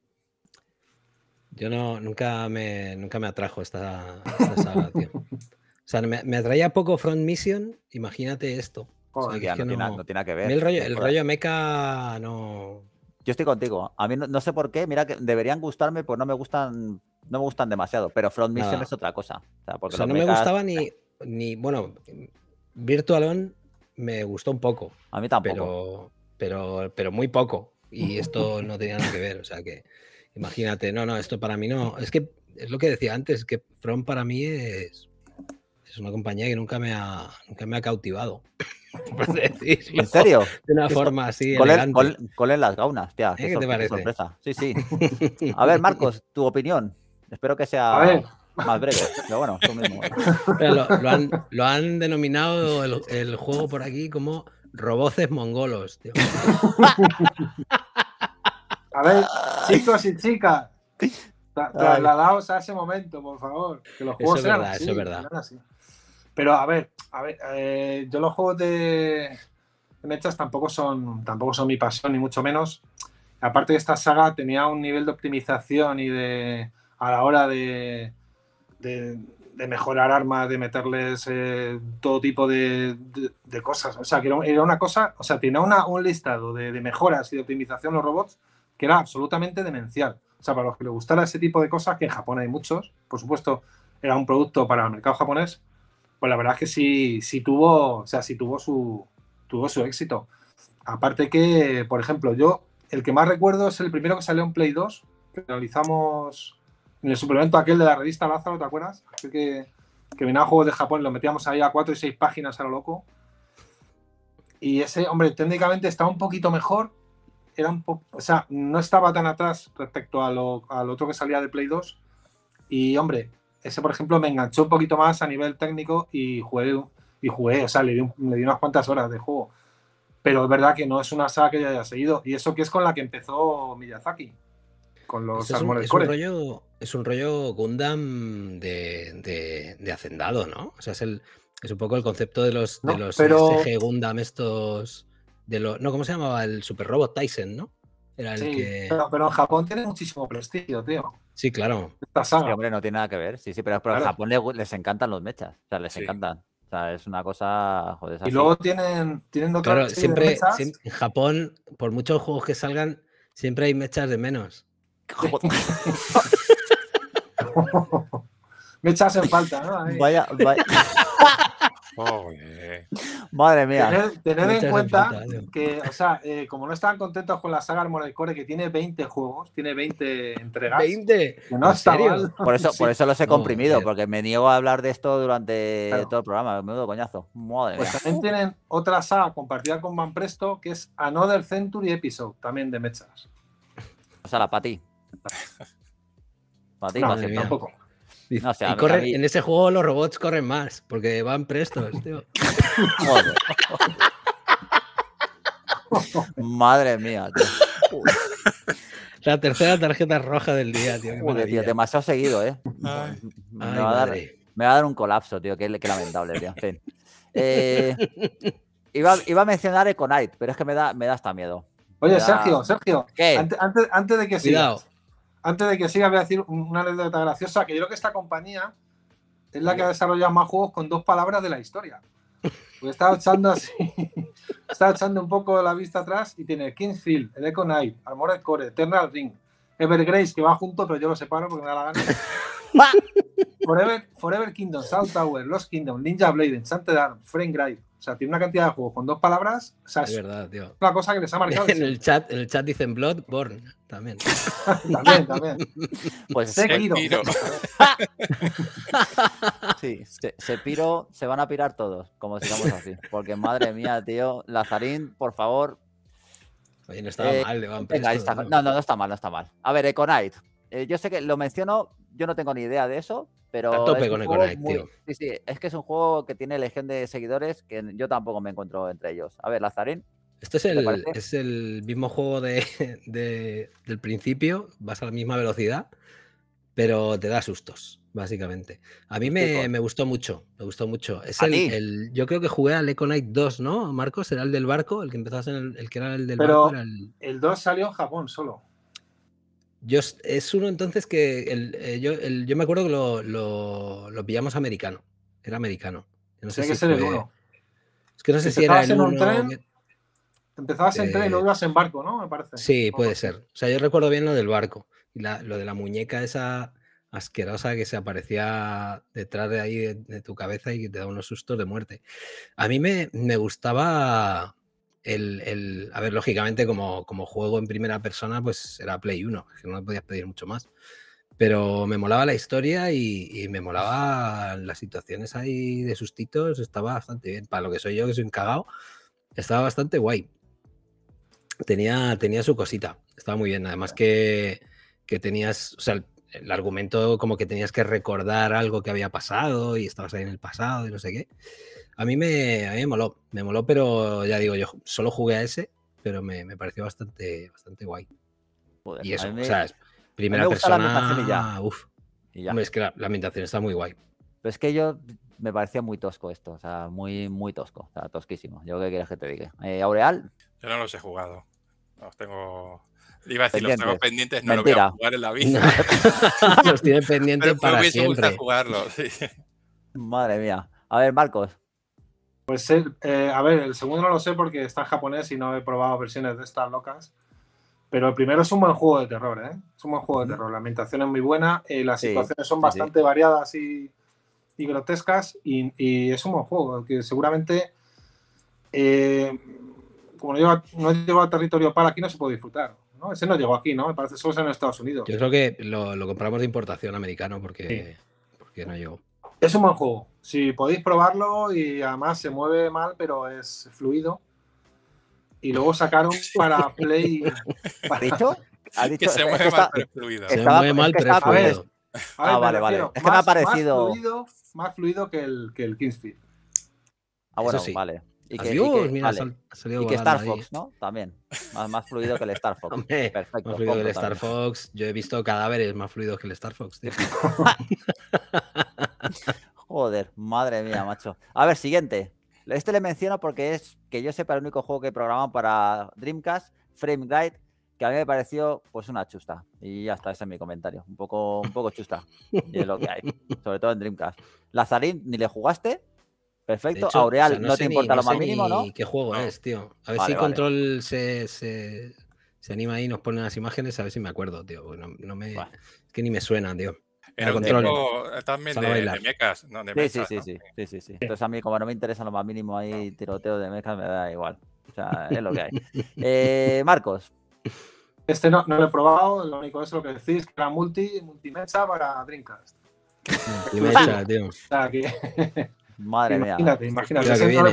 Yo no, nunca me, nunca me atrajo esta, saga, tío. O sea, me, atraía poco Front Mission, imagínate esto. no, tiene, que ver. El rollo, el rollo meca no, yo estoy contigo. A mí no, sé por qué. Mira que deberían gustarme, pues no me gustan, no me gustan demasiado. Pero Front Mission es otra cosa. O sea, no me gustaba ni, ni, bueno, Virtual me gustó un poco. A mí tampoco. Pero, pero, pero muy poco. Y [laughs] esto no tenía nada que ver. O sea que, imagínate, no, no, esto para mí no. Es que es lo que decía antes, que Front para mí es, es una compañía que nunca me ha, nunca me ha cautivado. [laughs] Pues ¿En serio? De una forma así. Colen, las gaunas, tía. ¿Eh? Qué, sorpresa. Sí, sí. [laughs] A ver, Marcos, tu opinión. Espero que sea. más breve, pero bueno, lo, han, denominado el, juego por aquí como roboces mongolos. Tío. [laughs] A ver, chicos y chicas, trasladaos a ese momento, por favor. Que los juegos eso es verdad, eso es verdad. Pero a ver, a ver, eh, yo los juegos de, mechas tampoco son, tampoco son mi pasión, ni mucho menos. Aparte de esta saga, tenía un nivel de optimización y de. a la hora de. de, mejorar armas, de meterles eh, todo tipo de, de, cosas. O sea, que era una cosa. O sea, tenía una, un listado de, mejoras y de optimización los robots que era absolutamente demencial. O sea, para los que les gustara ese tipo de cosas, que en Japón hay muchos, por supuesto, era un producto para el mercado japonés pues la verdad es que sí, sí tuvo, o sea, sí tuvo su, tuvo su éxito. Aparte que, por ejemplo, yo el que más recuerdo es el primero que salió en Play 2, que realizamos en el suplemento aquel de la revista Lázaro, ¿te acuerdas? que, que venía a juegos de Japón, lo metíamos ahí a cuatro y seis páginas a lo loco. Y ese, hombre, técnicamente estaba un poquito mejor, era un o sea, no estaba tan atrás respecto al otro que salía de Play 2. Y, hombre, ese, por ejemplo, me enganchó un poquito más a nivel técnico y jugué, y jugué o sea, le di, unas cuantas horas de juego. Pero es verdad que no es una saga que yo haya seguido. Y eso que es con la que empezó Miyazaki, con los armores. Pues es, un, es, un rollo, Gundam de, hacendado, ¿no? O sea, es, el, es un poco el concepto de los, de los Gundam estos... De los no, ¿cómo se llamaba? El Super Robot Tyson, ¿no? pero, en Japón tiene muchísimo prestigio, tío. Sí, claro. hombre, no tiene nada que ver. Sí, sí, pero, en Japón les, encantan los mechas. O sea, les encantan. O sea, es una cosa. Joder, y luego tienen, tienen otra Claro, siempre, en Japón, por muchos juegos que salgan, siempre hay mechas de menos. [laughs] mechas en falta, ¿no? Vaya, vaya. [laughs] Madre mía. Tened, en cuenta que, o sea, eh, como no están contentos con la saga Armored Core, que tiene 20 juegos, tiene 20 entregas. ¿20? No Por eso, por eso los he comprimido, porque me niego a hablar de esto durante todo el programa. Me doy coñazo. Madre pues también uh. tienen otra saga compartida con Manpresto que es Another Century Episode, también de mechas. O sea, la para ti. [laughs] Para ti, no, tampoco en ese juego los robots corren más, porque van prestos, [laughs] Madre mía, La tercera tarjeta roja del día, tío. demasiado seguido, ¿eh? Me, va a dar, un colapso, tío. Qué, lamentable, tío. Eh, iba, a mencionar Econite, pero es que me da, hasta miedo. Oye, Sergio, Sergio. Antes, de que sigas. Antes de que siga, voy a decir una anécdota graciosa, que yo creo que esta compañía es la que ha desarrollado más juegos con dos palabras de la historia. Pues estaba echando así, [laughs] estaba echando un poco la vista atrás y tiene Kingsfield, el Echo Knight, Armored Core, Eternal Ring, Evergrace, que va junto, pero yo lo separo porque me da la gana. [laughs] Forever, Kingdom, South Tower, Lost Kingdom, Ninja Blade, Enchanted Arm, Frame Grave, o sea, tiene una cantidad de juegos con dos palabras. es, verdad, tío. una cosa que les ha marcado. [laughs] en, el chat, en el chat dicen Bloodborne [laughs] también. también, también. [laughs] Pues piro. sí, se, piro, se van a pirar todos, como digamos así. Porque madre mía, tío, Lazarín, por favor. Oye, no estaba eh, mal, Levan, venga, está, no, no, no está mal, no está mal. A ver, Econite. Eh, yo sé que lo menciono, yo no tengo ni idea de eso, pero es que es un juego que tiene legión de seguidores que yo tampoco me encuentro entre ellos. A ver, Lazarín. Este es el, es el mismo juego [laughs] del principio, vas a la misma velocidad, pero te da sustos, básicamente. A mí me, gustó mucho, me gustó mucho. yo creo que jugué al Econite 2, ¿no, Marcos? ¿Era el del barco? El que empezabas en el, que era el del barco. el... el 2 salió en Japón solo. Yo, es uno entonces que eh, el, yo, me acuerdo que lo, lo, pillamos americano. Era americano. que ser el uno. Es que no sé si era el Empezabas en tren y eh, luego ibas en barco, ¿no? Me parece. Sí, puede ser. O sea, yo recuerdo bien lo del barco. Y la, lo de la muñeca esa asquerosa que se aparecía detrás de ahí de, tu cabeza y que te da unos sustos de muerte. A mí me, me gustaba el, el, a ver, lógicamente, como, como, juego en primera persona, pues era Play 1, que no podías pedir mucho más. Pero me molaba la historia y, me molaba las situaciones ahí de sustitos, estaba bastante bien. Para lo que soy yo, que soy un cagao, estaba bastante guay. Tenía, tenía su cosita, estaba muy bien. Además que, que tenías, o sea, el argumento como que tenías que recordar algo que había pasado y estabas ahí en el pasado y no sé qué. A mí me, me moló, me moló, pero ya digo, yo solo jugué a ese, pero me, me pareció bastante, bastante guay. y eso, o sea, es primera persona. Ya. Uf, es que la, ambientación está muy guay. Pero es que yo me parecía muy tosco esto, o sea, muy, muy tosco, o sea, tosquísimo. Yo que quieres que te diga. Eh, Aureal. Yo no los he jugado. Los tengo Iba a decir, pendientes. los tengo pendientes, no Mentira. lo voy a jugar en la [laughs] vida. [laughs] los tiene pendientes Pero para siempre. Gusta jugarlos. Madre mía. A ver, Marcos. Pues eh, a ver, el segundo no lo sé porque está en japonés y no he probado versiones de estas locas. Pero el primero es un buen juego de terror, ¿eh? Es un buen juego de terror. La ambientación es muy buena, eh, las situaciones son bastante variadas y, grotescas y, es un buen juego que seguramente, eh, como no lleva no territorio para aquí, no se puede disfrutar. ¿no? Ese no llegó aquí, ¿no? Me parece solo en Estados Unidos. Yo creo que lo, compramos de importación americano porque, porque no llegó. Es un buen juego. Si podéis probarlo y además se mueve mal, pero es fluido. Y luego sacaron [laughs] para Play. ¿Has dicho? ¿Ha dicho? Que se mueve mal, pero Se mueve mal, pero es fluido. Ah, vale, vale. Es que me ha parecido. Más fluido, más fluido que el, que el Kingsfield. Ah, bueno, sí. vale. Y que, mira, Star Fox, ¿no? También. Más, más, fluido que el Star Fox. [laughs] Perfecto. Más fluido que el Star Fox. Yo he visto cadáveres más fluidos que el Star Fox, tío. [laughs] Joder, madre mía, macho. A ver, siguiente. Este le menciono porque es, que yo sepa, el único juego que programan para Dreamcast, Frame Guide, que a mí me pareció pues una chusta. Y ya está, ese es mi comentario. Un poco, un poco chusta. Y es lo que hay. Sobre todo en Dreamcast. Lazarín, ni le jugaste. Perfecto. Aureal, no, te importa lo más mínimo, ¿no? ¿Qué juego es, tío? A ver si Control se, anima ahí y nos pone las imágenes, a ver si me acuerdo, tío. No, me, Es que ni me suena, tío en un tipo también de, de, mecas, ¿no? sí, sí, sí, sí, Entonces a mí como no me interesa lo más mínimo ahí tiroteo de mecas, me da igual. O sea, es lo que hay. Eh, Marcos. Este no, no, lo he probado, lo único es lo que decís, que era multi, multimecha para Dreamcast. Multimecha, tío. Madre mía. Imagínate, imagínate. Que viene,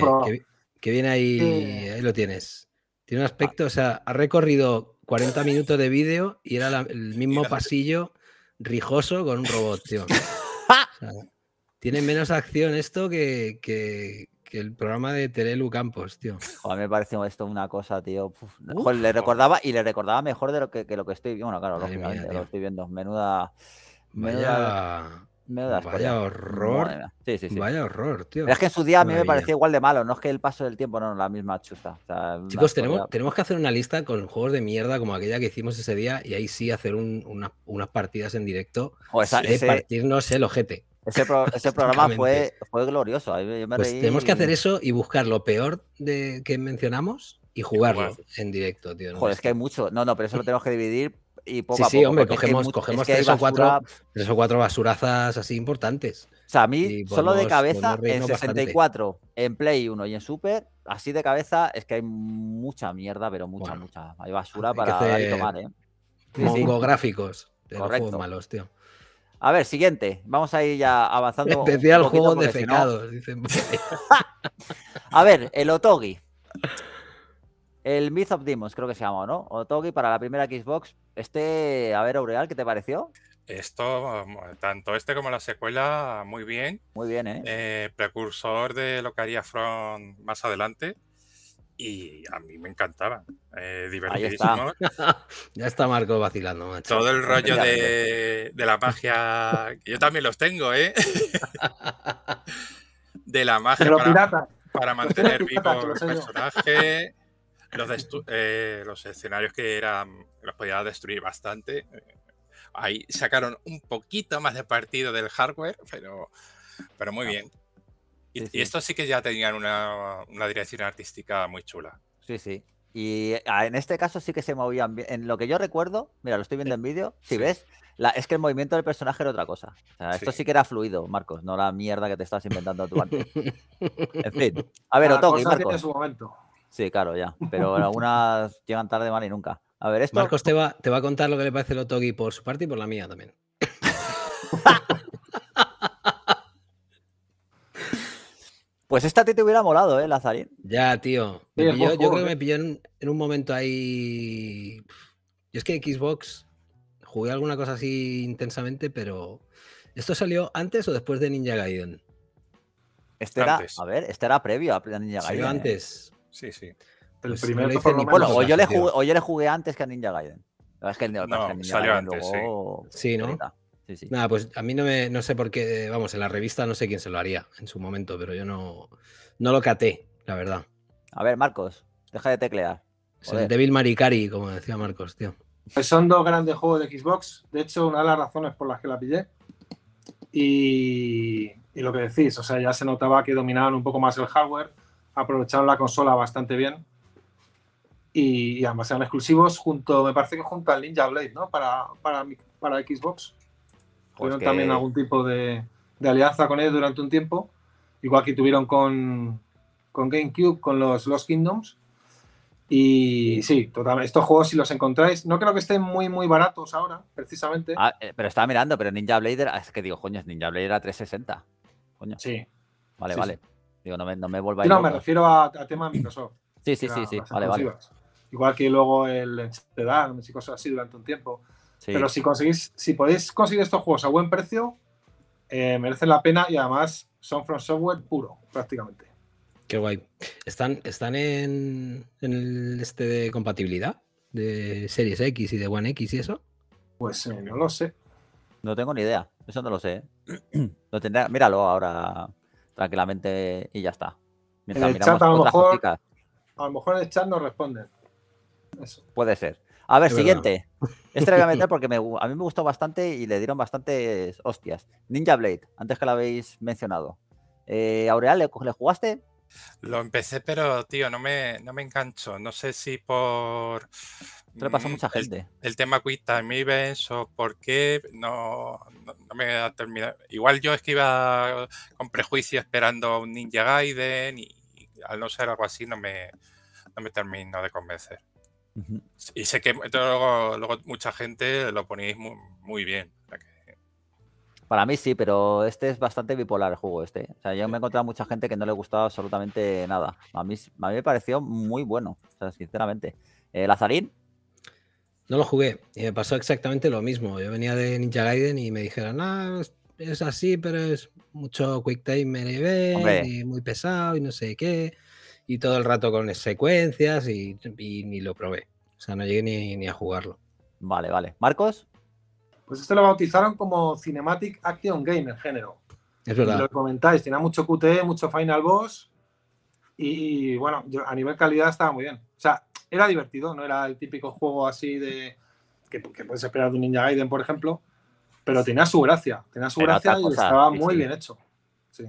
que, viene ahí, eh. ahí lo tienes. Tiene un aspecto, o sea, ha recorrido 40 minutos de vídeo y era el mismo pasillo rijoso con un robot, tío. [laughs] tiene menos acción esto que, el programa de Terelu Campos, tío. A mí me pareció esto una cosa, tío. le recordaba y le recordaba mejor de lo que, que lo que estoy Bueno, claro, lógicamente lo estoy viendo. Menuda. Menuda. Vaya horror. sí, sí, sí. Vaya horror, tío. es que en su día a mí me parecía igual de malo, no es que el paso del tiempo, no, la misma chuta Chicos, tenemos, que hacer una lista con juegos de mierda como aquella que hicimos ese día y ahí sí hacer unas partidas en directo o oh, partirnos el ojete. Ese, [laughs] programa fue, glorioso. Pues tenemos que hacer eso y buscar lo peor de que mencionamos y jugarlo en directo, tío. Joder, es que hay mucho. No, no, pero eso lo tenemos que dividir y poco sí, Sí, hombre, cogemos, cogemos tres, o cuatro, basurazas así importantes. O sea, a mí solo de cabeza en 64, en Play 1 y en Super, así de cabeza es que hay mucha mierda, pero mucha, mucha. Hay basura para tomar, ¿eh? Mongo gráficos de los juegos malos, tío. A ver, siguiente. Vamos a ir ya avanzando. Especial juego de pecados, dicen. [laughs] [laughs] a ver, el Otogi. El Myth of Demons, creo que se llama, ¿no? Otogi para la primera Xbox este, a ver, Aureal, ¿qué te pareció? Esto, tanto este como la secuela, muy bien. Muy bien, ¿eh? ¿eh? Precursor de lo que haría Front más adelante. Y a mí me encantaba. Eh, divertidísimo. [laughs] ya está Marco vacilando, macho. Todo el rollo de, la magia. Yo también los tengo, ¿eh? [laughs] de la magia para, para, mantener vivo el personaje. Eh, los, escenarios que eran, los podía destruir bastante. Eh, ahí sacaron un poquito más de partido del hardware, pero, pero muy ah. bien. Y, esto sí. que ya tenían una, dirección artística muy chula. Sí, sí. Y ah, en este caso sí que se movían bien. En lo que yo recuerdo, mira, lo estoy viendo en vídeo, si ves, es que el movimiento del personaje era otra cosa. esto sí. que era fluido, Marcos, no la mierda que te estás inventando tú antes. [laughs] en fin. A ver, Otoki, Marcos. Sí, claro, ya. Pero [laughs] algunas llegan tarde, mal y nunca. A ver, esto. Marcos te va, te va a contar lo que le parece el Otogi por su parte y por la mía también. [laughs] Pues esta te, te hubiera molado, ¿eh, Lazarín? Ya, tío. yo creo que ¿eh? me pilló en, un momento ahí. Yo es que Xbox jugué alguna cosa así intensamente, pero. ¿Esto salió antes o después de Ninja Gaiden? Este era, a ver, este era previo a Ninja Gaiden. Salió ¿eh? antes. Sí, sí. el pues, primero, o yo, le jugué, antes que a Ninja Gaiden. Es que el, no, salió antes, sí. ¿no? Nada, pues a mí no, no sé por qué, vamos, en la revista no sé quién se lo haría en su momento, pero yo no, no lo caté, la verdad. A ver, Marcos, deja de teclear. Joder. Devil Maricari, como decía Marcos, tío. Pues son dos grandes juegos de Xbox. De hecho, una de las razones por las que la pillé. Y, y lo que decís, o sea, ya se notaba que dominaban un poco más el hardware aprovecharon la consola bastante bien. Y, además eran exclusivos junto, me parece que junto al Ninja Blade, ¿no? Para, para, para Xbox. Tuvieron también algún tipo de, alianza con ellos durante un tiempo. Igual que tuvieron con, GameCube, con los los Kingdoms. Y sí, totalmente, estos juegos si los encontráis, no creo que estén muy muy baratos ahora, precisamente. Ah, eh, pero estaba mirando, pero Ninja Blade es que digo, coño, Ninja Blade era 360. Coño. Sí. Vale, vale. Digo, no me, no me No, me refiero a, a temas Microsoft. [clears throat] Sí, sí, sí, sí. Vale, vale. Igual que luego el Dan y cosas así durante un tiempo. Pero si conseguís, si podéis conseguir estos juegos a buen precio, eh, merecen la pena y además son from software puro, prácticamente. Qué guay. ¿Están, están en, este de compatibilidad de Series X y de One X y eso? Pues eh, no lo sé. No tengo ni idea. Eso no lo sé. ¿eh? [clears throat] míralo ahora tranquilamente y ya está. en el chat, a lo, mejor, a lo mejor en el chat no responden. Puede ser. A ver, siguiente. [laughs] Este lo voy a [laughs] porque a mí me gustó bastante y le dieron bastantes hostias. Ninja Blade, antes que lo habéis mencionado. Eh, Aureal, ¿le, ¿le, jugaste? Lo empecé, pero tío, no me, no me engancho. No sé si por esto le pasa a mucha gente. El, tema Quick Time Events o por qué no, me ha terminado. Igual yo es que iba con prejuicio esperando un Ninja Gaiden y, al no ser algo así no me, me termino de convencer. Y sé que luego, mucha gente lo ponéis muy, bien. Para mí sí, pero este es bastante bipolar el juego este. ¿eh? O sea, yo me he encontrado mucha gente que no le gustaba absolutamente nada. A mí, a me pareció muy bueno, o sea, sinceramente. Eh, Lazarín, no lo jugué y me pasó exactamente lo mismo. Yo venía de Ninja Gaiden y me dijeron, ah, es así, pero es mucho quick time NB, muy pesado y no sé qué. Y todo el rato con secuencias y, ni lo probé. O sea, no llegué ni, a jugarlo. Vale, vale. ¿Marcos? Pues esto lo bautizaron como Cinematic Action Game, el género. Es verdad. Y lo comentáis, tenía mucho QTE, mucho Final Boss. Y, bueno, yo, a nivel calidad estaba muy bien. O sea, era divertido, no era el típico juego así de que, puedes esperar de un Ninja Gaiden, por ejemplo, pero tenía su gracia, tenía su gracia y estaba muy bien hecho. Sí.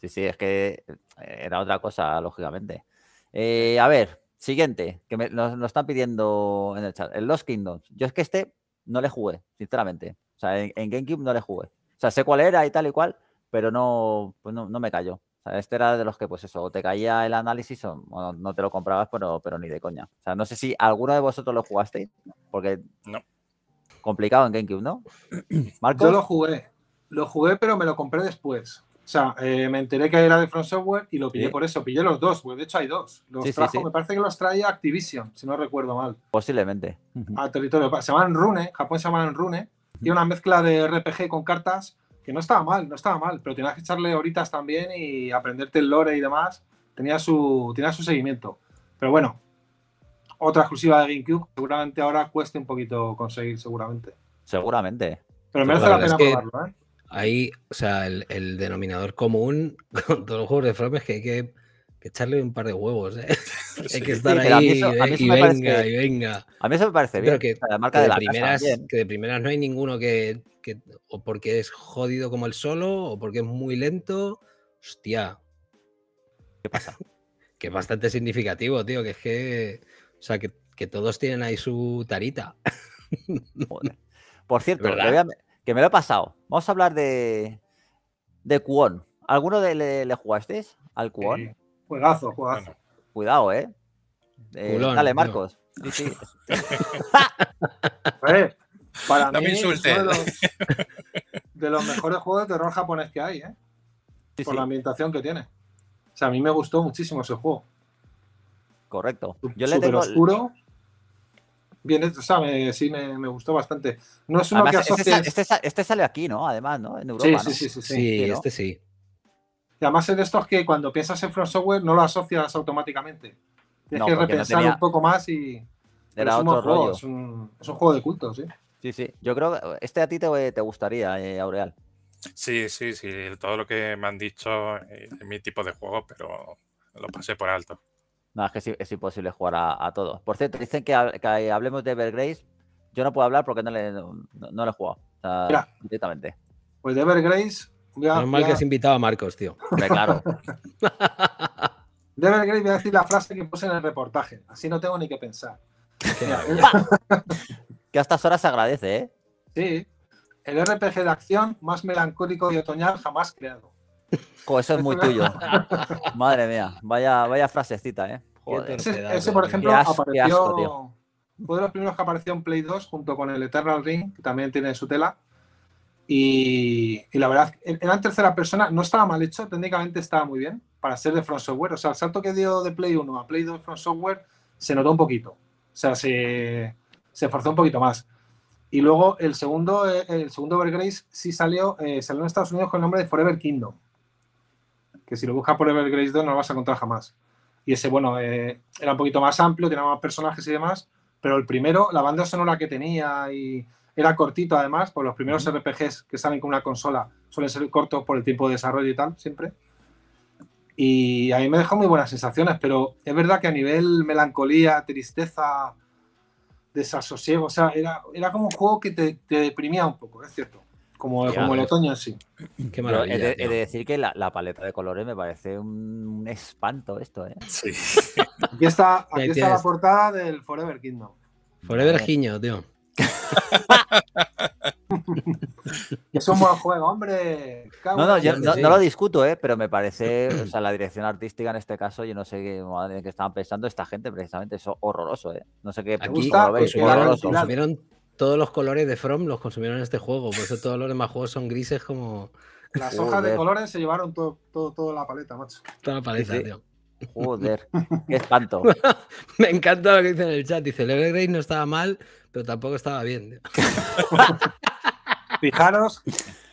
sí, sí, es que era otra cosa, lógicamente. Eh, a ver, siguiente, que me, nos, están pidiendo en el chat, el Lost Kingdoms. Yo es que este no le jugué, sinceramente. O sea, en, GameCube no le jugué. O sea, sé cuál era y tal y cual, pero no, pues no, me callo este era de los que, pues eso, o te caía el análisis o, no, te lo comprabas, pero, pero ni de coña. O sea, no sé si alguno de vosotros lo jugasteis, porque... No. Complicado en GameCube, ¿no? [clears throat] Yo lo jugué. Lo jugué, pero me lo compré después. O sea, eh, me enteré que era de Front Software y lo pillé por eso. Pillé los dos, pues De hecho, hay dos. Los trajo, me parece que los traía Activision, si no recuerdo mal. Posiblemente. A territorio. Se llaman Rune, Japón se llaman Rune. Tiene una mezcla de RPG con cartas no estaba mal, no estaba mal, pero tenías que echarle horitas también y aprenderte el lore y demás. Tenía su, tenía su seguimiento. Pero bueno, otra exclusiva de GameCube, seguramente ahora cueste un poquito conseguir, seguramente. Seguramente. Pero merece la, la pena probarlo, ¿eh? Ahí, o sea, el, denominador común [laughs] con todos los juegos de From es que hay que que echarle un par de huevos, ¿eh? [laughs] Hay que estar ahí y, venga, y venga. A mí eso me parece bien. que, de, primeras, no hay ninguno que, O porque es jodido como el solo, o porque es muy lento. Hostia. ¿Qué pasa? [laughs] que es bastante significativo, tío. Que es que. O sea, que, todos tienen ahí su tarita. [laughs] Por cierto, que me lo he pasado. Vamos a hablar de. De Kuon, ¿Alguno de, le, jugasteis al Kuon? Juegazo, juegazo. Cuidado, ¿eh? eh dale, Marcos. [laughs] No. para mí, me uno de, los, mejores juegos de terror japonés que hay, ¿eh? Por la ambientación que tiene. O sea, a mí me gustó muchísimo ese juego. Correcto. Yo le tengo... oscuro. Bien, o sea, sí me, gustó bastante. No es uno que este, este, este, sale aquí, ¿no? Además, ¿no? En Europa. Sí, sí, sí, sí, sí, este sí. Y además es de estos que cuando piensas en From Software no lo asocias automáticamente. Tienes que repensar un poco más y. Era otro rollo. es, un, juego de culto, sí. Sí, sí. Yo creo que este a ti te, gustaría, eh, Aureal. Sí, sí, sí. Todo lo que me han dicho en eh, mi tipo de juego, pero lo pasé por alto. No, es que es, imposible jugar a, a, todos. Por cierto, dicen que, hablemos de Evergrace. Yo no puedo hablar porque no le, no, he jugado. directamente. Pues de Evergrace, Normal que has invitado a Marcos, tío. claro. a decir la frase que puse en el reportaje. Así no tengo ni que pensar. que a estas horas se agradece, ¿eh? Sí. El RPG de acción más melancólico y otoñal jamás creado. eso es muy tuyo. Madre mía, vaya, vaya frasecita, ¿eh? ese, eh. por ejemplo, apareció. fue de los primeros que apareció en Play 2 junto con el Eternal Ring, que también tiene su tela. Y, la verdad, era en tercera persona, no estaba mal hecho, técnicamente estaba muy bien para ser de Front Software. O sea, el salto que dio de Play 1 a Play 2 Front Software se notó un poquito. O sea, se, se forzó un poquito más. Y luego el segundo, eh, el segundo Evergrace sí salió, eh, salió en Estados Unidos con el nombre de Forever Kingdom. Que si lo buscas por Evergrace 2 no lo vas a encontrar jamás. Y ese, bueno, eh, era un poquito más amplio, tenía más personajes y demás. Pero el primero, la banda sonora que tenía y era cortito además, por pues los primeros RPGs que salen con una consola suelen ser cortos por el tiempo de desarrollo y tal, siempre. Y a mí me dejó muy buenas sensaciones, pero es verdad que a nivel melancolía, tristeza, desasosiego, o sea, era, era como un juego que te, deprimía un poco, es cierto. Como, el otoño sí. Qué He de, decir que la, paleta de colores me parece un, espanto esto, ¿eh? Sí. aquí está, [laughs] la portada del Forever Kingdom. Forever Giño, tío. [laughs] es un buen juego, hombre. no, no, lo discuto, ¿eh? pero me parece, o [clears throat] la dirección artística en este caso, yo no sé qué, estaban pensando esta gente precisamente, es horroroso, ¿eh? No sé qué. Aquí consumieron todos los colores de From, los consumieron en este juego, por eso todos los demás juegos son grises como... Las hojas de colores se llevaron todo, toda la paleta, macho. Toda la paleta, tío. Joder, [laughs] qué espanto. [laughs] Me encanta lo que dice en el chat. Dice, el Grey no estaba mal, pero tampoco estaba bien. [laughs] Fijaros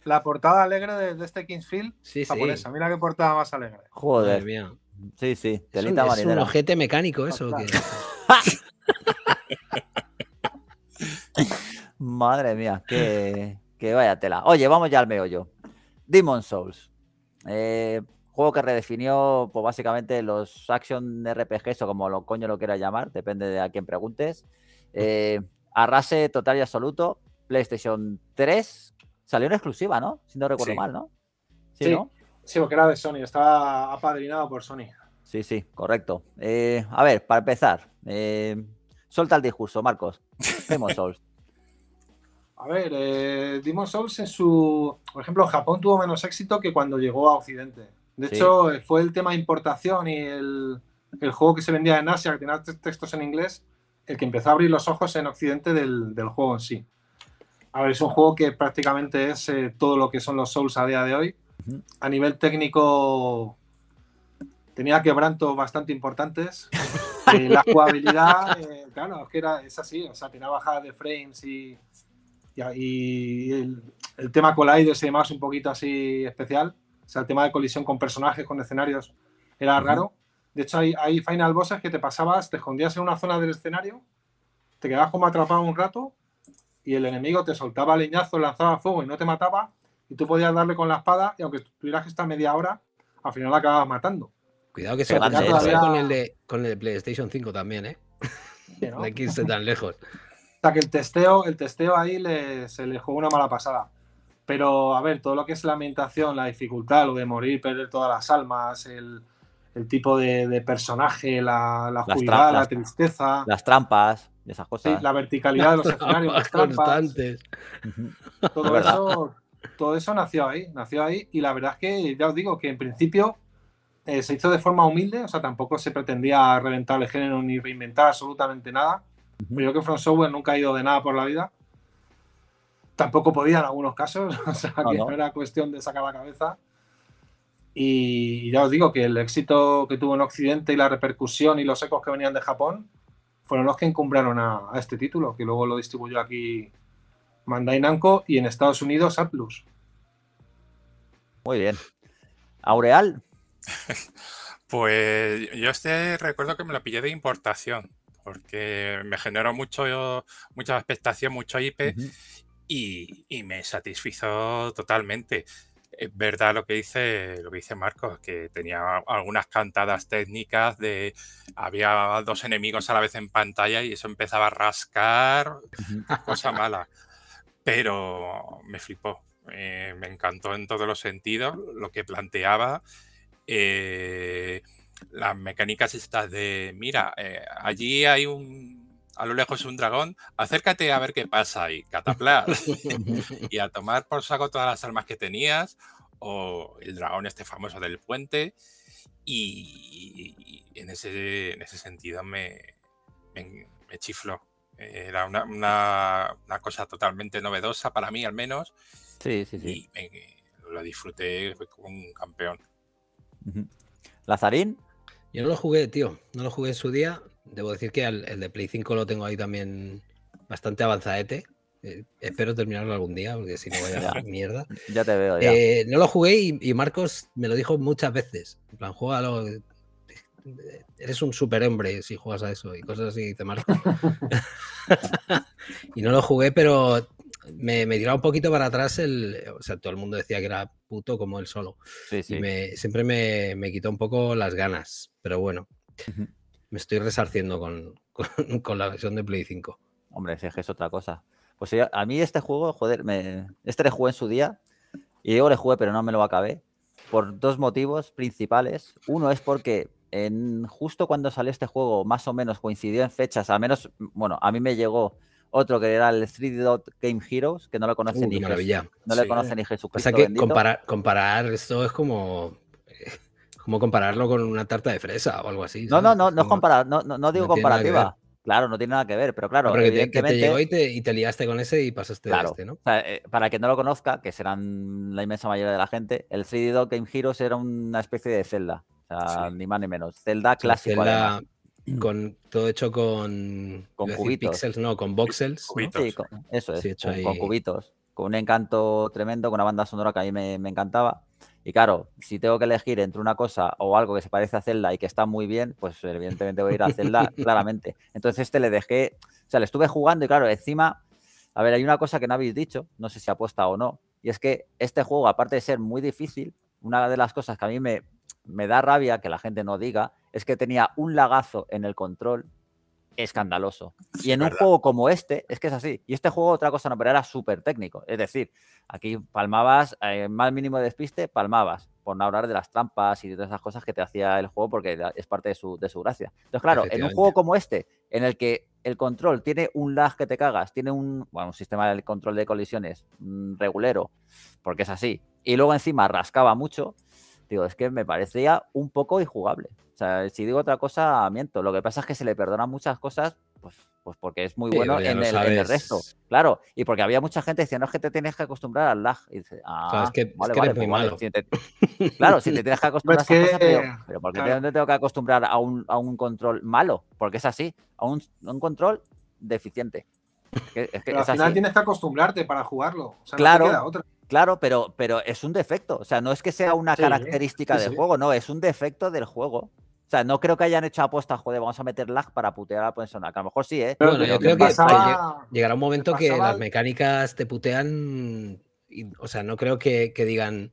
la portada alegre de, de este Kingsfield sí, japonesa. Sí. Mira qué portada más alegre. Joder. Mía. Sí, sí. Es un, es un, ojete mecánico eso. [laughs] Madre mía, que, vaya tela. Oye, vamos ya al meollo. Demon Souls. Eh, juego que redefinió, pues básicamente, los action RPGs o como lo coño lo quiera llamar, depende de a quién preguntes. Eh, Arrase total y absoluto. PlayStation 3 salió en exclusiva, ¿no? Si no recuerdo mal, ¿no? Sí, porque era de Sony, estaba apadrinado por Sony. Sí, sí, correcto. Eh, a ver, para empezar, eh, suelta el discurso, Marcos. [laughs] Demon Souls. A ver, eh, Demon Souls en su. Por ejemplo, Japón tuvo menos éxito que cuando llegó a Occidente. De hecho, eh, fue el tema de importación y el, el juego que se vendía en Asia, que tenía textos en inglés, el que empezó a abrir los ojos en Occidente del, juego en sí. A ver, es un juego que prácticamente es eh, todo lo que son los Souls a día de hoy. A nivel técnico tenía quebrantos bastante importantes. [laughs] Eh, la jugabilidad, eh, claro, es que era, así, o sea, tenía bajada de frames y, el, tema Collider se llamaba un poquito así especial. O sea, el tema de colisión con personajes, con escenarios, era raro. De hecho, hay, final bosses que te pasabas, te escondías en una zona del escenario, te quedabas como atrapado un rato y el enemigo te soltaba leñazo lanzaba fuego y no te mataba y tú podías darle con la espada y aunque tuvieras que estar media hora, al final la acababas matando. Cuidado que se va ¿eh? con, el con el de PlayStation 5 también, ¿eh? ¿no? [laughs] tan lejos. O sea que el testeo, el testeo ahí se le jugó una mala pasada. Pero, a ver, todo lo que es la ambientación, la dificultad, lo de morir, perder todas las almas, el, el tipo de, personaje, la, la la tristeza. Las trampas, esas cosas. la verticalidad de los [laughs] escenarios, las trampas. Constantes. Todo eso, nació ahí, nació ahí. Y la verdad es que ya os digo que en principio eh, se hizo de forma humilde, o sea, tampoco se pretendía reventar el género ni reinventar absolutamente nada. Yo creo que From Software nunca ha ido de nada por la vida. Tampoco podía en algunos casos, [laughs] o sea, que no era cuestión de sacar la cabeza. Y ya os digo que el éxito que tuvo en Occidente y la repercusión y los ecos que venían de Japón fueron los que encumbraron a, este título, que luego lo distribuyó aquí Mandai Namco y en Estados Unidos Atlus. Muy bien. ¿Aureal? [laughs] pues yo este recuerdo que me lo pillé de importación, porque me generó mucho, mucha expectación, mucho IP y, y me satisfizo totalmente es verdad lo que dice lo que dice Marcos, que tenía algunas cantadas técnicas de había dos enemigos a la vez en pantalla y eso empezaba a rascar, [laughs] cosa mala. Pero me flipó, eh, me encantó en todos los sentidos lo que planteaba. Eh, las mecánicas estas de, mira, eh, allí hay un a lo lejos un dragón, acércate a ver qué pasa y cataplar [laughs] y a tomar por saco todas las armas que tenías o el dragón este famoso del puente y, en, ese, en ese sentido me, me, chifló. Era una, una, cosa totalmente novedosa para mí al menos. Sí, sí, sí. Y lo disfruté como un campeón. Lazarín, yo no lo jugué, tío. No lo jugué en su día, Debo decir que el, de Play 5 lo tengo ahí también bastante avanzadete. Eh, espero terminarlo algún día, porque si no vaya [laughs] a mierda. Ya te veo, ya. Eh, no lo jugué y, Marcos me lo dijo muchas veces. En plan, juégalo. Eh, eres un superhombre si juegas a eso y cosas así, dice Marcos. [laughs] y no lo jugué, pero me, me tiraba un poquito para atrás el. O sea, todo el mundo decía que era puto como él solo. siempre me, quitó un poco las ganas, pero bueno me estoy resarciendo [laughs] con, la versión de Play 5. Hombre, ese es otra cosa. Pues a mí este juego, joder, me, este le jugué en su día. Y yo le jugué, pero no me lo acabé. Por dos motivos principales. Uno es porque en, justo cuando salió este juego, más o menos coincidió en fechas, a menos, bueno, a mí me llegó otro que era el 3 Dot Game Heroes, que no lo conocen uh, ni Jesús, No le conocen ni Jesús. O sea que comparar, comparar esto es como eh, como compararlo con una tarta de fresa o algo así. No, no, no, no, es comparar, no, digo comparativa. Claro, no tiene nada que ver, pero claro, porque evidentemente... que te llegó y te, liaste con ese y pasaste claro, este, ¿no? Eh, para quien no lo conozca, que serán la inmensa mayoría de la gente, el 3D Dog Game Heroes era una especie de Zelda, o sea, ni más ni menos, Zelda clásico. con todo hecho con... Con cubitos. no, con voxels. Cubitos. Sí, eso es, con, cubitos. Con un encanto tremendo, con una banda sonora que a mí me encantaba. Y claro, si tengo que elegir entre una cosa o algo que se parece a Zelda y que está muy bien, pues evidentemente voy a ir a Zelda, [laughs] claramente. Entonces este le dejé, o sea, le estuve jugando y claro, encima, a ver, hay una cosa que no habéis dicho, no sé si apuesta o no, y es que este juego, aparte de ser muy difícil, una de las cosas que a mí me, me da rabia que la gente no diga es que tenía un lagazo en el control escandaloso. Y en un juego como este, es que es así. Y este juego, otra cosa no, pero era súper técnico. Es decir, aquí palmabas, eh, mal mínimo despiste, palmabas. Por no hablar de las trampas y de todas esas cosas que te hacía el juego, porque es parte de su, de gracia. Entonces, claro, en un juego como este, en el que el control tiene un lag que te cagas, tiene un, bueno, sistema de control de colisiones mm, regulero, porque es así. Y luego encima rascaba mucho, digo, es que me parecía un poco injugable. O sea, si digo otra cosa, miento. Lo que pasa es que se le perdonan muchas cosas, pues, pues porque es muy bueno en el, resto. Claro, y porque había mucha gente diciendo, no, es que te tienes que acostumbrar al lag. es ah, que, es eres pues muy malo. [laughs] claro, si te tienes que acostumbrar a pues pero, te tengo que acostumbrar a un, control malo? Porque es así, a un, control deficiente. Es que, al final tienes que acostumbrarte para jugarlo. O sea, claro. otra. Claro, pero, pero es un defecto. O sea, no es que sea una característica del juego, no, es un defecto del juego. O sea, no creo que hayan hecho apuestas, joder, vamos a meter lag para putear a la persona. Que a lo mejor sí, ¿eh? Bueno, yo creo que llegará un momento que las mecánicas te putean. Y, o sea, no creo que, digan,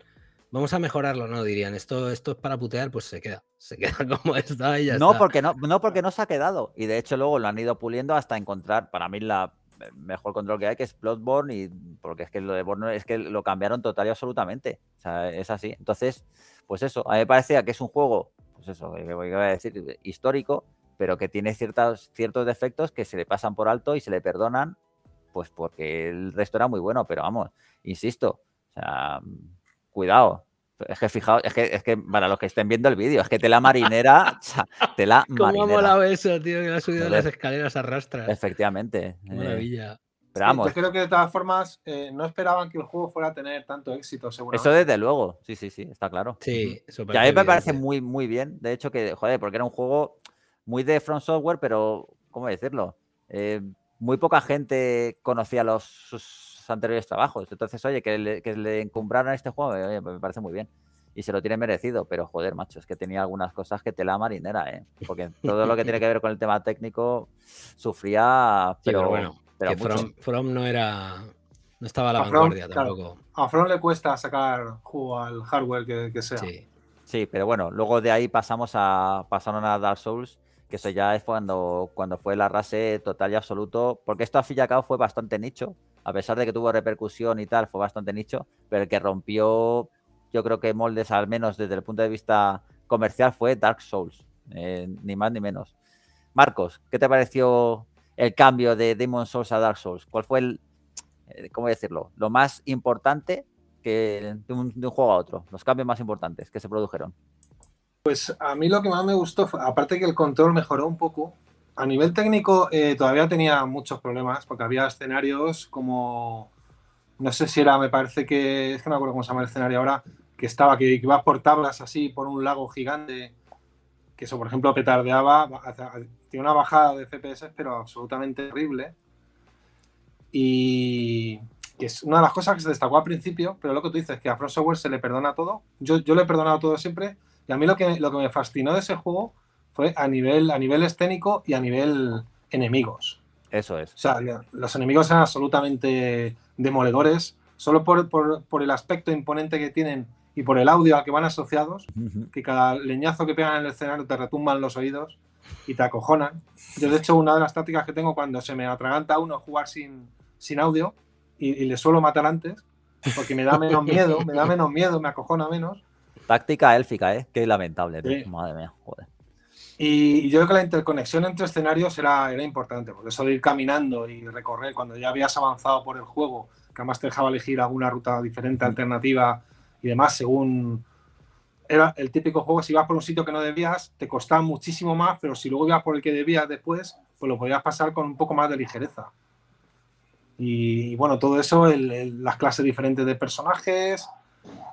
vamos a mejorarlo, no, dirían, esto, esto es para putear, pues se queda. [laughs] Se queda como está y ya no, Porque no, no, porque no se ha quedado. Y de hecho, luego lo han ido puliendo hasta encontrar, para mí, la mejor control que hay, que es Bloodborne, y porque es que lo de es que lo cambiaron total y absolutamente. O sea, es así. Entonces, pues eso, a mí me parecía que es un juego pues eso, que voy a decir, histórico, pero que tiene ciertos, ciertos defectos que se le pasan por alto y se le perdonan, pues porque el resto era muy bueno, pero vamos, insisto, o sea, cuidado. Es que fijaos, es que, es que para los que estén viendo el vídeo, es que tela marinera, te la marinera. ¿Cómo ha eso, tío? Que ha subido las escaleras arrastra. Efectivamente. Eh, maravilla. Pero yo creo que de todas formas eh, no esperaban que el juego fuera a tener tanto éxito, seguro Eso desde luego, sí, sí, sí, está claro. Sí, super Y a mí me parece muy, muy bien. De hecho, que, joder, porque era un juego muy de Front Software, pero, ¿cómo decirlo? Eh, muy poca gente conocía los, sus anteriores trabajos. Entonces, oye, que le, que encumbraron a este juego, me parece muy bien. Y se lo tiene merecido, pero joder, macho, es que tenía algunas cosas que te la marinera, ¿eh? Porque todo lo que tiene que ver con el tema técnico sufría, pero bueno pero From, no era. No estaba a la vanguardia tampoco. a From le cuesta sacar Juego al hardware que, sea. Sí. pero bueno, luego de ahí pasamos a. pasaron a Dark Souls, que eso ya es cuando, cuando fue la rase total y absoluto. Porque esto a fin fue bastante nicho. A pesar de que tuvo repercusión y tal, fue bastante nicho. Pero el que rompió, yo creo que moldes, al menos desde el punto de vista comercial, fue Dark Souls. Eh, ni más ni menos. Marcos, ¿qué te pareció el cambio de Demon Souls a Dark Souls? ¿Cuál fue el, eh, cómo decirlo, lo más importante que de un, juego a otro? Los cambios más importantes que se produjeron. Pues a mí lo que más me gustó, aparte que el control mejoró un poco, a nivel técnico eh, todavía tenía muchos problemas porque había escenarios como, no sé si era, me parece que, es que no me acuerdo cómo se llama el escenario ahora, que estaba, que, ibas por tablas así, por un lago gigante que eso, por ejemplo, petardeaba, tiene una bajada de FPS, pero absolutamente terrible. Y que es una de las cosas que se destacó al principio, pero lo que tú dices, que a From se le perdona todo. Yo, yo le he perdonado todo siempre. Y a mí lo que, lo que me fascinó de ese juego fue a nivel, a nivel escénico y a nivel enemigos. Eso es. O sea, los enemigos eran absolutamente demoledores. Solo por, por, por el aspecto imponente que tienen y por el audio al que van asociados, que cada leñazo que pegan en el escenario te retumban los oídos y te acojonan. Yo, de hecho, una de las tácticas que tengo cuando se me atraganta uno jugar sin, sin audio y, le suelo matar antes, porque me da menos miedo, me da menos miedo, me acojona menos. Táctica élfica, ¿eh? Qué lamentable, madre mía, joder. Y, yo creo que la interconexión entre escenarios era, era importante, porque eso ir caminando y recorrer cuando ya habías avanzado por el juego, que además te dejaba elegir alguna ruta diferente, mm. alternativa, y además, según era el típico juego, si vas por un sitio que no debías, te costaba muchísimo más, pero si luego ibas por el que debías después, pues lo podías pasar con un poco más de ligereza. Y, bueno, todo eso, las clases diferentes de personajes,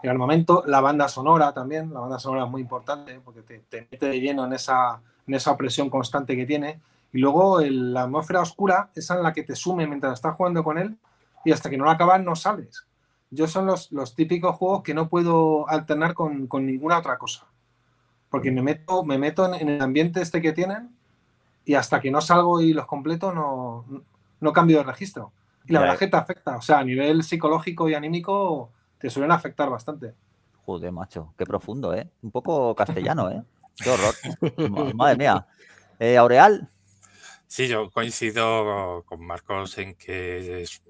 el armamento, la banda sonora también, la banda sonora es muy importante porque te, mete de lleno en esa, en esa presión constante que tiene. Y luego el, la atmósfera oscura, esa en la que te sume mientras estás jugando con él y hasta que no la acabas no sales yo son los, los, típicos juegos que no puedo alternar con, ninguna otra cosa. Porque me meto, me meto en, el ambiente este que tienen y hasta que no salgo y los completo no, no cambio de registro. Y la verdad verdad que te afecta, o sea, a nivel psicológico y anímico te suelen afectar bastante. Joder, macho, qué profundo, ¿eh? Un poco castellano, ¿eh? Qué horror. Madre mía. Eh, Aureal. Sí, yo coincido con Marcos en que es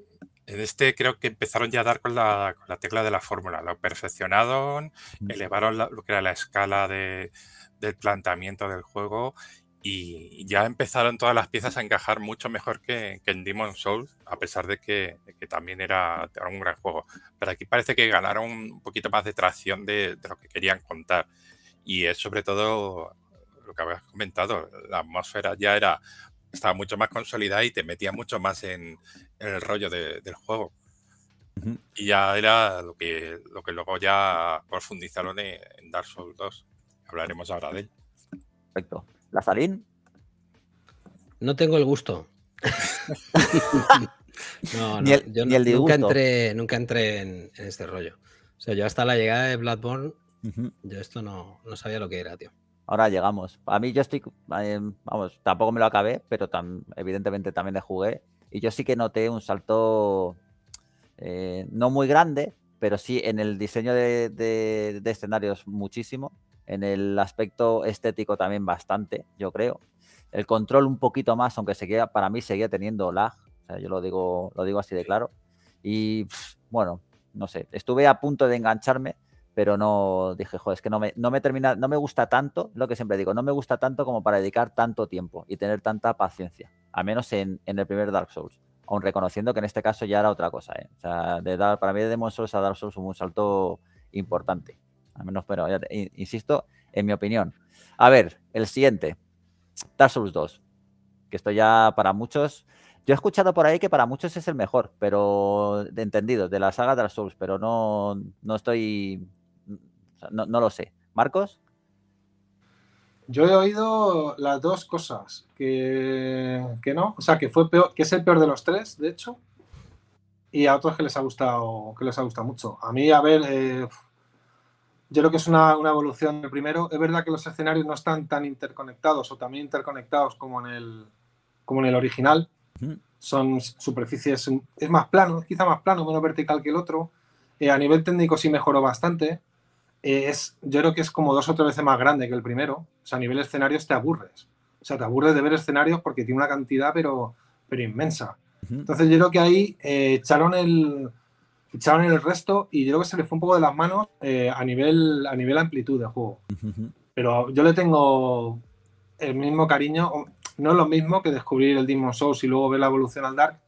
en este creo que empezaron ya a dar con la, tecla de la fórmula, lo perfeccionaron, mm. elevaron lo que era la escala de, del planteamiento del juego y ya empezaron todas las piezas a encajar mucho mejor que, en Demon Souls, a pesar de que, también era, un gran juego. Pero aquí parece que ganaron un poquito más de tracción de, de lo que querían contar. Y es sobre todo lo que habías comentado, la atmósfera ya era estaba mucho más consolidada y te metía mucho más en, el rollo del juego. Y ya era lo que, lo que luego ya profundizaron en, Dark Souls 2. Hablaremos ahora de él. Perfecto. ¿Lazarín? No tengo el gusto. [laughs] no, yo nunca, entré, nunca entré en, este rollo. O sea, yo hasta la llegada de Bloodborne, yo esto no, no sabía lo que era, tío ahora llegamos. A mí yo estoy, eh, vamos, tampoco me lo acabé, pero evidentemente también le jugué. Y yo sí que noté un salto eh, no muy grande, pero sí en el diseño de, escenarios muchísimo, en el aspecto estético también bastante, yo creo. El control un poquito más, aunque para mí seguía teniendo lag, yo lo digo, lo digo así de claro. Y bueno, no sé, estuve a punto de engancharme, pero no dije, joder, es que no me, termina, no me gusta tanto, lo que siempre digo, no me gusta tanto como para dedicar tanto tiempo y tener tanta paciencia, al menos en, el primer Dark Souls, aun reconociendo que en este caso ya era otra cosa, ¿eh? o sea, de dar, para mí de Demon Souls a Dark Souls hubo un salto importante, al menos, pero insisto, en mi opinión. A ver, el siguiente, Dark Souls 2, que esto ya para muchos, yo he escuchado por ahí que para muchos es el mejor, pero entendido, de la saga Dark Souls, pero no, no estoy no, no lo sé. ¿Marcos? Yo he oído las dos cosas, que, que, no, o sea, que fue peor, que es el peor de los tres, de hecho, y a otros que les ha gustado, que les ha gustado mucho. A mí, a ver, eh, yo creo que es una, evolución del primero. Es verdad que los escenarios no están tan interconectados o también interconectados como en el, como en el original. Son superficies, es más plano, quizá más plano, menos vertical que el otro. Eh, a nivel técnico sí mejoró bastante es, yo creo que es como dos o tres veces más grande que el primero. O sea, a nivel escenarios te aburres. O sea, te aburres de ver escenarios porque tiene una cantidad, pero, pero inmensa. Entonces, yo creo que ahí eh, echaron, el, echaron el resto y yo creo que se le fue un poco de las manos eh, a, nivel, a nivel amplitud de juego. Pero yo le tengo el mismo cariño. No es lo mismo que descubrir el Demon Souls y luego ver la evolución al Dark,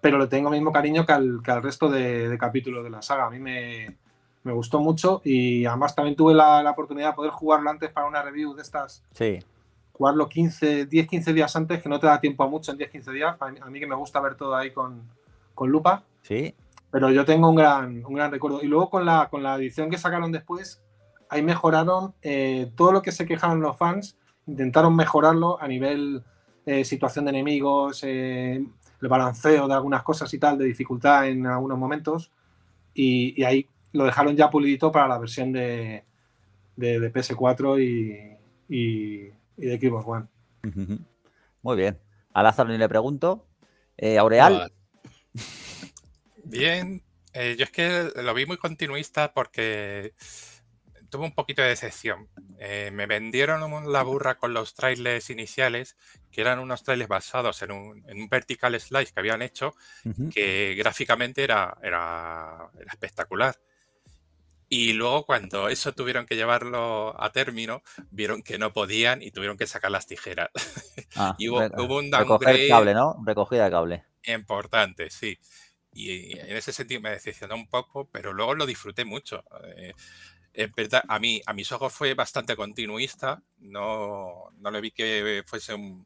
pero le tengo el mismo cariño que al, que al resto de, de capítulos de la saga. A mí me me gustó mucho y además también tuve la, la, oportunidad de poder jugarlo antes para una review de estas. Sí. Jugarlo 10, 15 días antes, que no te da tiempo a mucho en 10, 15 días. A mí, que me gusta ver todo ahí con, con lupa. Sí. Pero yo tengo un gran, un gran recuerdo. Y luego con la, con la edición que sacaron después, ahí mejoraron eh, todo lo que se quejaron los fans, intentaron mejorarlo a nivel eh, situación de enemigos, eh, el balanceo de algunas cosas y tal, de dificultad en algunos momentos. Y, y, ahí lo dejaron ya pulidito para la versión de, PS4 y, de Xbox One. Muy bien. A Lázaro ni le pregunto. Eh, ¿Aureal? bien. Eh, yo es que lo vi muy continuista porque tuve un poquito de decepción. Eh, me vendieron la burra con los trailers iniciales, que eran unos trailers basados en un, en un vertical slice que habían hecho, que gráficamente era, era espectacular. Y luego cuando eso tuvieron que llevarlo a término, vieron que no podían y tuvieron que sacar las tijeras. Ah, [laughs] y hubo, un cable, ¿no? Recogida de cable. Importante, sí. Y en ese sentido me decepcionó un poco, pero luego lo disfruté mucho. Eh, a mí, a mis ojos fue bastante continuista. No, no le vi que fuese un,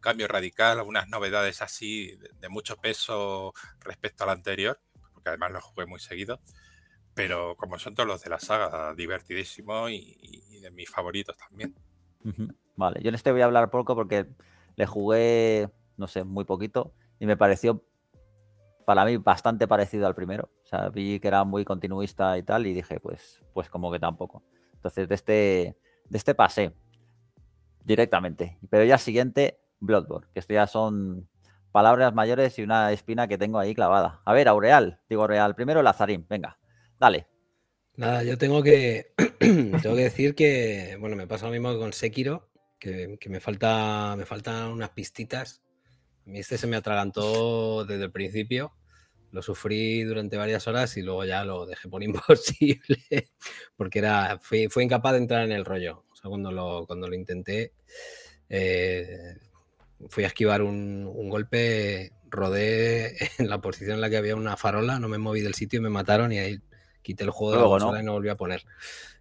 cambio radical, algunas novedades así de, de, mucho peso respecto al anterior, porque además lo jugué muy seguido pero como son todos los de la saga, divertidísimo y, de mis favoritos también. Vale, yo en este voy a hablar poco porque le jugué, no sé, muy poquito y me pareció para mí bastante parecido al primero. O sea, vi que era muy continuista y tal y dije, pues, pues como que tampoco. Entonces, de este, de este pasé directamente. Pero ya siguiente, Bloodborne, que esto ya son palabras mayores y una espina que tengo ahí clavada. A ver, Aureal, digo Aureal, primero Lazarín, venga. Dale. Nada, yo tengo que, [clears throat] tengo que decir que, bueno, me pasa lo mismo con Sekiro, que, me, falta, me faltan unas pistitas. A mí este se me atragantó desde el principio. Lo sufrí durante varias horas y luego ya lo dejé por [laughs] imposible, porque era, fui, incapaz de entrar en el rollo. O sea, cuando lo, cuando lo intenté, eh, fui a esquivar un, un golpe, rodé en la posición en la que había una farola, no me moví del sitio y me mataron y ahí quité el juego no. y no volví a poner.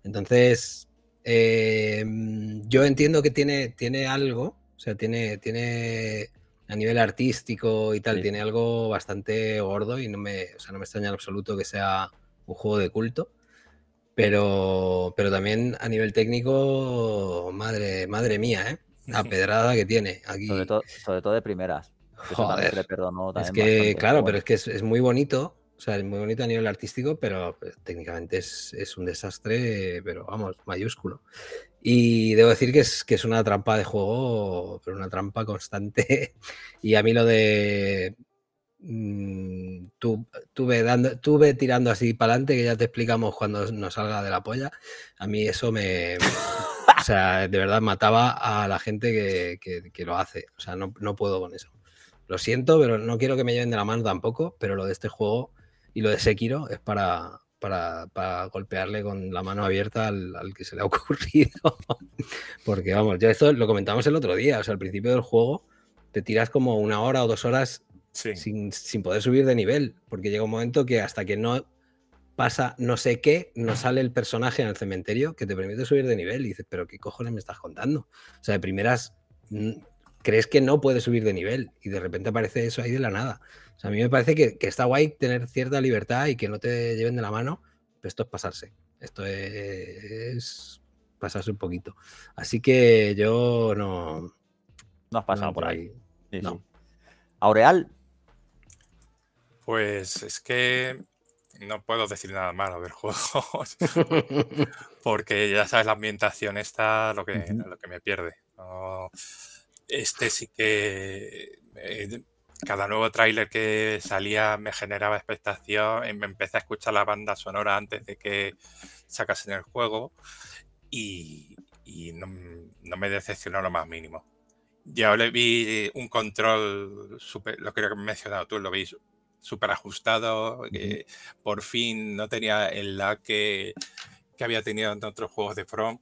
Entonces, em, yo entiendo que tiene, tiene algo, o sea, tiene, tiene a nivel artístico y tal, tiene algo bastante gordo y no me, no me extraña en absoluto que sea un juego de culto. Pero, pero también a nivel técnico, madre, madre mía, ¿eh? La [laughs] pedrada que tiene aquí. Sobre todo, de primeras. Joder. es que, claro, pero es que es muy bonito sea, es muy bonito a nivel artístico, pero pues, técnicamente es, es, un desastre, pero vamos, mayúsculo. Y debo decir que es, que es una trampa de juego, pero una trampa constante. [laughs] y a mí lo de... Mm, tuve, dando, tuve tirando así para adelante, que ya te explicamos cuando nos salga de la polla. A mí eso me... o sea, de verdad mataba a la gente que, que, que lo hace. O sea, no, no puedo con eso lo siento, pero no quiero que me lleven de la mano tampoco, pero lo de este juego y lo de Sekiro es para, para, golpearle con la mano abierta al, que se le ha [laughs] ocurrido. Porque vamos, ya esto lo comentamos el otro día, o sea, al principio del juego te tiras como una hora o dos horas sin, sin, poder subir de nivel, porque llega un momento que hasta que no pasa no sé qué, no sale el personaje en el cementerio que te permite subir de nivel y dices, pero ¿qué cojones me estás contando? O sea, de primeras crees que no puedes subir de nivel y de repente aparece eso ahí de la nada. O sea, a mí me parece que, está guay tener cierta libertad y que no te lleven de la mano, pero esto es pasarse. Esto es, pasarse un poquito. Así que yo no. No has pasado por ahí. no. ¿Aureal? Pues es que no puedo decir nada malo ver juegos. [laughs] porque ya sabes, la ambientación está lo que, lo que me pierde. No este sí que eh, cada nuevo tráiler que salía me generaba expectación. Me em, empecé a escuchar la banda sonora antes de que sacasen el juego y, no, me decepcionó lo más mínimo. Ya le vi un control, super, lo que he mencionado tú, lo veis súper ajustado, por fin no tenía el lag que, que había tenido en otros juegos de From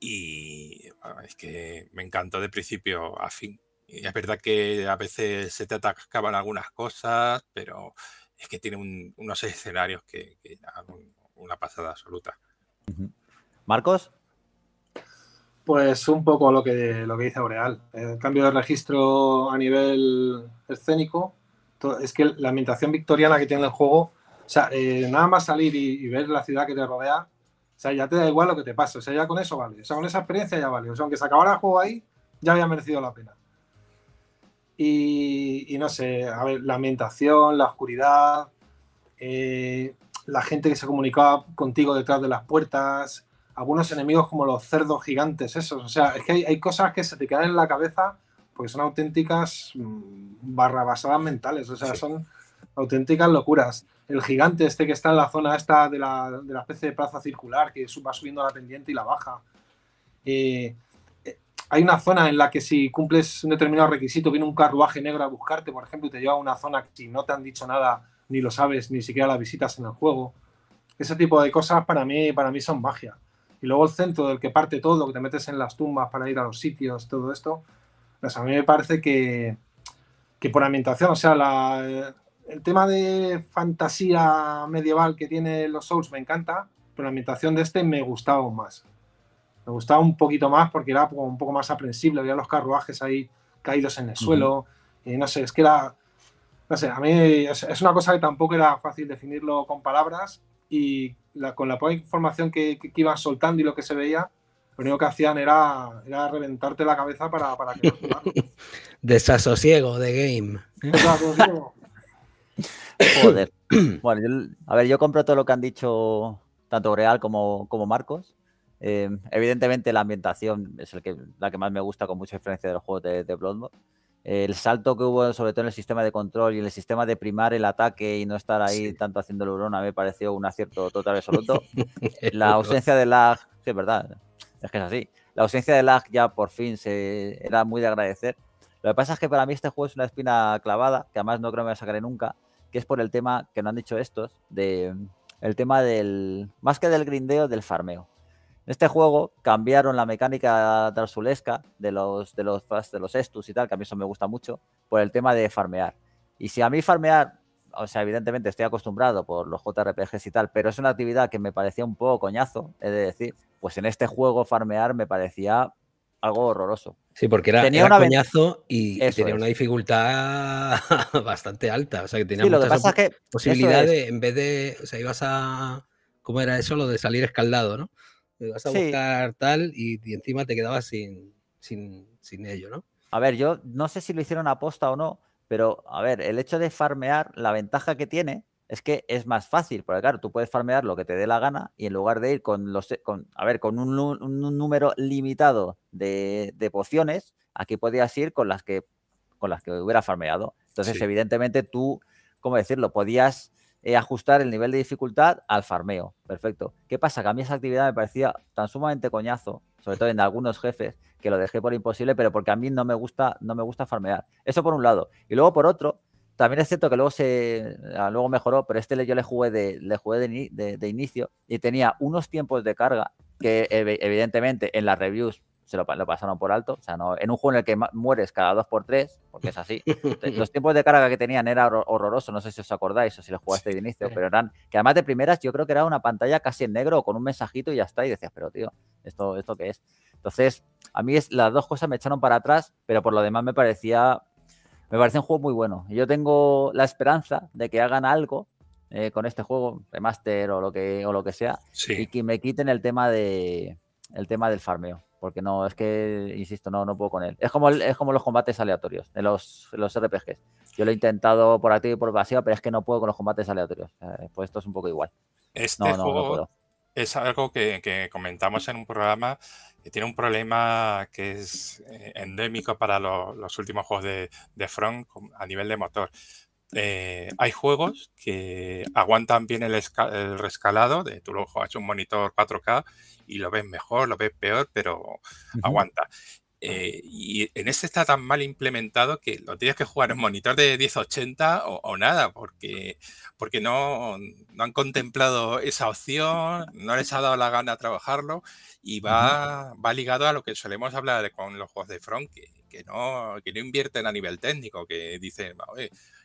y ah, es que me encantó de principio a fin. Y es verdad que a veces se te atascaban algunas cosas, pero es que tiene unos escenarios que, que una pasada absoluta. Marcos. Pues un poco lo que, lo que dice Boreal. El cambio de registro a nivel escénico. Es que la ambientación victoriana que tiene el juego, o sea, eh, nada más salir y ver la ciudad que te rodea, o sea, ya te da igual lo que te pase. O sea, ya con eso vale. O sea, con esa experiencia ya vale. O sea, aunque se acabara el juego ahí, ya había merecido la pena. Y, no sé, a ver, la ambientación, la oscuridad, eh, la gente que se comunicaba contigo detrás de las puertas, algunos enemigos como los cerdos gigantes, esos. O sea, es que hay, cosas que se te quedan en la cabeza porque son auténticas mm, barrabasadas mentales. O sea, son auténticas locuras. El gigante este que está en la zona esta de la, de especie de plaza circular, que va subiendo la pendiente y la baja. Eh, eh, hay una zona en la que si cumples un determinado requisito, viene un carruaje negro a buscarte, por ejemplo, y te lleva a una zona que si no te han dicho nada, ni lo sabes, ni siquiera la visitas en el juego. Ese tipo de cosas para mí, para mí son magia. Y luego el centro del que parte todo, que te metes en las tumbas para ir a los sitios, todo esto, pues a mí me parece que por ambientación, o sea, la, el tema de fantasía medieval que tiene los Souls me encanta, pero la ambientación de este me gustaba más. Me gustaba un poquito más porque era un poco más aprensible, había los carruajes ahí caídos en el suelo. no sé, es que era. No sé, a mí es, una cosa que tampoco era fácil definirlo con palabras y la, con la poca información que, que, iban soltando y lo que se veía, lo único que hacían era, reventarte la cabeza para, que [laughs] Desasosiego de game. Desasosiego. Joder. [coughs] bueno, a ver, yo compro todo lo que han dicho tanto Real como, como Marcos. Eh, evidentemente la ambientación es la que más me gusta con mucha diferencia de los juegos de, de Bloodborne. el salto que hubo sobre todo en el sistema de control y en el sistema de primar el ataque y no estar ahí tanto haciendo el urón, me pareció un acierto total absoluto. [laughs] la ausencia de lag, sí, es verdad, es que es así. La ausencia de lag ya por fin se, era muy de agradecer. Lo que pasa es que para mí este juego es una espina clavada, que además no creo que me a sacar nunca que es por el tema que no han dicho estos, de el tema del, más que del grindeo, del farmeo. En este juego cambiaron la mecánica tarsulesca de los, de los, de los estus y tal, que a mí eso me gusta mucho, por el tema de farmear. Y si a mí farmear, o sea, evidentemente estoy acostumbrado por los JRPGs y tal, pero es una actividad que me parecía un poco coñazo, es decir, pues en este juego farmear me parecía algo horroroso. Sí, porque era, tenía coñazo y, tenía una dificultad [laughs] bastante alta. O sea, que tenía muchas posibilidades. en vez de, o sea, ibas a, ¿cómo era eso? Lo de salir escaldado, ¿no? Ibas a buscar tal y, encima te quedabas sin, sin, sin ello, ¿no? A ver, yo no sé si lo hicieron aposta o no, pero a ver, el hecho de farmear, la ventaja que tiene es que es más fácil, porque claro, tú puedes farmear lo que te dé la gana y en lugar de ir con los con, a ver, con un, número limitado de, pociones, aquí podías ir con las que con las que hubiera farmeado. Entonces, evidentemente, tú, ¿cómo decirlo? Podías eh, ajustar el nivel de dificultad al farmeo. Perfecto. ¿Qué pasa? Que a mí esa actividad me parecía tan sumamente coñazo, sobre todo en algunos jefes, que lo dejé por imposible, pero porque a mí no me gusta, no me gusta farmear. Eso por un lado. Y luego por otro, también es cierto que luego se ah, luego mejoró, pero este yo le jugué de, le de, inicio y tenía unos tiempos de carga que evidentemente en las reviews se lo, pasaron por alto. O sea, no, en un juego en el que mueres cada dos por tres, porque es así. los [laughs] tiempos de carga que tenían era horroroso no sé si os acordáis o si lo jugaste de inicio, pero eran que además de primeras yo creo que era una pantalla casi en negro con un mensajito y ya está. Y decías, pero tío, ¿esto, esto qué es? Entonces, a mí es, las dos cosas me echaron para atrás, pero por lo demás me parecía me parece un juego muy bueno Yo tengo la esperanza de que hagan algo eh, con este juego, remaster o lo que, o lo que sea, y que me quiten el tema de el tema del farmeo. Porque no, es que, insisto, no, no puedo con él. Es como, es como los combates aleatorios de los, los RPGs. Yo lo he intentado por activo y por pasiva, pero es que no puedo con los combates aleatorios. Eh, pues esto es un poco igual. Este es algo que, que comentamos en un programa tiene un problema que es eh, endémico para los últimos juegos de, Front a nivel de motor. Eh, hay juegos que aguantan bien el, rescalado, de, tu lo hecho un monitor 4K y lo ves mejor, lo ves peor, pero aguanta. Eh, y en este está tan mal implementado que lo tienes que jugar en monitor de 1080 o, o nada, porque, porque no, han contemplado esa opción, no les ha dado la gana trabajarlo y va, va ligado a lo que solemos hablar con los juegos de front, que, no, que no invierten a nivel técnico, que dicen,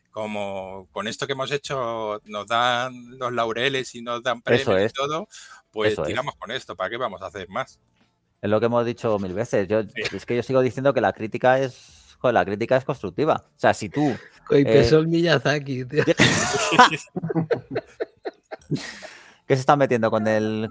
como con esto que hemos hecho nos dan los laureles y nos dan premios y todo, pues tiramos con esto, ¿para qué vamos a hacer más? Es lo que hemos dicho mil veces. Yo, Es que yo sigo diciendo que la crítica es. la crítica es constructiva. O sea, si tú. que eh, Miyazaki, tío. [laughs] ¿Qué se está metiendo con el.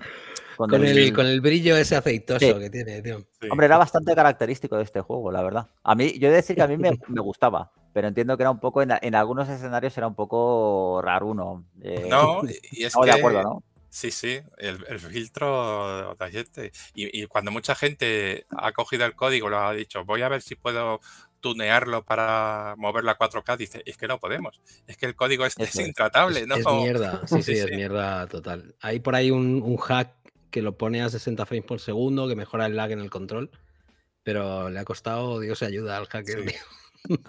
Con, el, brillo ese aceitoso que tiene, tío. Hombre, era bastante característico de este juego, la verdad. A mí, yo he de decir que a mí me, [laughs] gustaba pero entiendo que era un poco, en, algunos escenarios era un poco raro, uno eh, no, [laughs] y es que, de acuerdo, ¿no? Sí, sí, el, filtro de gente. Y, cuando mucha gente ha cogido el código, lo ha dicho, voy a ver si puedo tunearlo para moverlo a 4K, dice, es que no podemos, es que el código es, intratable. Es, ¿no? es mierda, [laughs] sí, sí, es mierda total. Hay por ahí un, hack que lo pone a 60 frames por segundo, que mejora el lag en el control, pero le ha costado Dios ayuda al hacker.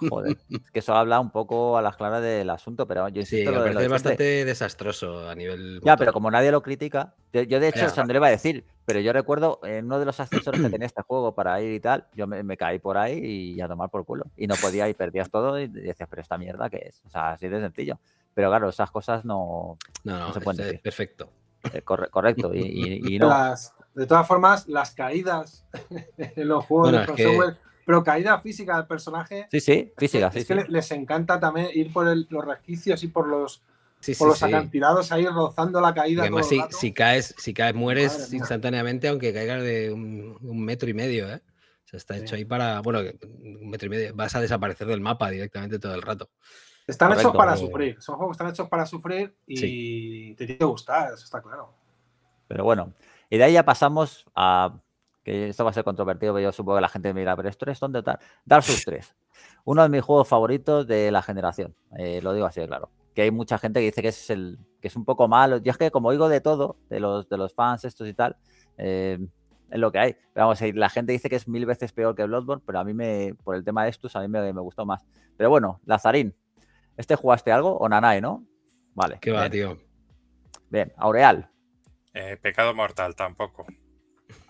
Joder, que eso habla un poco a las claras del asunto, pero yo insisto, sí, parece bastante desastroso a nivel. Ya, pero como nadie lo critica, yo, de hecho, Sandro iba a decir, pero yo recuerdo en uno de los ascensores que tenía este juego para ir y tal, yo me, caí por ahí y a tomar por culo. Y no podía y perdías todo y decías, pero esta mierda que es. O sea, así de sencillo. Pero claro, esas cosas no, no, no, se pueden eh, decir. Perfecto. Eh, correcto. Y, no. [laughs] de todas formas, las caídas [laughs] en los juegos de crossover pero caída física del personaje. Sí, sí, física. Es, que les encanta también ir por los resquicios y por los, por los acantilados ahí rozando la caída. además, si, caes, si caes, mueres instantáneamente, aunque caigas de un, metro y medio. ¿eh? O sea, está hecho ahí para. Bueno, un metro y medio. Vas a desaparecer del mapa directamente todo el rato. Están hechos para sufrir. Son juegos que están hechos para sufrir y te tiene que gustar, eso está claro. Pero bueno, y de ahí ya pasamos a que esto va a ser controvertido, pero yo supongo que la gente me pero esto es donde tal. Dark Souls 3, [laughs] uno de mis juegos favoritos de la generación, eh, lo digo así claro. Que hay mucha gente que dice que es el que es un poco malo. Yo es que como oigo de todo, de los, de los fans estos y tal, eh, es lo que hay. Pero vamos, la gente dice que es mil veces peor que Bloodborne, pero a mí me, por el tema de estos, a mí me, gustó más. Pero bueno, Lazarín, ¿este jugaste algo? O Nanae, ¿no? Vale. Qué va, tío. Bien, Aureal. Eh, pecado mortal tampoco.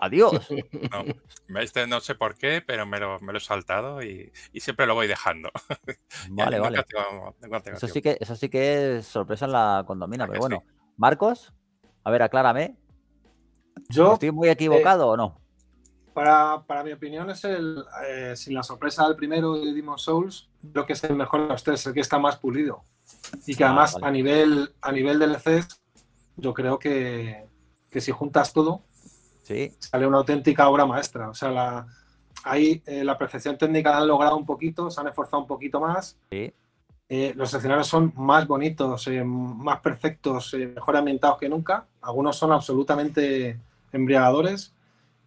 Adiós. [laughs] No, este no sé por qué, pero me lo, he saltado y, siempre lo voy dejando. [laughs] Vale, vale. eso, sí que, eso sí que es sorpresa en la condomina, pero bueno. Marcos, a ver, aclárame. Yo, ¿Estoy muy equivocado eh, o no? Para, mi opinión es el, eh, sin la sorpresa del primero de Demon Souls, lo que es el mejor de los tres, el que está más pulido. Y que ah, además a nivel a nivel yo creo que, que si juntas todo, Sale una auténtica obra maestra. O sea, la, ahí eh, la perfección técnica la han logrado un poquito, se han esforzado un poquito más. Eh, los escenarios son más bonitos, eh, más perfectos, mejor ambientados que nunca. Algunos son absolutamente embriagadores.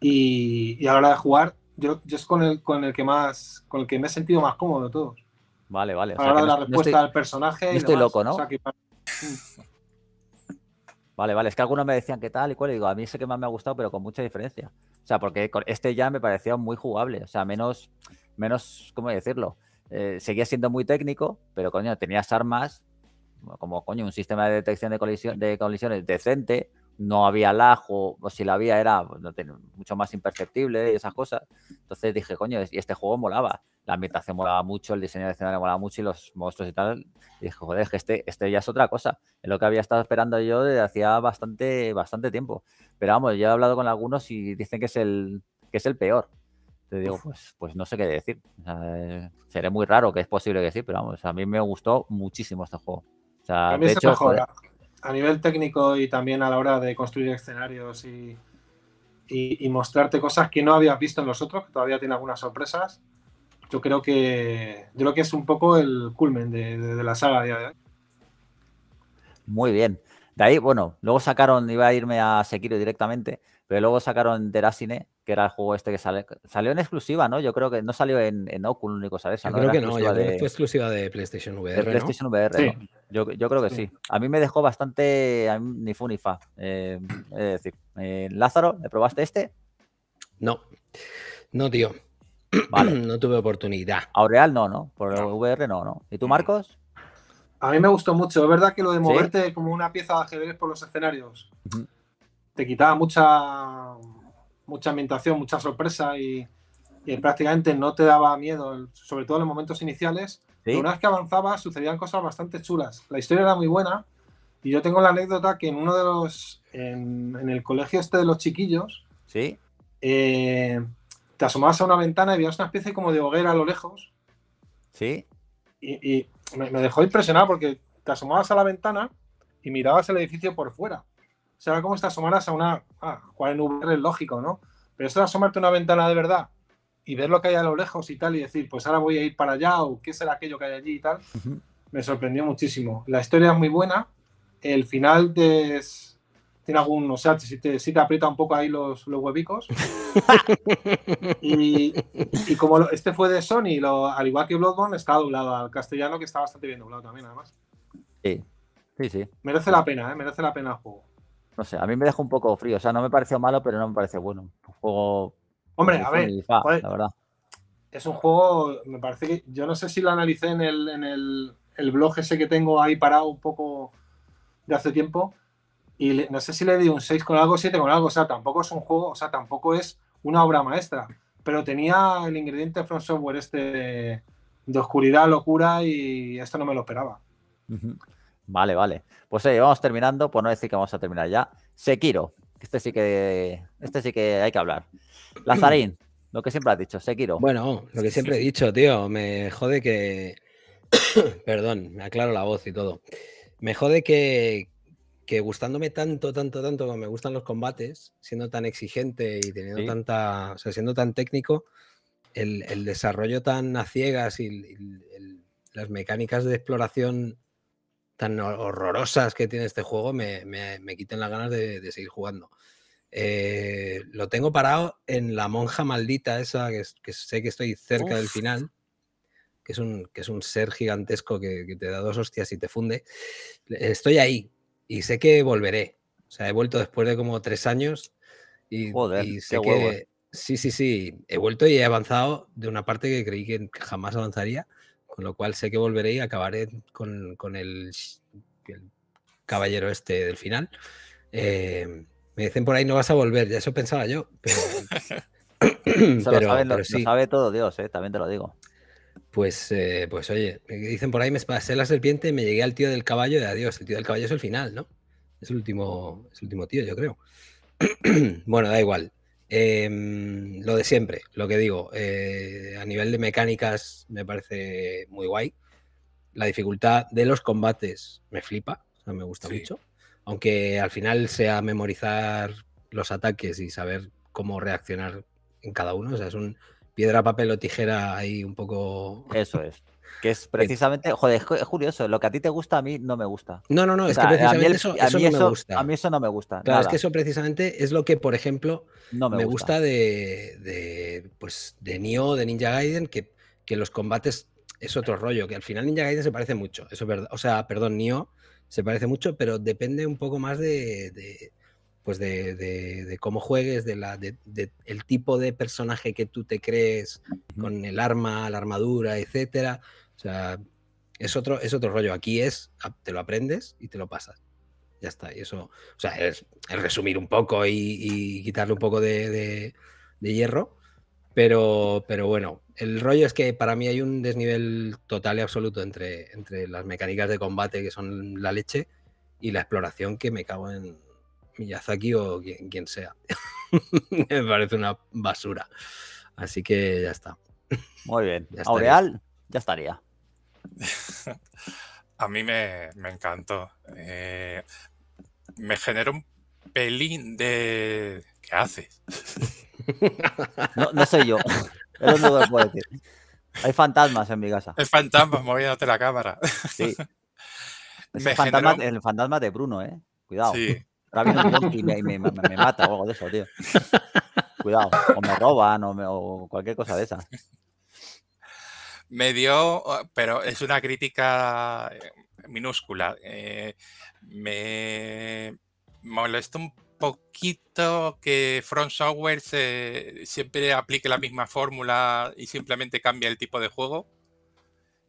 Y, a la hora de jugar, yo, yo, es con el, con el que más, con el que me he sentido más cómodo de todos. Vale, vale. a la hora de la respuesta del personaje. estoy loco, ¿no? Vale, vale, es que algunos me decían que tal y cuál y digo, a mí ese que más me ha gustado, pero con mucha diferencia. O sea, porque este ya me parecía muy jugable, o sea, menos, menos ¿cómo decirlo? Eh, seguía siendo muy técnico, pero coño, tenías armas, como coño, un sistema de detección de, colisión, de colisiones decente, no había lag o, si la había era pues, mucho más imperceptible y esas cosas. Entonces dije, coño, y este juego molaba. La ambientación molaba mucho, el diseño de escenario molaba mucho y los monstruos y tal. Y dije, joder, es que este, este ya es otra cosa. Es lo que había estado esperando yo desde hacía bastante, bastante tiempo. Pero vamos, yo he hablado con algunos y dicen que es el, que es el peor. Te digo, pues, pues no sé qué decir. O seré muy raro que es posible que sí, pero vamos, a mí me gustó muchísimo este juego. O sea, de hecho, ¿eh? a nivel técnico y también a la hora de construir escenarios y, mostrarte cosas que no habías visto en los otros, que todavía tiene algunas sorpresas. Yo creo que, creo que es un poco el culmen de, la saga día de hoy. Muy bien. De ahí, bueno, luego sacaron, iba a irme a Sekiro directamente, pero luego sacaron Terasine, que era el juego este que sale, salió en exclusiva, ¿no? Yo creo que no salió en, Oculus ¿sabes? no creo que no, yo fue exclusiva de PlayStation VR. PlayStation VR, yo, creo que sí. A mí me dejó bastante ni fu ni fa. Eh, es decir, eh, Lázaro, ¿le probaste este? No, no, tío. [clears throat] no tuve oportunidad. Aureal no, ¿no? Por VR no, ¿no? ¿Y tú, mm. Marcos? A mí me gustó mucho. Es verdad que lo de moverte como una pieza de ajedrez por los escenarios te quitaba mucha mucha ambientación, mucha sorpresa y, prácticamente no te daba miedo, sobre todo en los momentos iniciales. una vez que avanzaba sucedían cosas bastante chulas. La historia era muy buena y yo tengo la anécdota que en uno de los, en, el colegio este de los chiquillos, ¿Sí? Eh, te asomabas a una ventana y veías una especie como de hoguera a lo lejos. Sí. Y, me dejó impresionado porque te asomabas a la ventana y mirabas el edificio por fuera. O sea, cómo está asomarás a una. Ah, jugar en VR es lógico, ¿no? Pero esto de asomarte a una ventana de verdad y ver lo que hay a lo lejos y tal, y decir, pues ahora voy a ir para allá o qué será aquello que hay allí y tal, me sorprendió muchísimo. La historia es muy buena, el final tiene algún, o sea, si te, si aprieta un poco ahí los, los huevicos. [laughs] y, como este fue de Sony, al igual que Bloodborne, está doblado al castellano, que está bastante bien doblado también, además. Sí, sí, sí. Merece la pena, ¿eh? merece la pena el juego no sé, a mí me dejó un poco frío. O sea, no me pareció malo, pero no me parece bueno. Un juego. Hombre, a ver, la verdad. Es un juego, me parece que. Yo no sé si lo analicé en el, blog ese que tengo ahí parado un poco de hace tiempo. Y no sé si le di un 6 con algo, 7 con algo. O sea, tampoco es un juego, o sea, tampoco es una obra maestra. Pero tenía el ingrediente From Software este de, oscuridad, locura y esto no me lo esperaba. Vale, vale. Pues eh, vamos terminando, por pues no decir que vamos a terminar ya. Sekiro, este sí que, este sí que hay que hablar. Lazarín, [clears throat] lo que siempre has dicho, Sekiro. Bueno, lo que siempre he dicho, tío, me jode que... [clears throat] Perdón, me aclaro la voz y todo. Me jode que, que gustándome tanto, tanto, tanto como me gustan los combates, siendo tan exigente y teniendo tanta, o sea, siendo tan técnico, el, desarrollo tan a ciegas y las mecánicas de exploración tan horrorosas que tiene este juego me, me, quiten las ganas de, seguir jugando. Eh, lo tengo parado en la monja maldita esa, que, sé que estoy cerca del final, que es, un, que es un ser gigantesco que, te da dos hostias y te funde. Estoy ahí y sé que volveré. O sea, he vuelto después de como tres años y, sé eh. que... Sí, sí, sí, he vuelto y he avanzado de una parte que creí que jamás avanzaría con lo cual sé que volveré y acabaré con, el, caballero este del final. Eh, me dicen por ahí no vas a volver, ya eso pensaba yo. Pero, [laughs] lo, sabe, todo Dios, eh, también te lo digo. Pues, eh, pues oye, me dicen por ahí, me pasé la serpiente y me llegué al tío del caballo de adiós. El tío del caballo es el final, ¿no? Es último, es el último tío, yo creo. [clears throat] bueno, da igual. Em, lo de siempre, lo que digo, eh, a nivel de mecánicas me parece muy guay. La dificultad de los combates me flipa, me gusta mucho. Aunque al final sea memorizar los ataques y saber cómo reaccionar en cada uno. O sea, es un piedra, papel o tijera ahí un poco. Eso es. Que es precisamente, joder, es curioso, lo que a ti te gusta a mí no me gusta. No, no, no, es que precisamente eso, no A mí eso no me gusta. Claro, es que eso precisamente es lo que, por ejemplo, me, gusta, de, de, pues, de Nioh, de Ninja Gaiden, que, los combates es otro rollo, que al final Ninja Gaiden se parece mucho, eso verdad, o sea, perdón, Nioh se parece mucho, pero depende un poco más de, pues de, cómo juegues, de la, de, el tipo de personaje que tú te crees con el arma, la armadura, etcétera. O sea, es otro, es otro rollo. Aquí es, te lo aprendes y te lo pasas. Ya está. Y eso, o sea, es, resumir un poco y, quitarle un poco de, hierro. Pero, pero bueno, el rollo es que para mí hay un desnivel total y absoluto entre, entre las mecánicas de combate, que son la leche, y la exploración que me cago en Miyazaki o quien, sea. [laughs] me parece una basura. Así que ya está. Muy bien. [laughs] Aureal, ya estaría. [laughs] a mí me, me encantó. Eh, me generó un pelín de... ¿Qué haces? No, soy yo. [laughs] Hay fantasmas en mi casa. Hay fantasmas moviéndote la cámara. Sí. [laughs] Es el, fantasma, el, fantasma, de Bruno, ¿eh? Cuidado. Sí. Ahora viene un y me, mata o algo de eso, tío. Cuidado. O me roban o, o cualquier cosa de esa me dio, ah, pero es una crítica eh, minúscula. Eh, me molesta un poquito que Front Software siempre aplique la misma fórmula y simplemente cambie el tipo de juego.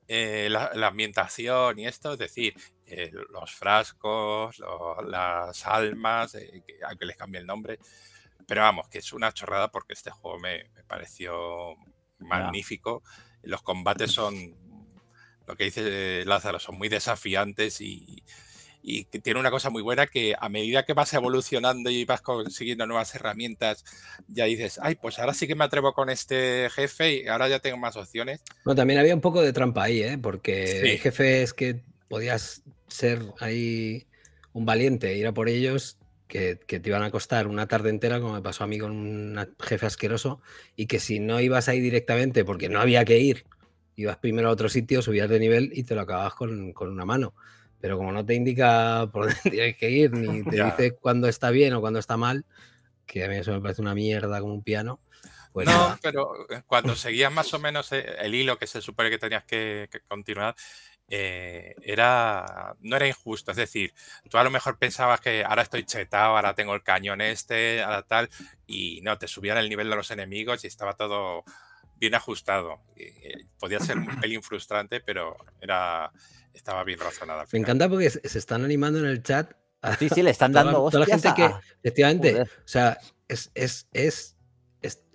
Eh, la, ambientación y esto, es decir, los frascos, las almas, que, aunque les cambie el nombre. Pero vamos, que es una chorrada porque este juego me, pareció magnífico los combates son, lo que dice eh, Lázaro, son muy desafiantes y, tiene una cosa muy buena que a medida que vas evolucionando y vas consiguiendo nuevas herramientas, ya dices, ay, pues ahora sí que me atrevo con este jefe y ahora ya tengo más opciones. Bueno, también había un poco de trampa ahí, ¿eh? porque el jefe es que podías ser ahí un valiente, ir a por ellos que, te iban a costar una tarde entera, como me pasó a mí con un jefe asqueroso, y que si no ibas ahí directamente porque no había que ir, ibas primero a otro sitio, subías de nivel y te lo acababas con, una mano. Pero como no te indica por [laughs] dónde tienes que ir, ni te dice cuándo está bien o cuándo está mal, que a mí eso me parece una mierda como un piano. Pues no, pero eh, cuando [laughs] seguías más o menos eh, el hilo que se supone que tenías que continuar, eh, era, no era injusto. Es decir, tú a lo mejor pensabas que ahora estoy chetado, ahora tengo el cañón este, tal, y no, te subían el nivel de los enemigos y estaba todo bien ajustado. Eh, eh, podía ser un pelín frustrante, pero era, estaba bien razonada. Me encanta porque se están animando en el chat. sí, sí, le están dando toda, la gente que, efectivamente, o sea, es, es, es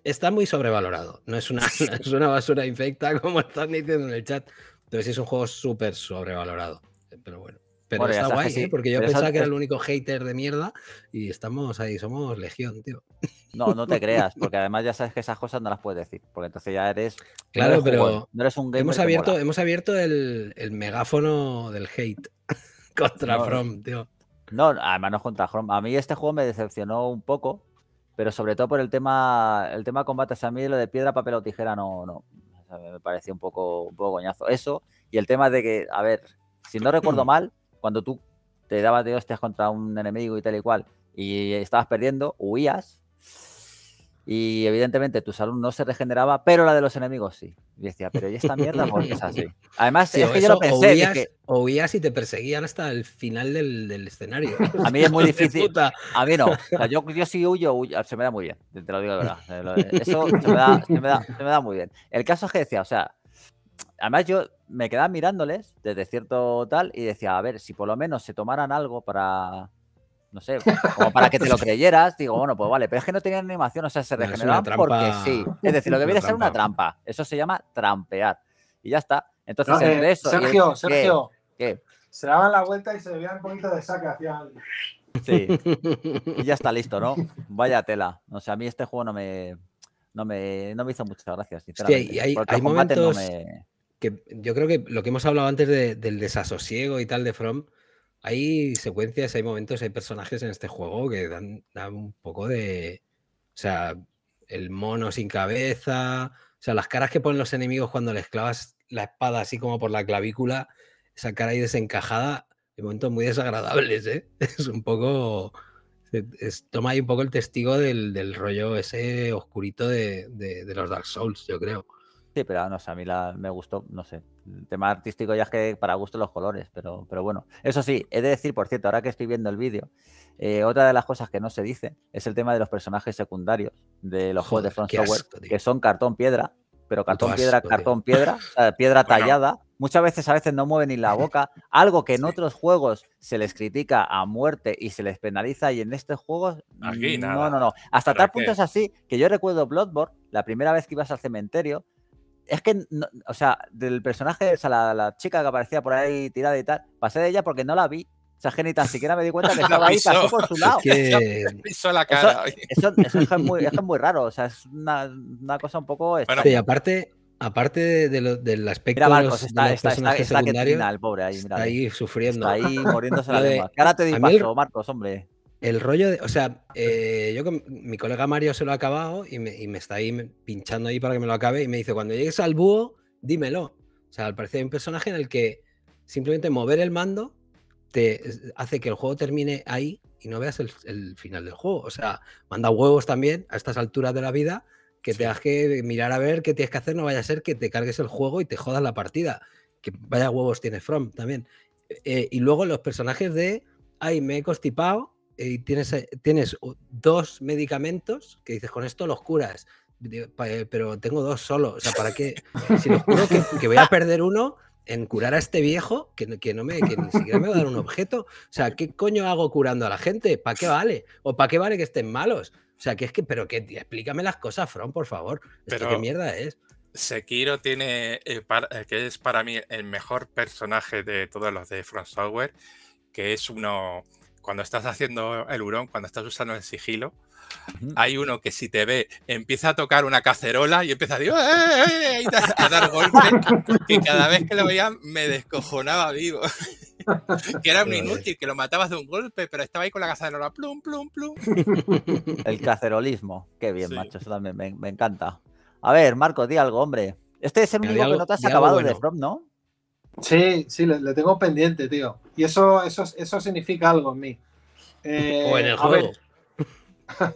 está muy sobrevalorado. No es una, [laughs] es una basura infecta, como están diciendo en el chat. Entonces es un juego súper sobrevalorado. Eh, pero bueno. Pero está guay, ¿eh? porque yo pensaba que era el único hater de mierda y estamos ahí, somos legión, tío. No, no te [laughs] creas, porque además ya sabes que esas cosas no las puedes decir, porque entonces ya eres. Claro, pero no eres un gamer hemos abierto, hemos abierto el, megáfono del hate [laughs] contra From, tío. No, además no es contra From. A mí este juego me decepcionó un poco, pero sobre todo por el tema, el tema combates. A mí lo de piedra, papel o tijera no, no, me parecía un poco, un poco coñazo. Eso, y el tema de que, a ver, si no recuerdo [clears throat] mal, cuando tú te dabas de hostias contra un enemigo y tal y cual, y estabas perdiendo, huías y evidentemente tu salud no se regeneraba, pero la de los enemigos sí. Y decía, pero ¿y esta mierda por qué es así? [laughs] Además, es que yo lo pensé. y te perseguían hasta el final del, escenario. [laughs] A mí es muy [laughs] difícil. A mí no. yo, yo sí huyo, huyo, se me da muy bien. Te lo digo de verdad. Eh, eh, eso me, da, se me da muy bien. El caso es que decía, o sea, además yo me quedaba mirándoles desde cierto tal y decía, a ver, si por lo menos se tomaran algo para no sé, como para que te lo [laughs] creyeras, digo, bueno, pues vale, pero es que no tenía animación, o sea, se regeneraban porque sí. [laughs] Es decir, lo que a ser una trampa. Eso se llama trampear. Y ya está. Entonces, eh, Sergio, Sergio. ¿Qué? Se daban la vuelta y se veían un poquito de saque hacia Sí. [laughs] Y ya está listo, ¿no? Vaya tela. O sea, a mí este juego no me. No me, hizo muchas gracias, sinceramente. hay, momentos que yo creo que lo que hemos hablado antes del desasosiego y tal de From, hay secuencias, hay momentos, hay personajes en este juego que dan, un poco de. O sea, el mono sin cabeza. O sea, las caras que ponen los enemigos cuando les clavas la espada así como por la clavícula, esa cara ahí desencajada, de momentos muy desagradables, ¿eh? [laughs] Es un poco. toma ahí un poco el testigo del, rollo ese oscurito de, los Dark Souls, yo creo. Sí, pero no a mí la, me gustó, no sé. El tema artístico ya es que para gusto los colores, pero, pero bueno. Eso sí, he de decir, por cierto, ahora que estoy viendo el vídeo, eh, otra de las cosas que no se dice es el tema de los personajes secundarios de los juegos de Front que son cartón piedra, pero cartón piedra, cartón piedra, piedra [laughs] tallada. Muchas veces a veces no mueven ni la [laughs] boca, algo que en otros juegos se les critica a muerte y se les penaliza y en estos juegos mm, no, no, no. Hasta tal punto es así que yo recuerdo Bloodborne, la primera vez que ibas al cementerio, es que, o sea, del personaje, o sea, la, la, chica que aparecía por ahí tirada y tal, pasé de ella porque no la vi. O sea, ni tan siquiera me di cuenta [laughs] que estaba ahí, pasó por su lado. [laughs] Que... [laughs] Pisó la cara. Eso, es, muy, es muy raro, o sea, es una, una cosa un poco... Bueno, y aparte, aparte de del aspecto mira, Marcos, de está, está, el pobre ahí, está ahí sufriendo. Está ahí muriéndose la lengua. Ahora te di Marcos, hombre. El rollo de. O sea, eh, yo con mi colega Mario se lo ha acabado y me, está ahí pinchando ahí para que me lo acabe. Y me dice: Cuando llegues al búho, dímelo. O sea, al parecer hay un personaje en el que simplemente mover el mando te hace que el juego termine ahí y no veas el, final del juego. O sea, manda huevos también a estas alturas de la vida que te has que mirar a ver qué tienes que hacer. No vaya a ser que te cargues el juego y te jodas la partida. Que vaya huevos tiene From también. Eh, y luego los personajes de. Ay, me he constipado tienes, eh, tienes dos medicamentos que dices, con esto los curas, eh, pero tengo dos solo, o sea, ¿para qué? Si los juro que, voy a perder uno en curar a este viejo que, que no me, ni siquiera me va a dar un objeto, o sea, ¿qué coño hago curando a la gente? ¿Para qué vale? ¿O para qué vale que estén malos? O sea, que es que, pero que explícame las cosas, Fron, por favor. ¿Esto pero... qué mierda es? Sekiro tiene, eh, que es para mí el mejor personaje de todos los de Front Software, que es uno, cuando estás haciendo el hurón, cuando estás usando el sigilo, hay uno que si te ve empieza a tocar una cacerola y empieza a, decir, a dar golpe Y cada vez que lo veía me descojonaba vivo. [laughs] que era un inútil, que lo matabas de un golpe, pero estaba ahí con la cacerola, plum, plum, plum. El cacerolismo, qué bien, macho, eso también me, encanta. A ver, Marco, di algo, hombre. Este es el único que no te has acabado de ¿no? Sí, sí, lo le tengo pendiente, tío. Y eso, eso, eso significa algo en mí. Eh, o en el juego. A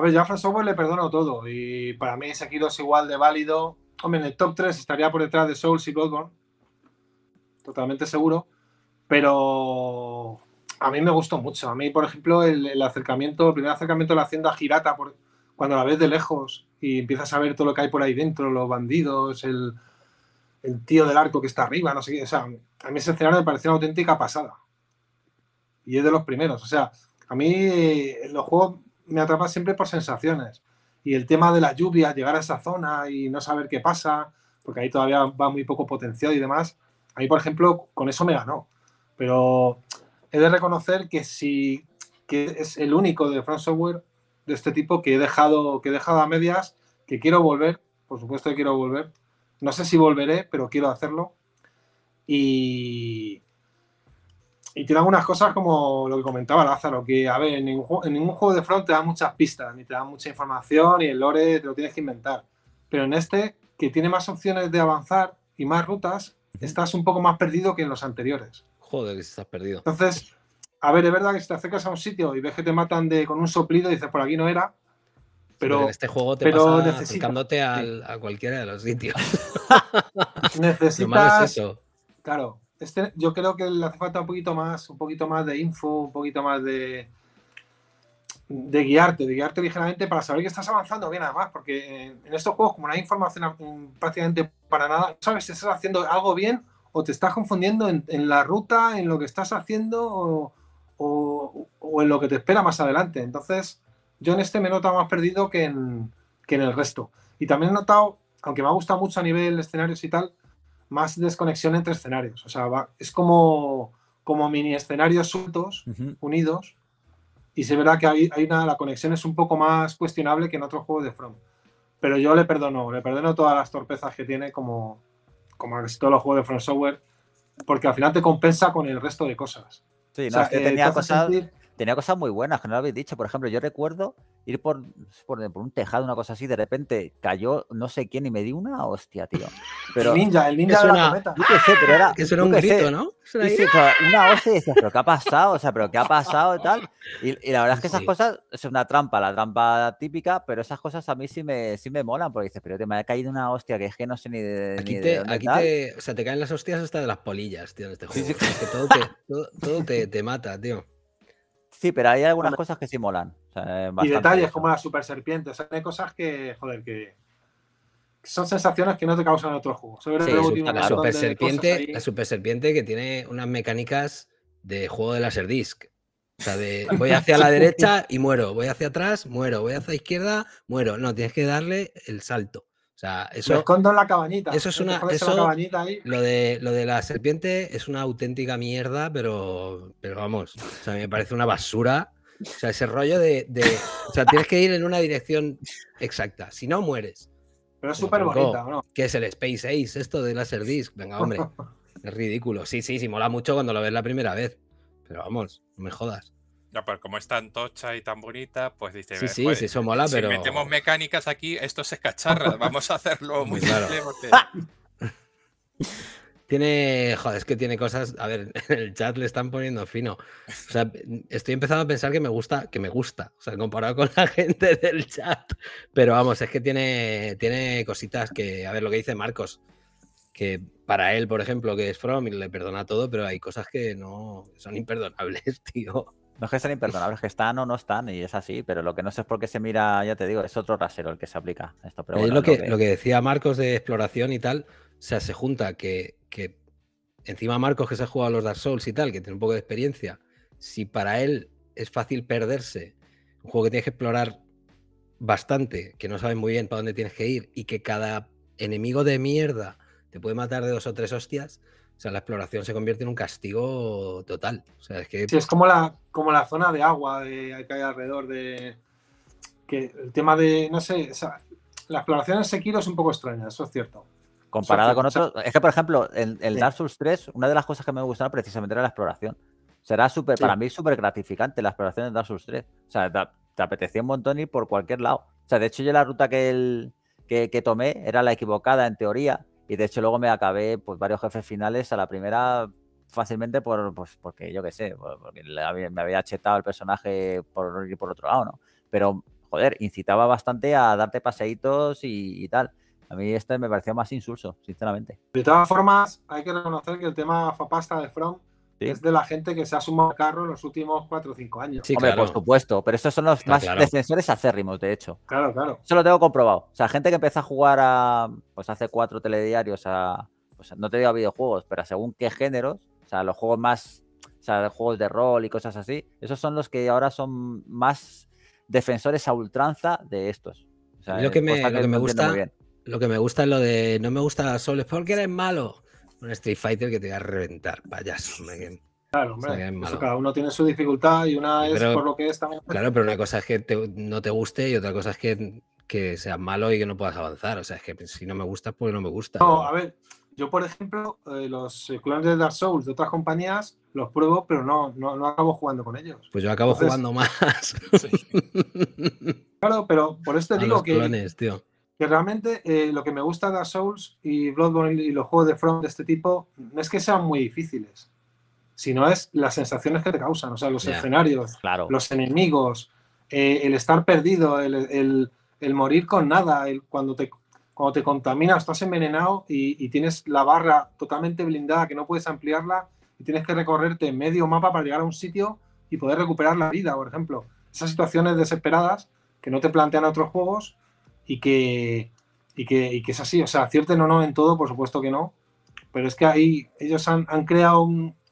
ver, [laughs] a ver, Software le perdono todo. Y para mí ese kilo es igual de válido. Hombre, en el top 3 estaría por detrás de Souls y Bloodborne. Totalmente seguro. Pero a mí me gustó mucho. A mí, por ejemplo, el, acercamiento, primer acercamiento de la hacienda Girata, por, cuando la ves de lejos y empiezas a ver todo lo que hay por ahí dentro, los bandidos, el, el tío del arco que está arriba, no sé qué. O sea, a mí ese escenario me pareció una auténtica pasada. Y es de los primeros. O sea, a mí eh, los juegos me atrapan siempre por sensaciones. Y el tema de la lluvia, llegar a esa zona y no saber qué pasa, porque ahí todavía va muy poco potenciado y demás. A mí, por ejemplo, con eso me ganó. Pero he de reconocer que si que es el único de Front Software de este tipo que he dejado, que he dejado a medias, que quiero volver, por supuesto que quiero volver, no sé si volveré, pero quiero hacerlo. Y, y tiene algunas cosas como lo que comentaba Lázaro, que a ver, en ningún, juego de front te dan muchas pistas, ni te dan mucha información, y el lore te lo tienes que inventar. Pero en este, que tiene más opciones de avanzar y más rutas, estás un poco más perdido que en los anteriores. Joder, que estás perdido. Entonces, a ver, es verdad que si te acercas a un sitio y ves que te matan de, con un soplido y dices, por aquí no era, pero, en este juego te pero acercándote a cualquiera de los sitios. [laughs] necesitas. Es eso. Claro, este, yo creo que le hace falta un poquito más, un poquito más de info, un poquito más de de guiarte, de guiarte ligeramente para saber que estás avanzando bien además, porque en estos juegos como no hay información prácticamente para nada, sabes si estás haciendo algo bien o te estás confundiendo en, la ruta, en lo que estás haciendo o, en lo que te espera más adelante. Entonces, yo en este me he notado más perdido que en, el resto. Y también he notado, aunque me ha gustado mucho a nivel escenarios y tal, más desconexión entre escenarios. O sea, es como, como mini escenarios sueltos, unidos. Y se verá que hay, una, la conexión es un poco más cuestionable que en otros juegos de From. Pero yo le perdono, le perdono todas las torpezas que tiene como, como todos los juegos de From Software, porque al final te compensa con el resto de cosas. Sí, que eh, tenía cosas tenía cosas muy buenas, que no lo habéis dicho. Por ejemplo, yo recuerdo ir por, por, un tejado, una cosa así, de repente cayó no sé quién y me di una hostia, tío. Pero, el ninja, el ninja de la cometa. Yo qué sé, pero era... Que un grito, ¿no? sí, una hostia y pero ¿qué ha pasado? O sea, pero ¿qué ha pasado y tal? Y, la verdad es que esas cosas, es una trampa, la trampa típica, pero esas cosas a mí sí me, sí me molan, porque dices, pero te me ha caído una hostia que es que no sé ni de... Aquí, ni te, de dónde aquí te, o sea, te caen las hostias hasta de las polillas, tío, en este juego. Sí, sí. que todo, te, todo te, [laughs] te mata, tío. Sí, pero hay algunas cosas que sí molan. y detalles como la super serpiente. hay cosas que, joder, que son sensaciones que no te causan otro juego. la, super serpiente, la super serpiente que tiene unas mecánicas de juego de laser disc. O sea, de voy hacia la [laughs] derecha y muero, voy hacia atrás, muero, voy hacia izquierda, muero. No, tienes que darle el salto eso, lo escondo en la cabañita. Eso es una. Eso, Lo, de, lo de la serpiente es una auténtica mierda, pero, pero vamos, o sea, me parece una basura. O sea, ese rollo de, de O sea, tienes que ir en una dirección exacta. Si no, mueres. Pero es súper bonita, ¿no? Que es el Space Ace, esto de Disc. Venga, hombre. [laughs] es ridículo. Sí, sí, sí, mola mucho cuando lo ves la primera vez. Pero vamos, no me jodas. No, pero como es tan tocha y tan bonita, pues dice. Sí, sí, pues, sí, eso mola, si pero. metemos mecánicas aquí, esto se cacharra [laughs] Vamos a hacerlo muy claro. [laughs] tiene. Joder, es que tiene cosas. A ver, [laughs] en el chat le están poniendo fino. O sea, estoy empezando a pensar que me gusta, que me gusta. O sea, comparado con la gente del chat. Pero vamos, es que tiene, tiene cositas que. A ver, lo que dice Marcos. Que para él, por ejemplo, que es From, le perdona todo, pero hay cosas que no son imperdonables, tío. No es que sean imperdonables, que están o no están, y es así, pero lo que no sé es por qué se mira, ya te digo, es otro rasero el que se aplica a esto. Eh, lo, que, lo, que... decía Marcos de exploración y tal, o sea, se junta que, que encima Marcos que se ha jugado a los Dark Souls y tal, que tiene un poco de experiencia, si para él es fácil perderse, un juego que tienes que explorar bastante, que no sabes muy bien para dónde tienes que ir y que cada enemigo de mierda te puede matar de dos o tres hostias, o sea, la exploración se convierte en un castigo total. O sea, es que... Sí, es como la, como la zona de agua que hay alrededor de... Que el tema de, no sé, o sea, la exploración en Sekiro es un poco extraña, eso es cierto. Comparada con otros... Es que, por ejemplo, en el Dark Souls 3, una de las cosas que me gustaron precisamente era la exploración. Será súper, para mí, súper gratificante la exploración de Dark Souls 3. O sea, te apetecía un montón ir por cualquier lado. O sea, de hecho, yo la ruta que, el, que tomé era la equivocada en teoría, y de hecho luego me acabé pues varios jefes finales a la primera fácilmente por, pues, porque yo qué sé, porque me había chetado el personaje por ir por otro lado, ¿no? Pero, joder, incitaba bastante a darte paseitos y, y tal. A mí este me pareció más insulso, sinceramente. De todas formas, hay que reconocer que el tema Fapasta de From es de la gente que se ha sumado al carro en los últimos 4 o 5 años. Sí, por supuesto, pero estos son los más defensores acérrimos, de hecho. Claro, claro. Eso lo tengo comprobado. O sea, gente que empieza a jugar a, pues hace cuatro telediarios a, pues no te digo videojuegos, pero según qué géneros, o sea, los juegos más, o sea, juegos de rol y cosas así, esos son los que ahora son más defensores a ultranza de estos. lo que me, gusta, lo que me gusta es lo de no me gusta solo es porque eres malo un Street Fighter que te va a reventar, vayas. Claro, hombre, cada uno tiene su dificultad y una es por lo que es también. Claro, pero una cosa es que no te guste y otra cosa es que, que seas malo y que no puedas avanzar. O sea, es que si no me gusta, pues no me gusta. No, a ver, yo por ejemplo, eh, los eh, clones de Dark Souls de otras compañías los pruebo, pero no, no, acabo jugando con ellos. Pues yo acabo jugando [laughs] más. claro, pero por esto te digo que que realmente eh, lo que me gusta de Souls y Bloodborne y los juegos de front de este tipo no es que sean muy difíciles, sino es las sensaciones que te causan, o sea, los escenarios, los enemigos, eh, el estar perdido, el, morir con nada, cuando te cuando te contaminas, estás envenenado y, y, tienes la barra totalmente blindada que no puedes ampliarla y tienes que recorrerte medio mapa para llegar a un sitio y poder recuperar la vida, por ejemplo. Esas situaciones desesperadas que no te plantean otros juegos y que, y que, y que es así. O sea, cierto o no en todo, por supuesto que no, pero es que ahí ellos han, han creado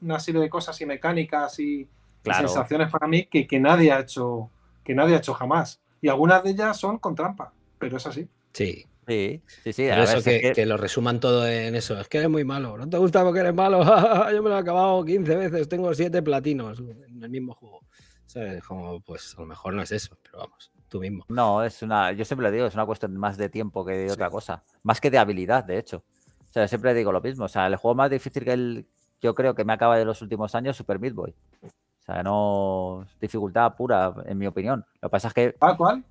una serie de cosas y mecánicas y, sensaciones para mí que, que, nadie ha hecho, que nadie ha hecho jamás. Y algunas de ellas son con trampa, pero es así. Sí. Sí, sí, sí. A que, lo resuman todo en eso. Es que eres muy malo. No te gusta porque eres malo. [laughs] Yo me lo he acabado 15 veces. Tengo 7 platinos en el mismo juego. O sea, como, pues a lo mejor no es eso, pero vamos tú mismo. No, es una, yo siempre le digo, es una cuestión más de tiempo que de otra cosa, más que de habilidad, de hecho. O sea, siempre digo lo mismo, o sea, el juego más difícil que el, yo creo que me acaba de los últimos años, Super Meat Boy. O sea, no dificultad pura, en mi opinión. Lo que pasa es que... cuál?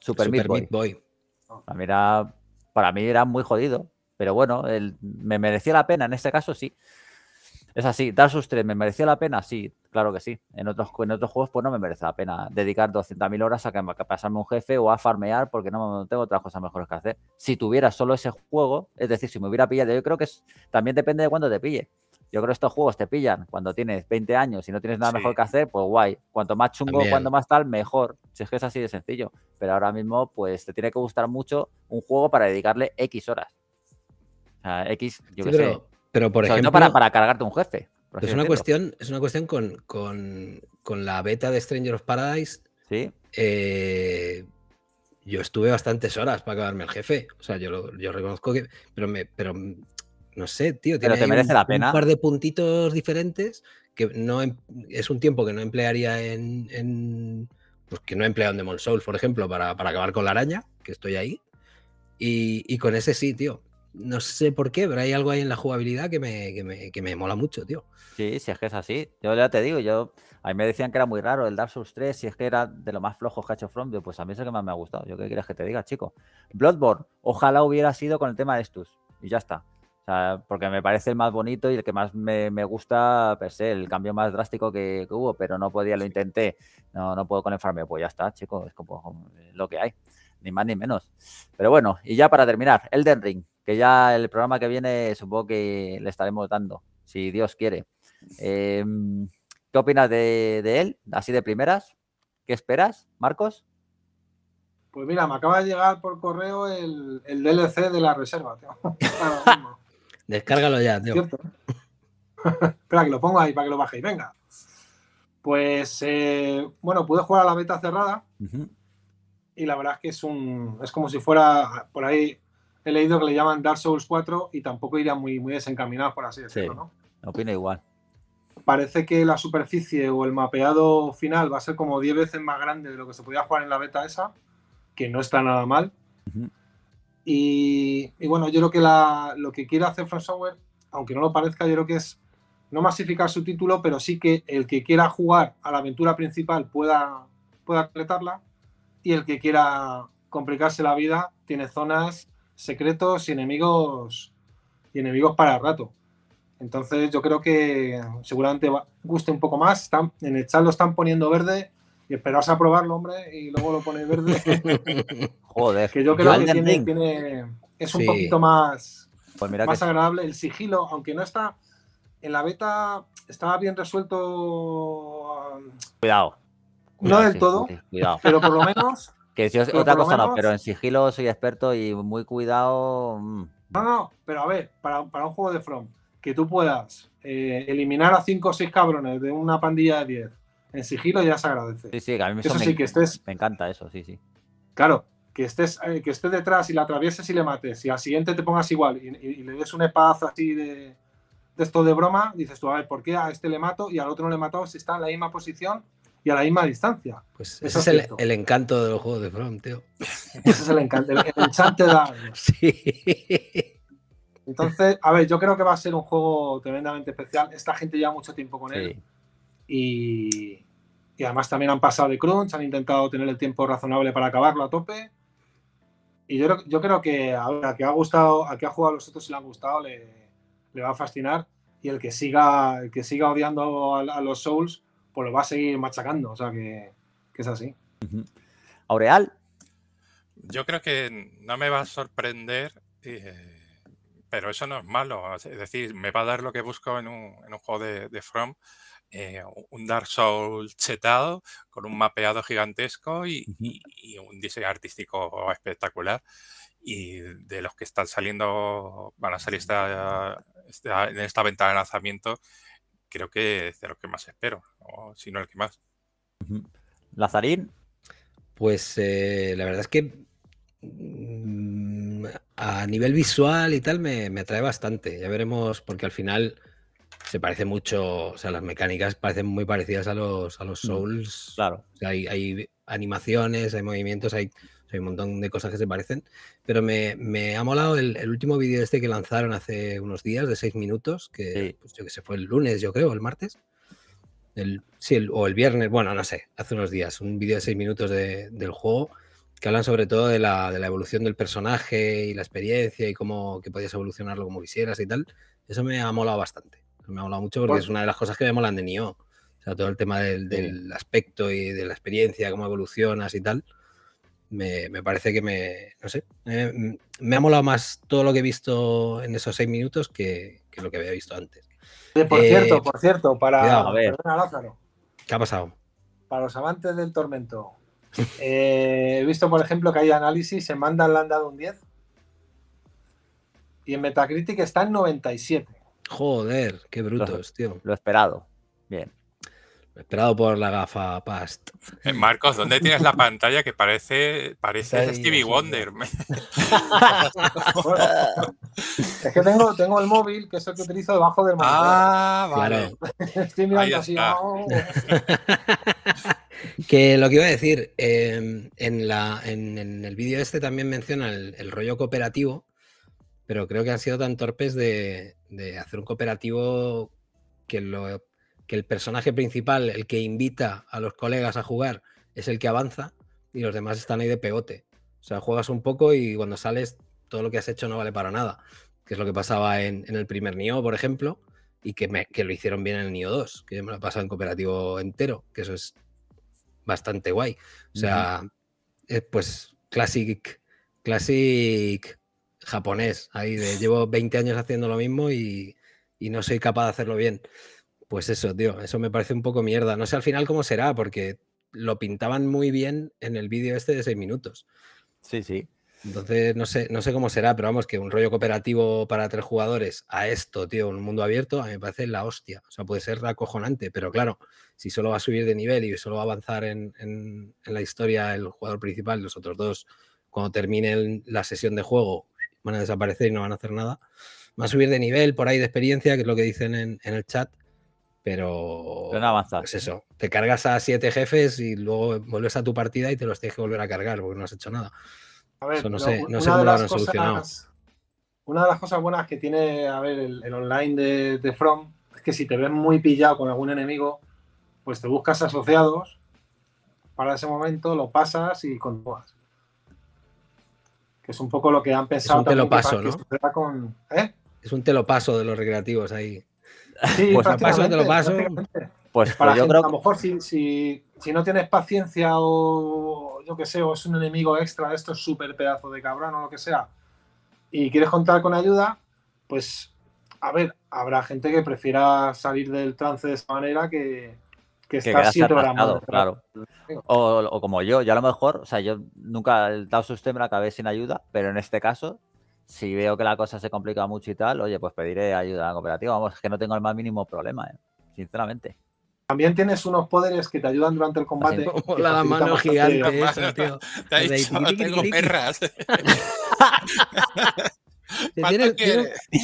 Super, Meat Boy. Para, mí era, muy jodido, pero bueno, el, me merecía la pena en este caso, sí. Es así, Dark Souls 3, ¿me merecía la pena? Sí, claro que sí. En otros, en otros juegos, pues no me merece la pena dedicar 200.000 horas a, pasarme un jefe o a farmear porque no, tengo otras cosas mejores que hacer. Si tuviera solo ese juego, es decir, si me hubiera pillado, yo creo que también depende de cuándo te pille. Yo creo que estos juegos te pillan cuando tienes 20 años y no tienes nada mejor que hacer, pues guay. Cuanto más chungo, cuando cuanto más tal, mejor. Si es que es así de sencillo. Pero ahora mismo, pues te tiene que gustar mucho un juego para dedicarle X horas. O sea, X, yo qué sé. Pero por ejemplo. para, para cargarte un jefe. Es una, cuestión, es una cuestión con, la beta de Stranger of Paradise. Sí. Eh, yo estuve bastantes horas para acabarme el jefe. O sea, yo, lo, yo reconozco que. Pero, me, pero no sé, tío. Tiene te merece un, la pena. par de puntitos diferentes que no em, es un tiempo que no emplearía en, pues que no he empleado en Demon Souls, por ejemplo, para, acabar con la araña, que estoy ahí. Y, y, con ese sí, tío no sé por qué, pero hay algo ahí en la jugabilidad que me, mola mucho, tío. Sí, si es que es así. Yo ya te digo, yo a mí me decían que era muy raro el Dark Souls 3, si es que era de lo más flojo que ha hecho pues a mí es el que más me ha gustado. Yo qué quieres que te diga, chico. Bloodborne, ojalá hubiera sido con el tema de estos. Y ya está. O sea, porque me parece el más bonito y el que más me, gusta, per pues, eh, el cambio más drástico que, hubo, pero no podía, lo intenté. No, no puedo Farmeo Pues ya está, chico, es como lo que hay. Ni más ni menos. Pero bueno, y ya para terminar, Elden Ring que ya el programa que viene supongo que le estaremos dando, si Dios quiere. Em, ¿Qué opinas de, él, así de primeras? ¿Qué esperas, Marcos? Pues mira, me acaba de llegar por correo el, DLC de la reserva, tío. [laughs] [laughs] Descárgalo ya, tío. ¿Cierto? [laughs] Espera, que lo ponga ahí para que lo baje y Venga. Pues, eh, bueno, pude jugar a la beta cerrada. Y la verdad es que es un. Es como si fuera. Por ahí he leído que le llaman Dark Souls 4 y tampoco iría muy, muy desencaminados, por así decirlo, sí, ¿no? Opino igual. Parece que la superficie o el mapeado final va a ser como 10 veces más grande de lo que se podía jugar en la beta esa, que no está nada mal. y, bueno, yo creo que lo que quiere hacer From Software, aunque no lo parezca, yo creo que es no masificar su título, pero sí que el que quiera jugar a la aventura principal pueda, pueda completarla y el que quiera complicarse la vida tiene zonas secretos y enemigos y enemigos para rato. Entonces yo creo que seguramente guste un poco más. Están, en el chat lo están poniendo verde y esperas a probarlo, hombre, y luego lo ponéis verde. [laughs] Joder. Que yo creo que tiene, es un poquito más, pues más agradable. El sigilo, aunque no está en la beta, estaba bien resuelto. Um, cuidado. no del todo, pero por lo menos que si otra cosa no, pero en sigilo soy experto y muy cuidado. Mm, no, no, pero a ver, para, un juego de From, que tú puedas eh, eliminar a 5 o 6 cabrones de una pandilla de 10 en sigilo ya se agradece. Sí, sí, a mí me, que estés... me encanta eso, sí, sí. Claro, que estés, eh, que estés detrás y la atravieses y le mates y al siguiente te pongas igual y, le des un epazo así de, de esto de broma, dices tú, a ver, ¿por qué a este le mato y al otro no le mato si está en la misma posición? y a la misma distancia. Pues [laughs] ese es, el, encanto de los juegos de front, tío. Ese es el encanto, el, enchante de [laughs] Sí. Entonces, a ver, yo creo que va a ser un juego tremendamente especial. Esta gente lleva mucho tiempo con él. Y, además también han pasado de crunch, han intentado tener el tiempo razonable para acabarlo a tope. Y yo, yo creo que a, a que ha gustado, a que ha jugado a los otros y le han gustado, le, va a fascinar. Y el que siga, que siga odiando a los Souls, pues lo va a seguir machacando. O sea que, es así. Aureal. Yo creo que no me va a sorprender, eh, pero eso no es malo. Es decir, me va a dar lo que busco en un, juego de, From. Eh, un Dark Souls chetado con un mapeado gigantesco y, un diseño artístico espectacular y de los que están saliendo, van a salir en esta ventana de lanzamiento, creo que es de que más espero, o si no el que más. Lazarín. Pues eh, la verdad es que mm, a nivel visual y tal me, atrae bastante. Ya veremos, porque al final se parece mucho, o sea, las mecánicas parecen muy parecidas a los, a los mm, Souls. Claro. hay animaciones, hay movimientos, hay hay un montón de cosas que se parecen, pero me, ha molado el, último vídeo este que lanzaron hace unos días de seis minutos, que pues, yo que se fue el lunes, yo creo, el martes. o el viernes, bueno, no sé, hace unos días, un vídeo de seis minutos del juego que hablan sobre todo de la, de la, evolución del personaje y la experiencia y cómo que podías evolucionarlo como quisieras y tal. Eso me ha molado bastante. Me ha molado mucho porque pues es una de las cosas que me molan de Nioh. O sea, todo el tema del, del aspecto y de la experiencia, cómo evolucionas y tal me, parece que me, no sé, eh, mm, me ha molado más todo lo que he visto en esos seis minutos que, lo que había visto antes. Eh, por cierto, eh, por cierto, para Lázaro. ¿Qué ha pasado? Para los amantes del tormento. [laughs] he visto, por ejemplo, que hay análisis, se mandan, le han dado un 10. Y en Metacritic está en 97. Joder, qué brutos, tío. Lo esperado. Bien. Esperado por la gafa Past. Eh, Marcos, ¿dónde tienes la pantalla que parece, parece Stevie Wonder? [laughs] es que tengo, el móvil, que es el que utilizo debajo del móvil. Ah, vale. Estoy mirando así. [laughs] que lo que iba a decir, em, en, en, el vídeo este también menciona el, rollo cooperativo, pero creo que han sido tan torpes de, de hacer un cooperativo que lo que el personaje principal, el que invita a los colegas a jugar, es el que avanza y los demás están ahí de pegote O sea, juegas un poco y cuando sales todo lo que has hecho no vale para nada, que es lo que pasaba en, el primer Nio, por ejemplo, y que, me, que, lo hicieron bien en el Nio 2, que me lo he pasado en cooperativo entero, que eso es bastante guay. O sea, eh, pues classic, classic japonés, ahí [laughs] llevo 20 años haciendo lo mismo y no soy capaz de hacerlo bien. Pues eso, tío, eso me parece un poco mierda. No sé al final cómo será, porque lo pintaban muy bien en el vídeo este de seis minutos. Sí, sí. Entonces, no sé, no sé cómo será, pero vamos, que un rollo cooperativo para tres jugadores a esto, tío, un mundo abierto, a mí me parece la hostia. O sea, puede ser acojonante, pero claro, si solo va a subir de nivel y solo va a avanzar en, la historia el jugador principal los otros dos, cuando termine la sesión de juego, van a desaparecer y no van a hacer nada. va a subir de nivel por ahí de experiencia, que es lo que dicen en el chat, pero, es no pues ¿eh? eso, te cargas a siete jefes y luego vuelves a tu partida y te los tienes que volver a cargar porque no has hecho nada. A ver, no no sé solucionado. Una de las cosas buenas que tiene, a ver, el, online de, From es que si te ves muy pillado con algún enemigo, pues te buscas asociados para ese momento, lo pasas y continúas. Que es un poco lo que han pensado. Es un telopaso, ¿no? ¿eh? Es un telopaso de los recreativos ahí. Sí, pues paso, te lo paso. Pues, pues a lo mejor si, no tienes paciencia o yo que sé, o es un enemigo extra de estos súper pedazo de cabrón o lo que sea, y quieres contar con ayuda, pues a ver, habrá gente que prefiera salir del trance de esa manera que, que, que Claro. O, como yo, yo a lo mejor, o sea, yo nunca el Tao System la acabé sin ayuda, pero en este caso si veo que la cosa se complica mucho y tal, oye, pues pediré ayuda a la cooperativa. Vamos, es que no tengo el más mínimo problema, ¿eh? sinceramente. También tienes unos poderes que te ayudan durante el combate. la, mano gigante, tío. tengo perras.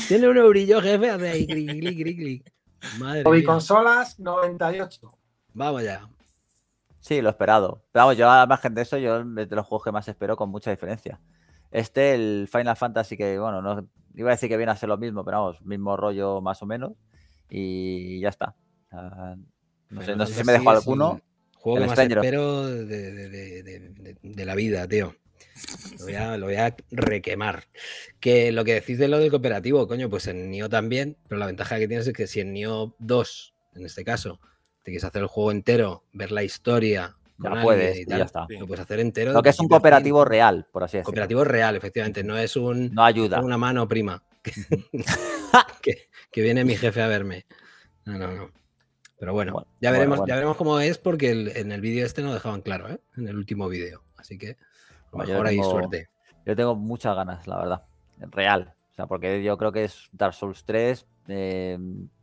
tiene, un eurillo, jefe, hace ahí, clic, clic, clic, consolas 98. Vamos ya. Sí, lo esperado. Pero vamos, yo, a la margen de eso, yo de los juegos que más espero con mucha diferencia. Este, el Final Fantasy, que bueno, no, iba a decir que viene a ser lo mismo, pero vamos, mismo rollo más o menos. Y ya está. Ah, no, sé, si me dejo alguno. Juego más de, la vida, tío. Lo voy, a, lo voy, a, requemar. Que lo que decís de lo del cooperativo, coño, pues en Nio también, pero la ventaja que tienes es que si en Nio 2, en este caso, te quieres hacer el juego entero, ver la historia, ya puedes, ya está. Lo hacer entero. Lo que es un cooperativo real, por así decirlo. Cooperativo real, efectivamente. No es un. ayuda. Una mano prima. [laughs] [laughs] que, viene mi jefe a verme. No, no, no. Pero bueno, ya veremos, ya veremos cómo es, porque en el vídeo este no dejaban claro, ¿eh? En el último vídeo. Así que a lo mejor hay suerte. Yo tengo muchas ganas, la verdad. Real. O sea, porque yo creo que es Dark Souls 3. Eh,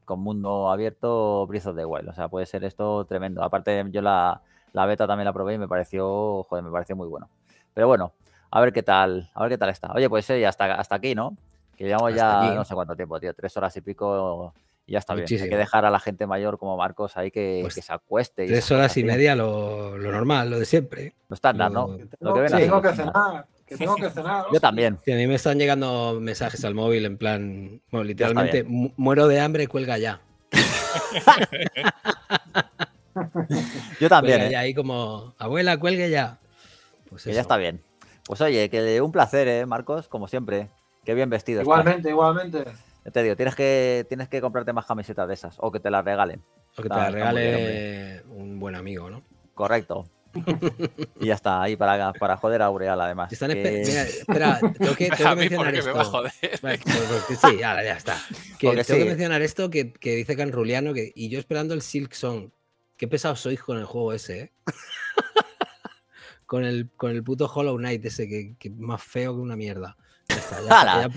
con mundo abierto, brizos de the O sea, puede ser esto tremendo. Aparte, yo la, la beta también la probé y me pareció, joder, me pareció muy bueno. Pero bueno, a ver qué tal, a ver qué tal está. Oye, pues eh, hasta, hasta aquí, ¿no? Que llevamos ya no sé cuánto tiempo, tío, tres horas y pico y ya está bien. Hay que dejar a la gente mayor como Marcos ahí que, pues se acueste. tres horas y media lo, normal, lo de siempre. ¿no? que, cenar. Yo también. a mí me están llegando mensajes al móvil en plan, bueno, literalmente, muero de hambre, cuelga ya. [laughs] [laughs] Yo también. ¿eh? ahí como, abuela, cuelgue ya. Pues ya está bien. Pues oye, que un placer, ¿eh, Marcos? Como siempre. Qué bien vestido. Igualmente, igualmente. te digo, tienes que, tienes que comprarte más camisetas de esas o que te las regalen. O que te las regale un buen amigo, ¿no? Correcto. [laughs] y ya está, ahí para, para joder a Ureal, además. espera, tengo que, [laughs] tengo que mencionar esto. a joder. Pues, pues, pues, sí, ahora ya está. Que tengo que mencionar esto que, dice Canruliano que, y yo esperando el Silk Song. Qué pesado sois con el juego ese, ¿eh? [laughs] con, el, con el puto Hollow Knight ese, que, es más feo que una mierda. Ya, está,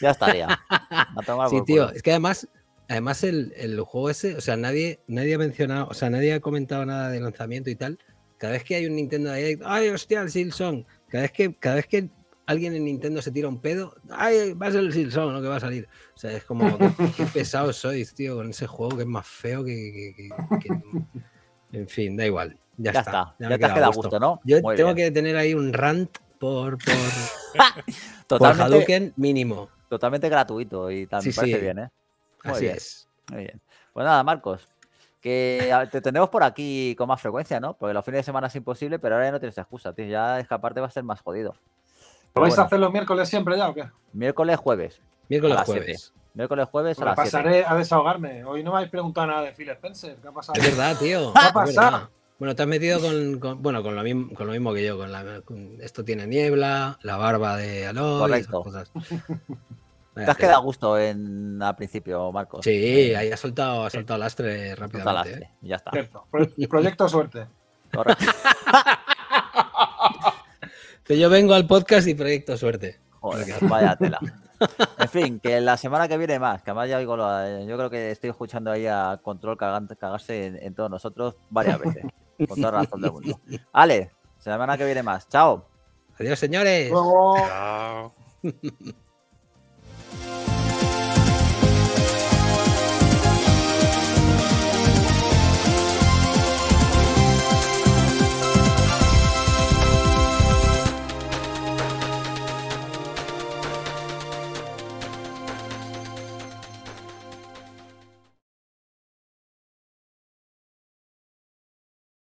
ya, estaría. [laughs] [laughs] sí, tío, es que además, además el, el, juego ese, o sea, nadie, nadie ha mencionado, o sea, nadie ha comentado nada de lanzamiento y tal. Cada vez que hay un Nintendo Direct, ¡ay, hostia, el Silson! Cada vez que, cada vez que alguien en Nintendo se tira un pedo, ¡ay! Va a ser el Silson lo que va a salir. O sea, es como, [laughs] qué, pesados sois, tío, con ese juego que es más feo que. [laughs] En fin, da igual. Ya, está. Ya, te has quedado gusto, ¿no? Yo tengo que tener ahí un rant por. por, [laughs] totalmente, mínimo. Totalmente gratuito y también sí, parece bien, ¿eh? Así es. Muy bien. Pues nada, Marcos, que te tenemos por aquí con más frecuencia, ¿no? Porque los fines de semana es imposible, pero ahora ya no tienes excusa, tío. Ya escaparte va a ser más jodido. ¿Lo vais a hacer los miércoles siempre ya o qué? Miércoles, jueves. Miércoles, jueves. Miércoles, jueves a las pasaré a desahogarme. Hoy no me habéis preguntado nada de Phil Spencer. ¿Qué ha pasado? Es verdad, tío. [laughs] ¿Qué ha pasado? Bueno, te has metido con, bueno, con lo, mismo, que yo. Con, esto tiene niebla, la barba de Aloy. Correcto. cosas. [laughs] Te has quedado a gusto en, al principio, Marcos. Sí, ahí has soltado, ha soltado lastre rápidamente. lastre, ¿eh? ya está. proyecto suerte. Correcto. [laughs] Que yo vengo al podcast y proyecto suerte. Joder, vaya tela. En fin, que la semana que viene más, que además ya lo. Eh, yo creo que estoy escuchando ahí a Control cagarse en, todos nosotros varias veces, con toda razón del mundo. Ale, semana que viene más. Chao. Adiós, señores. Chao. [laughs]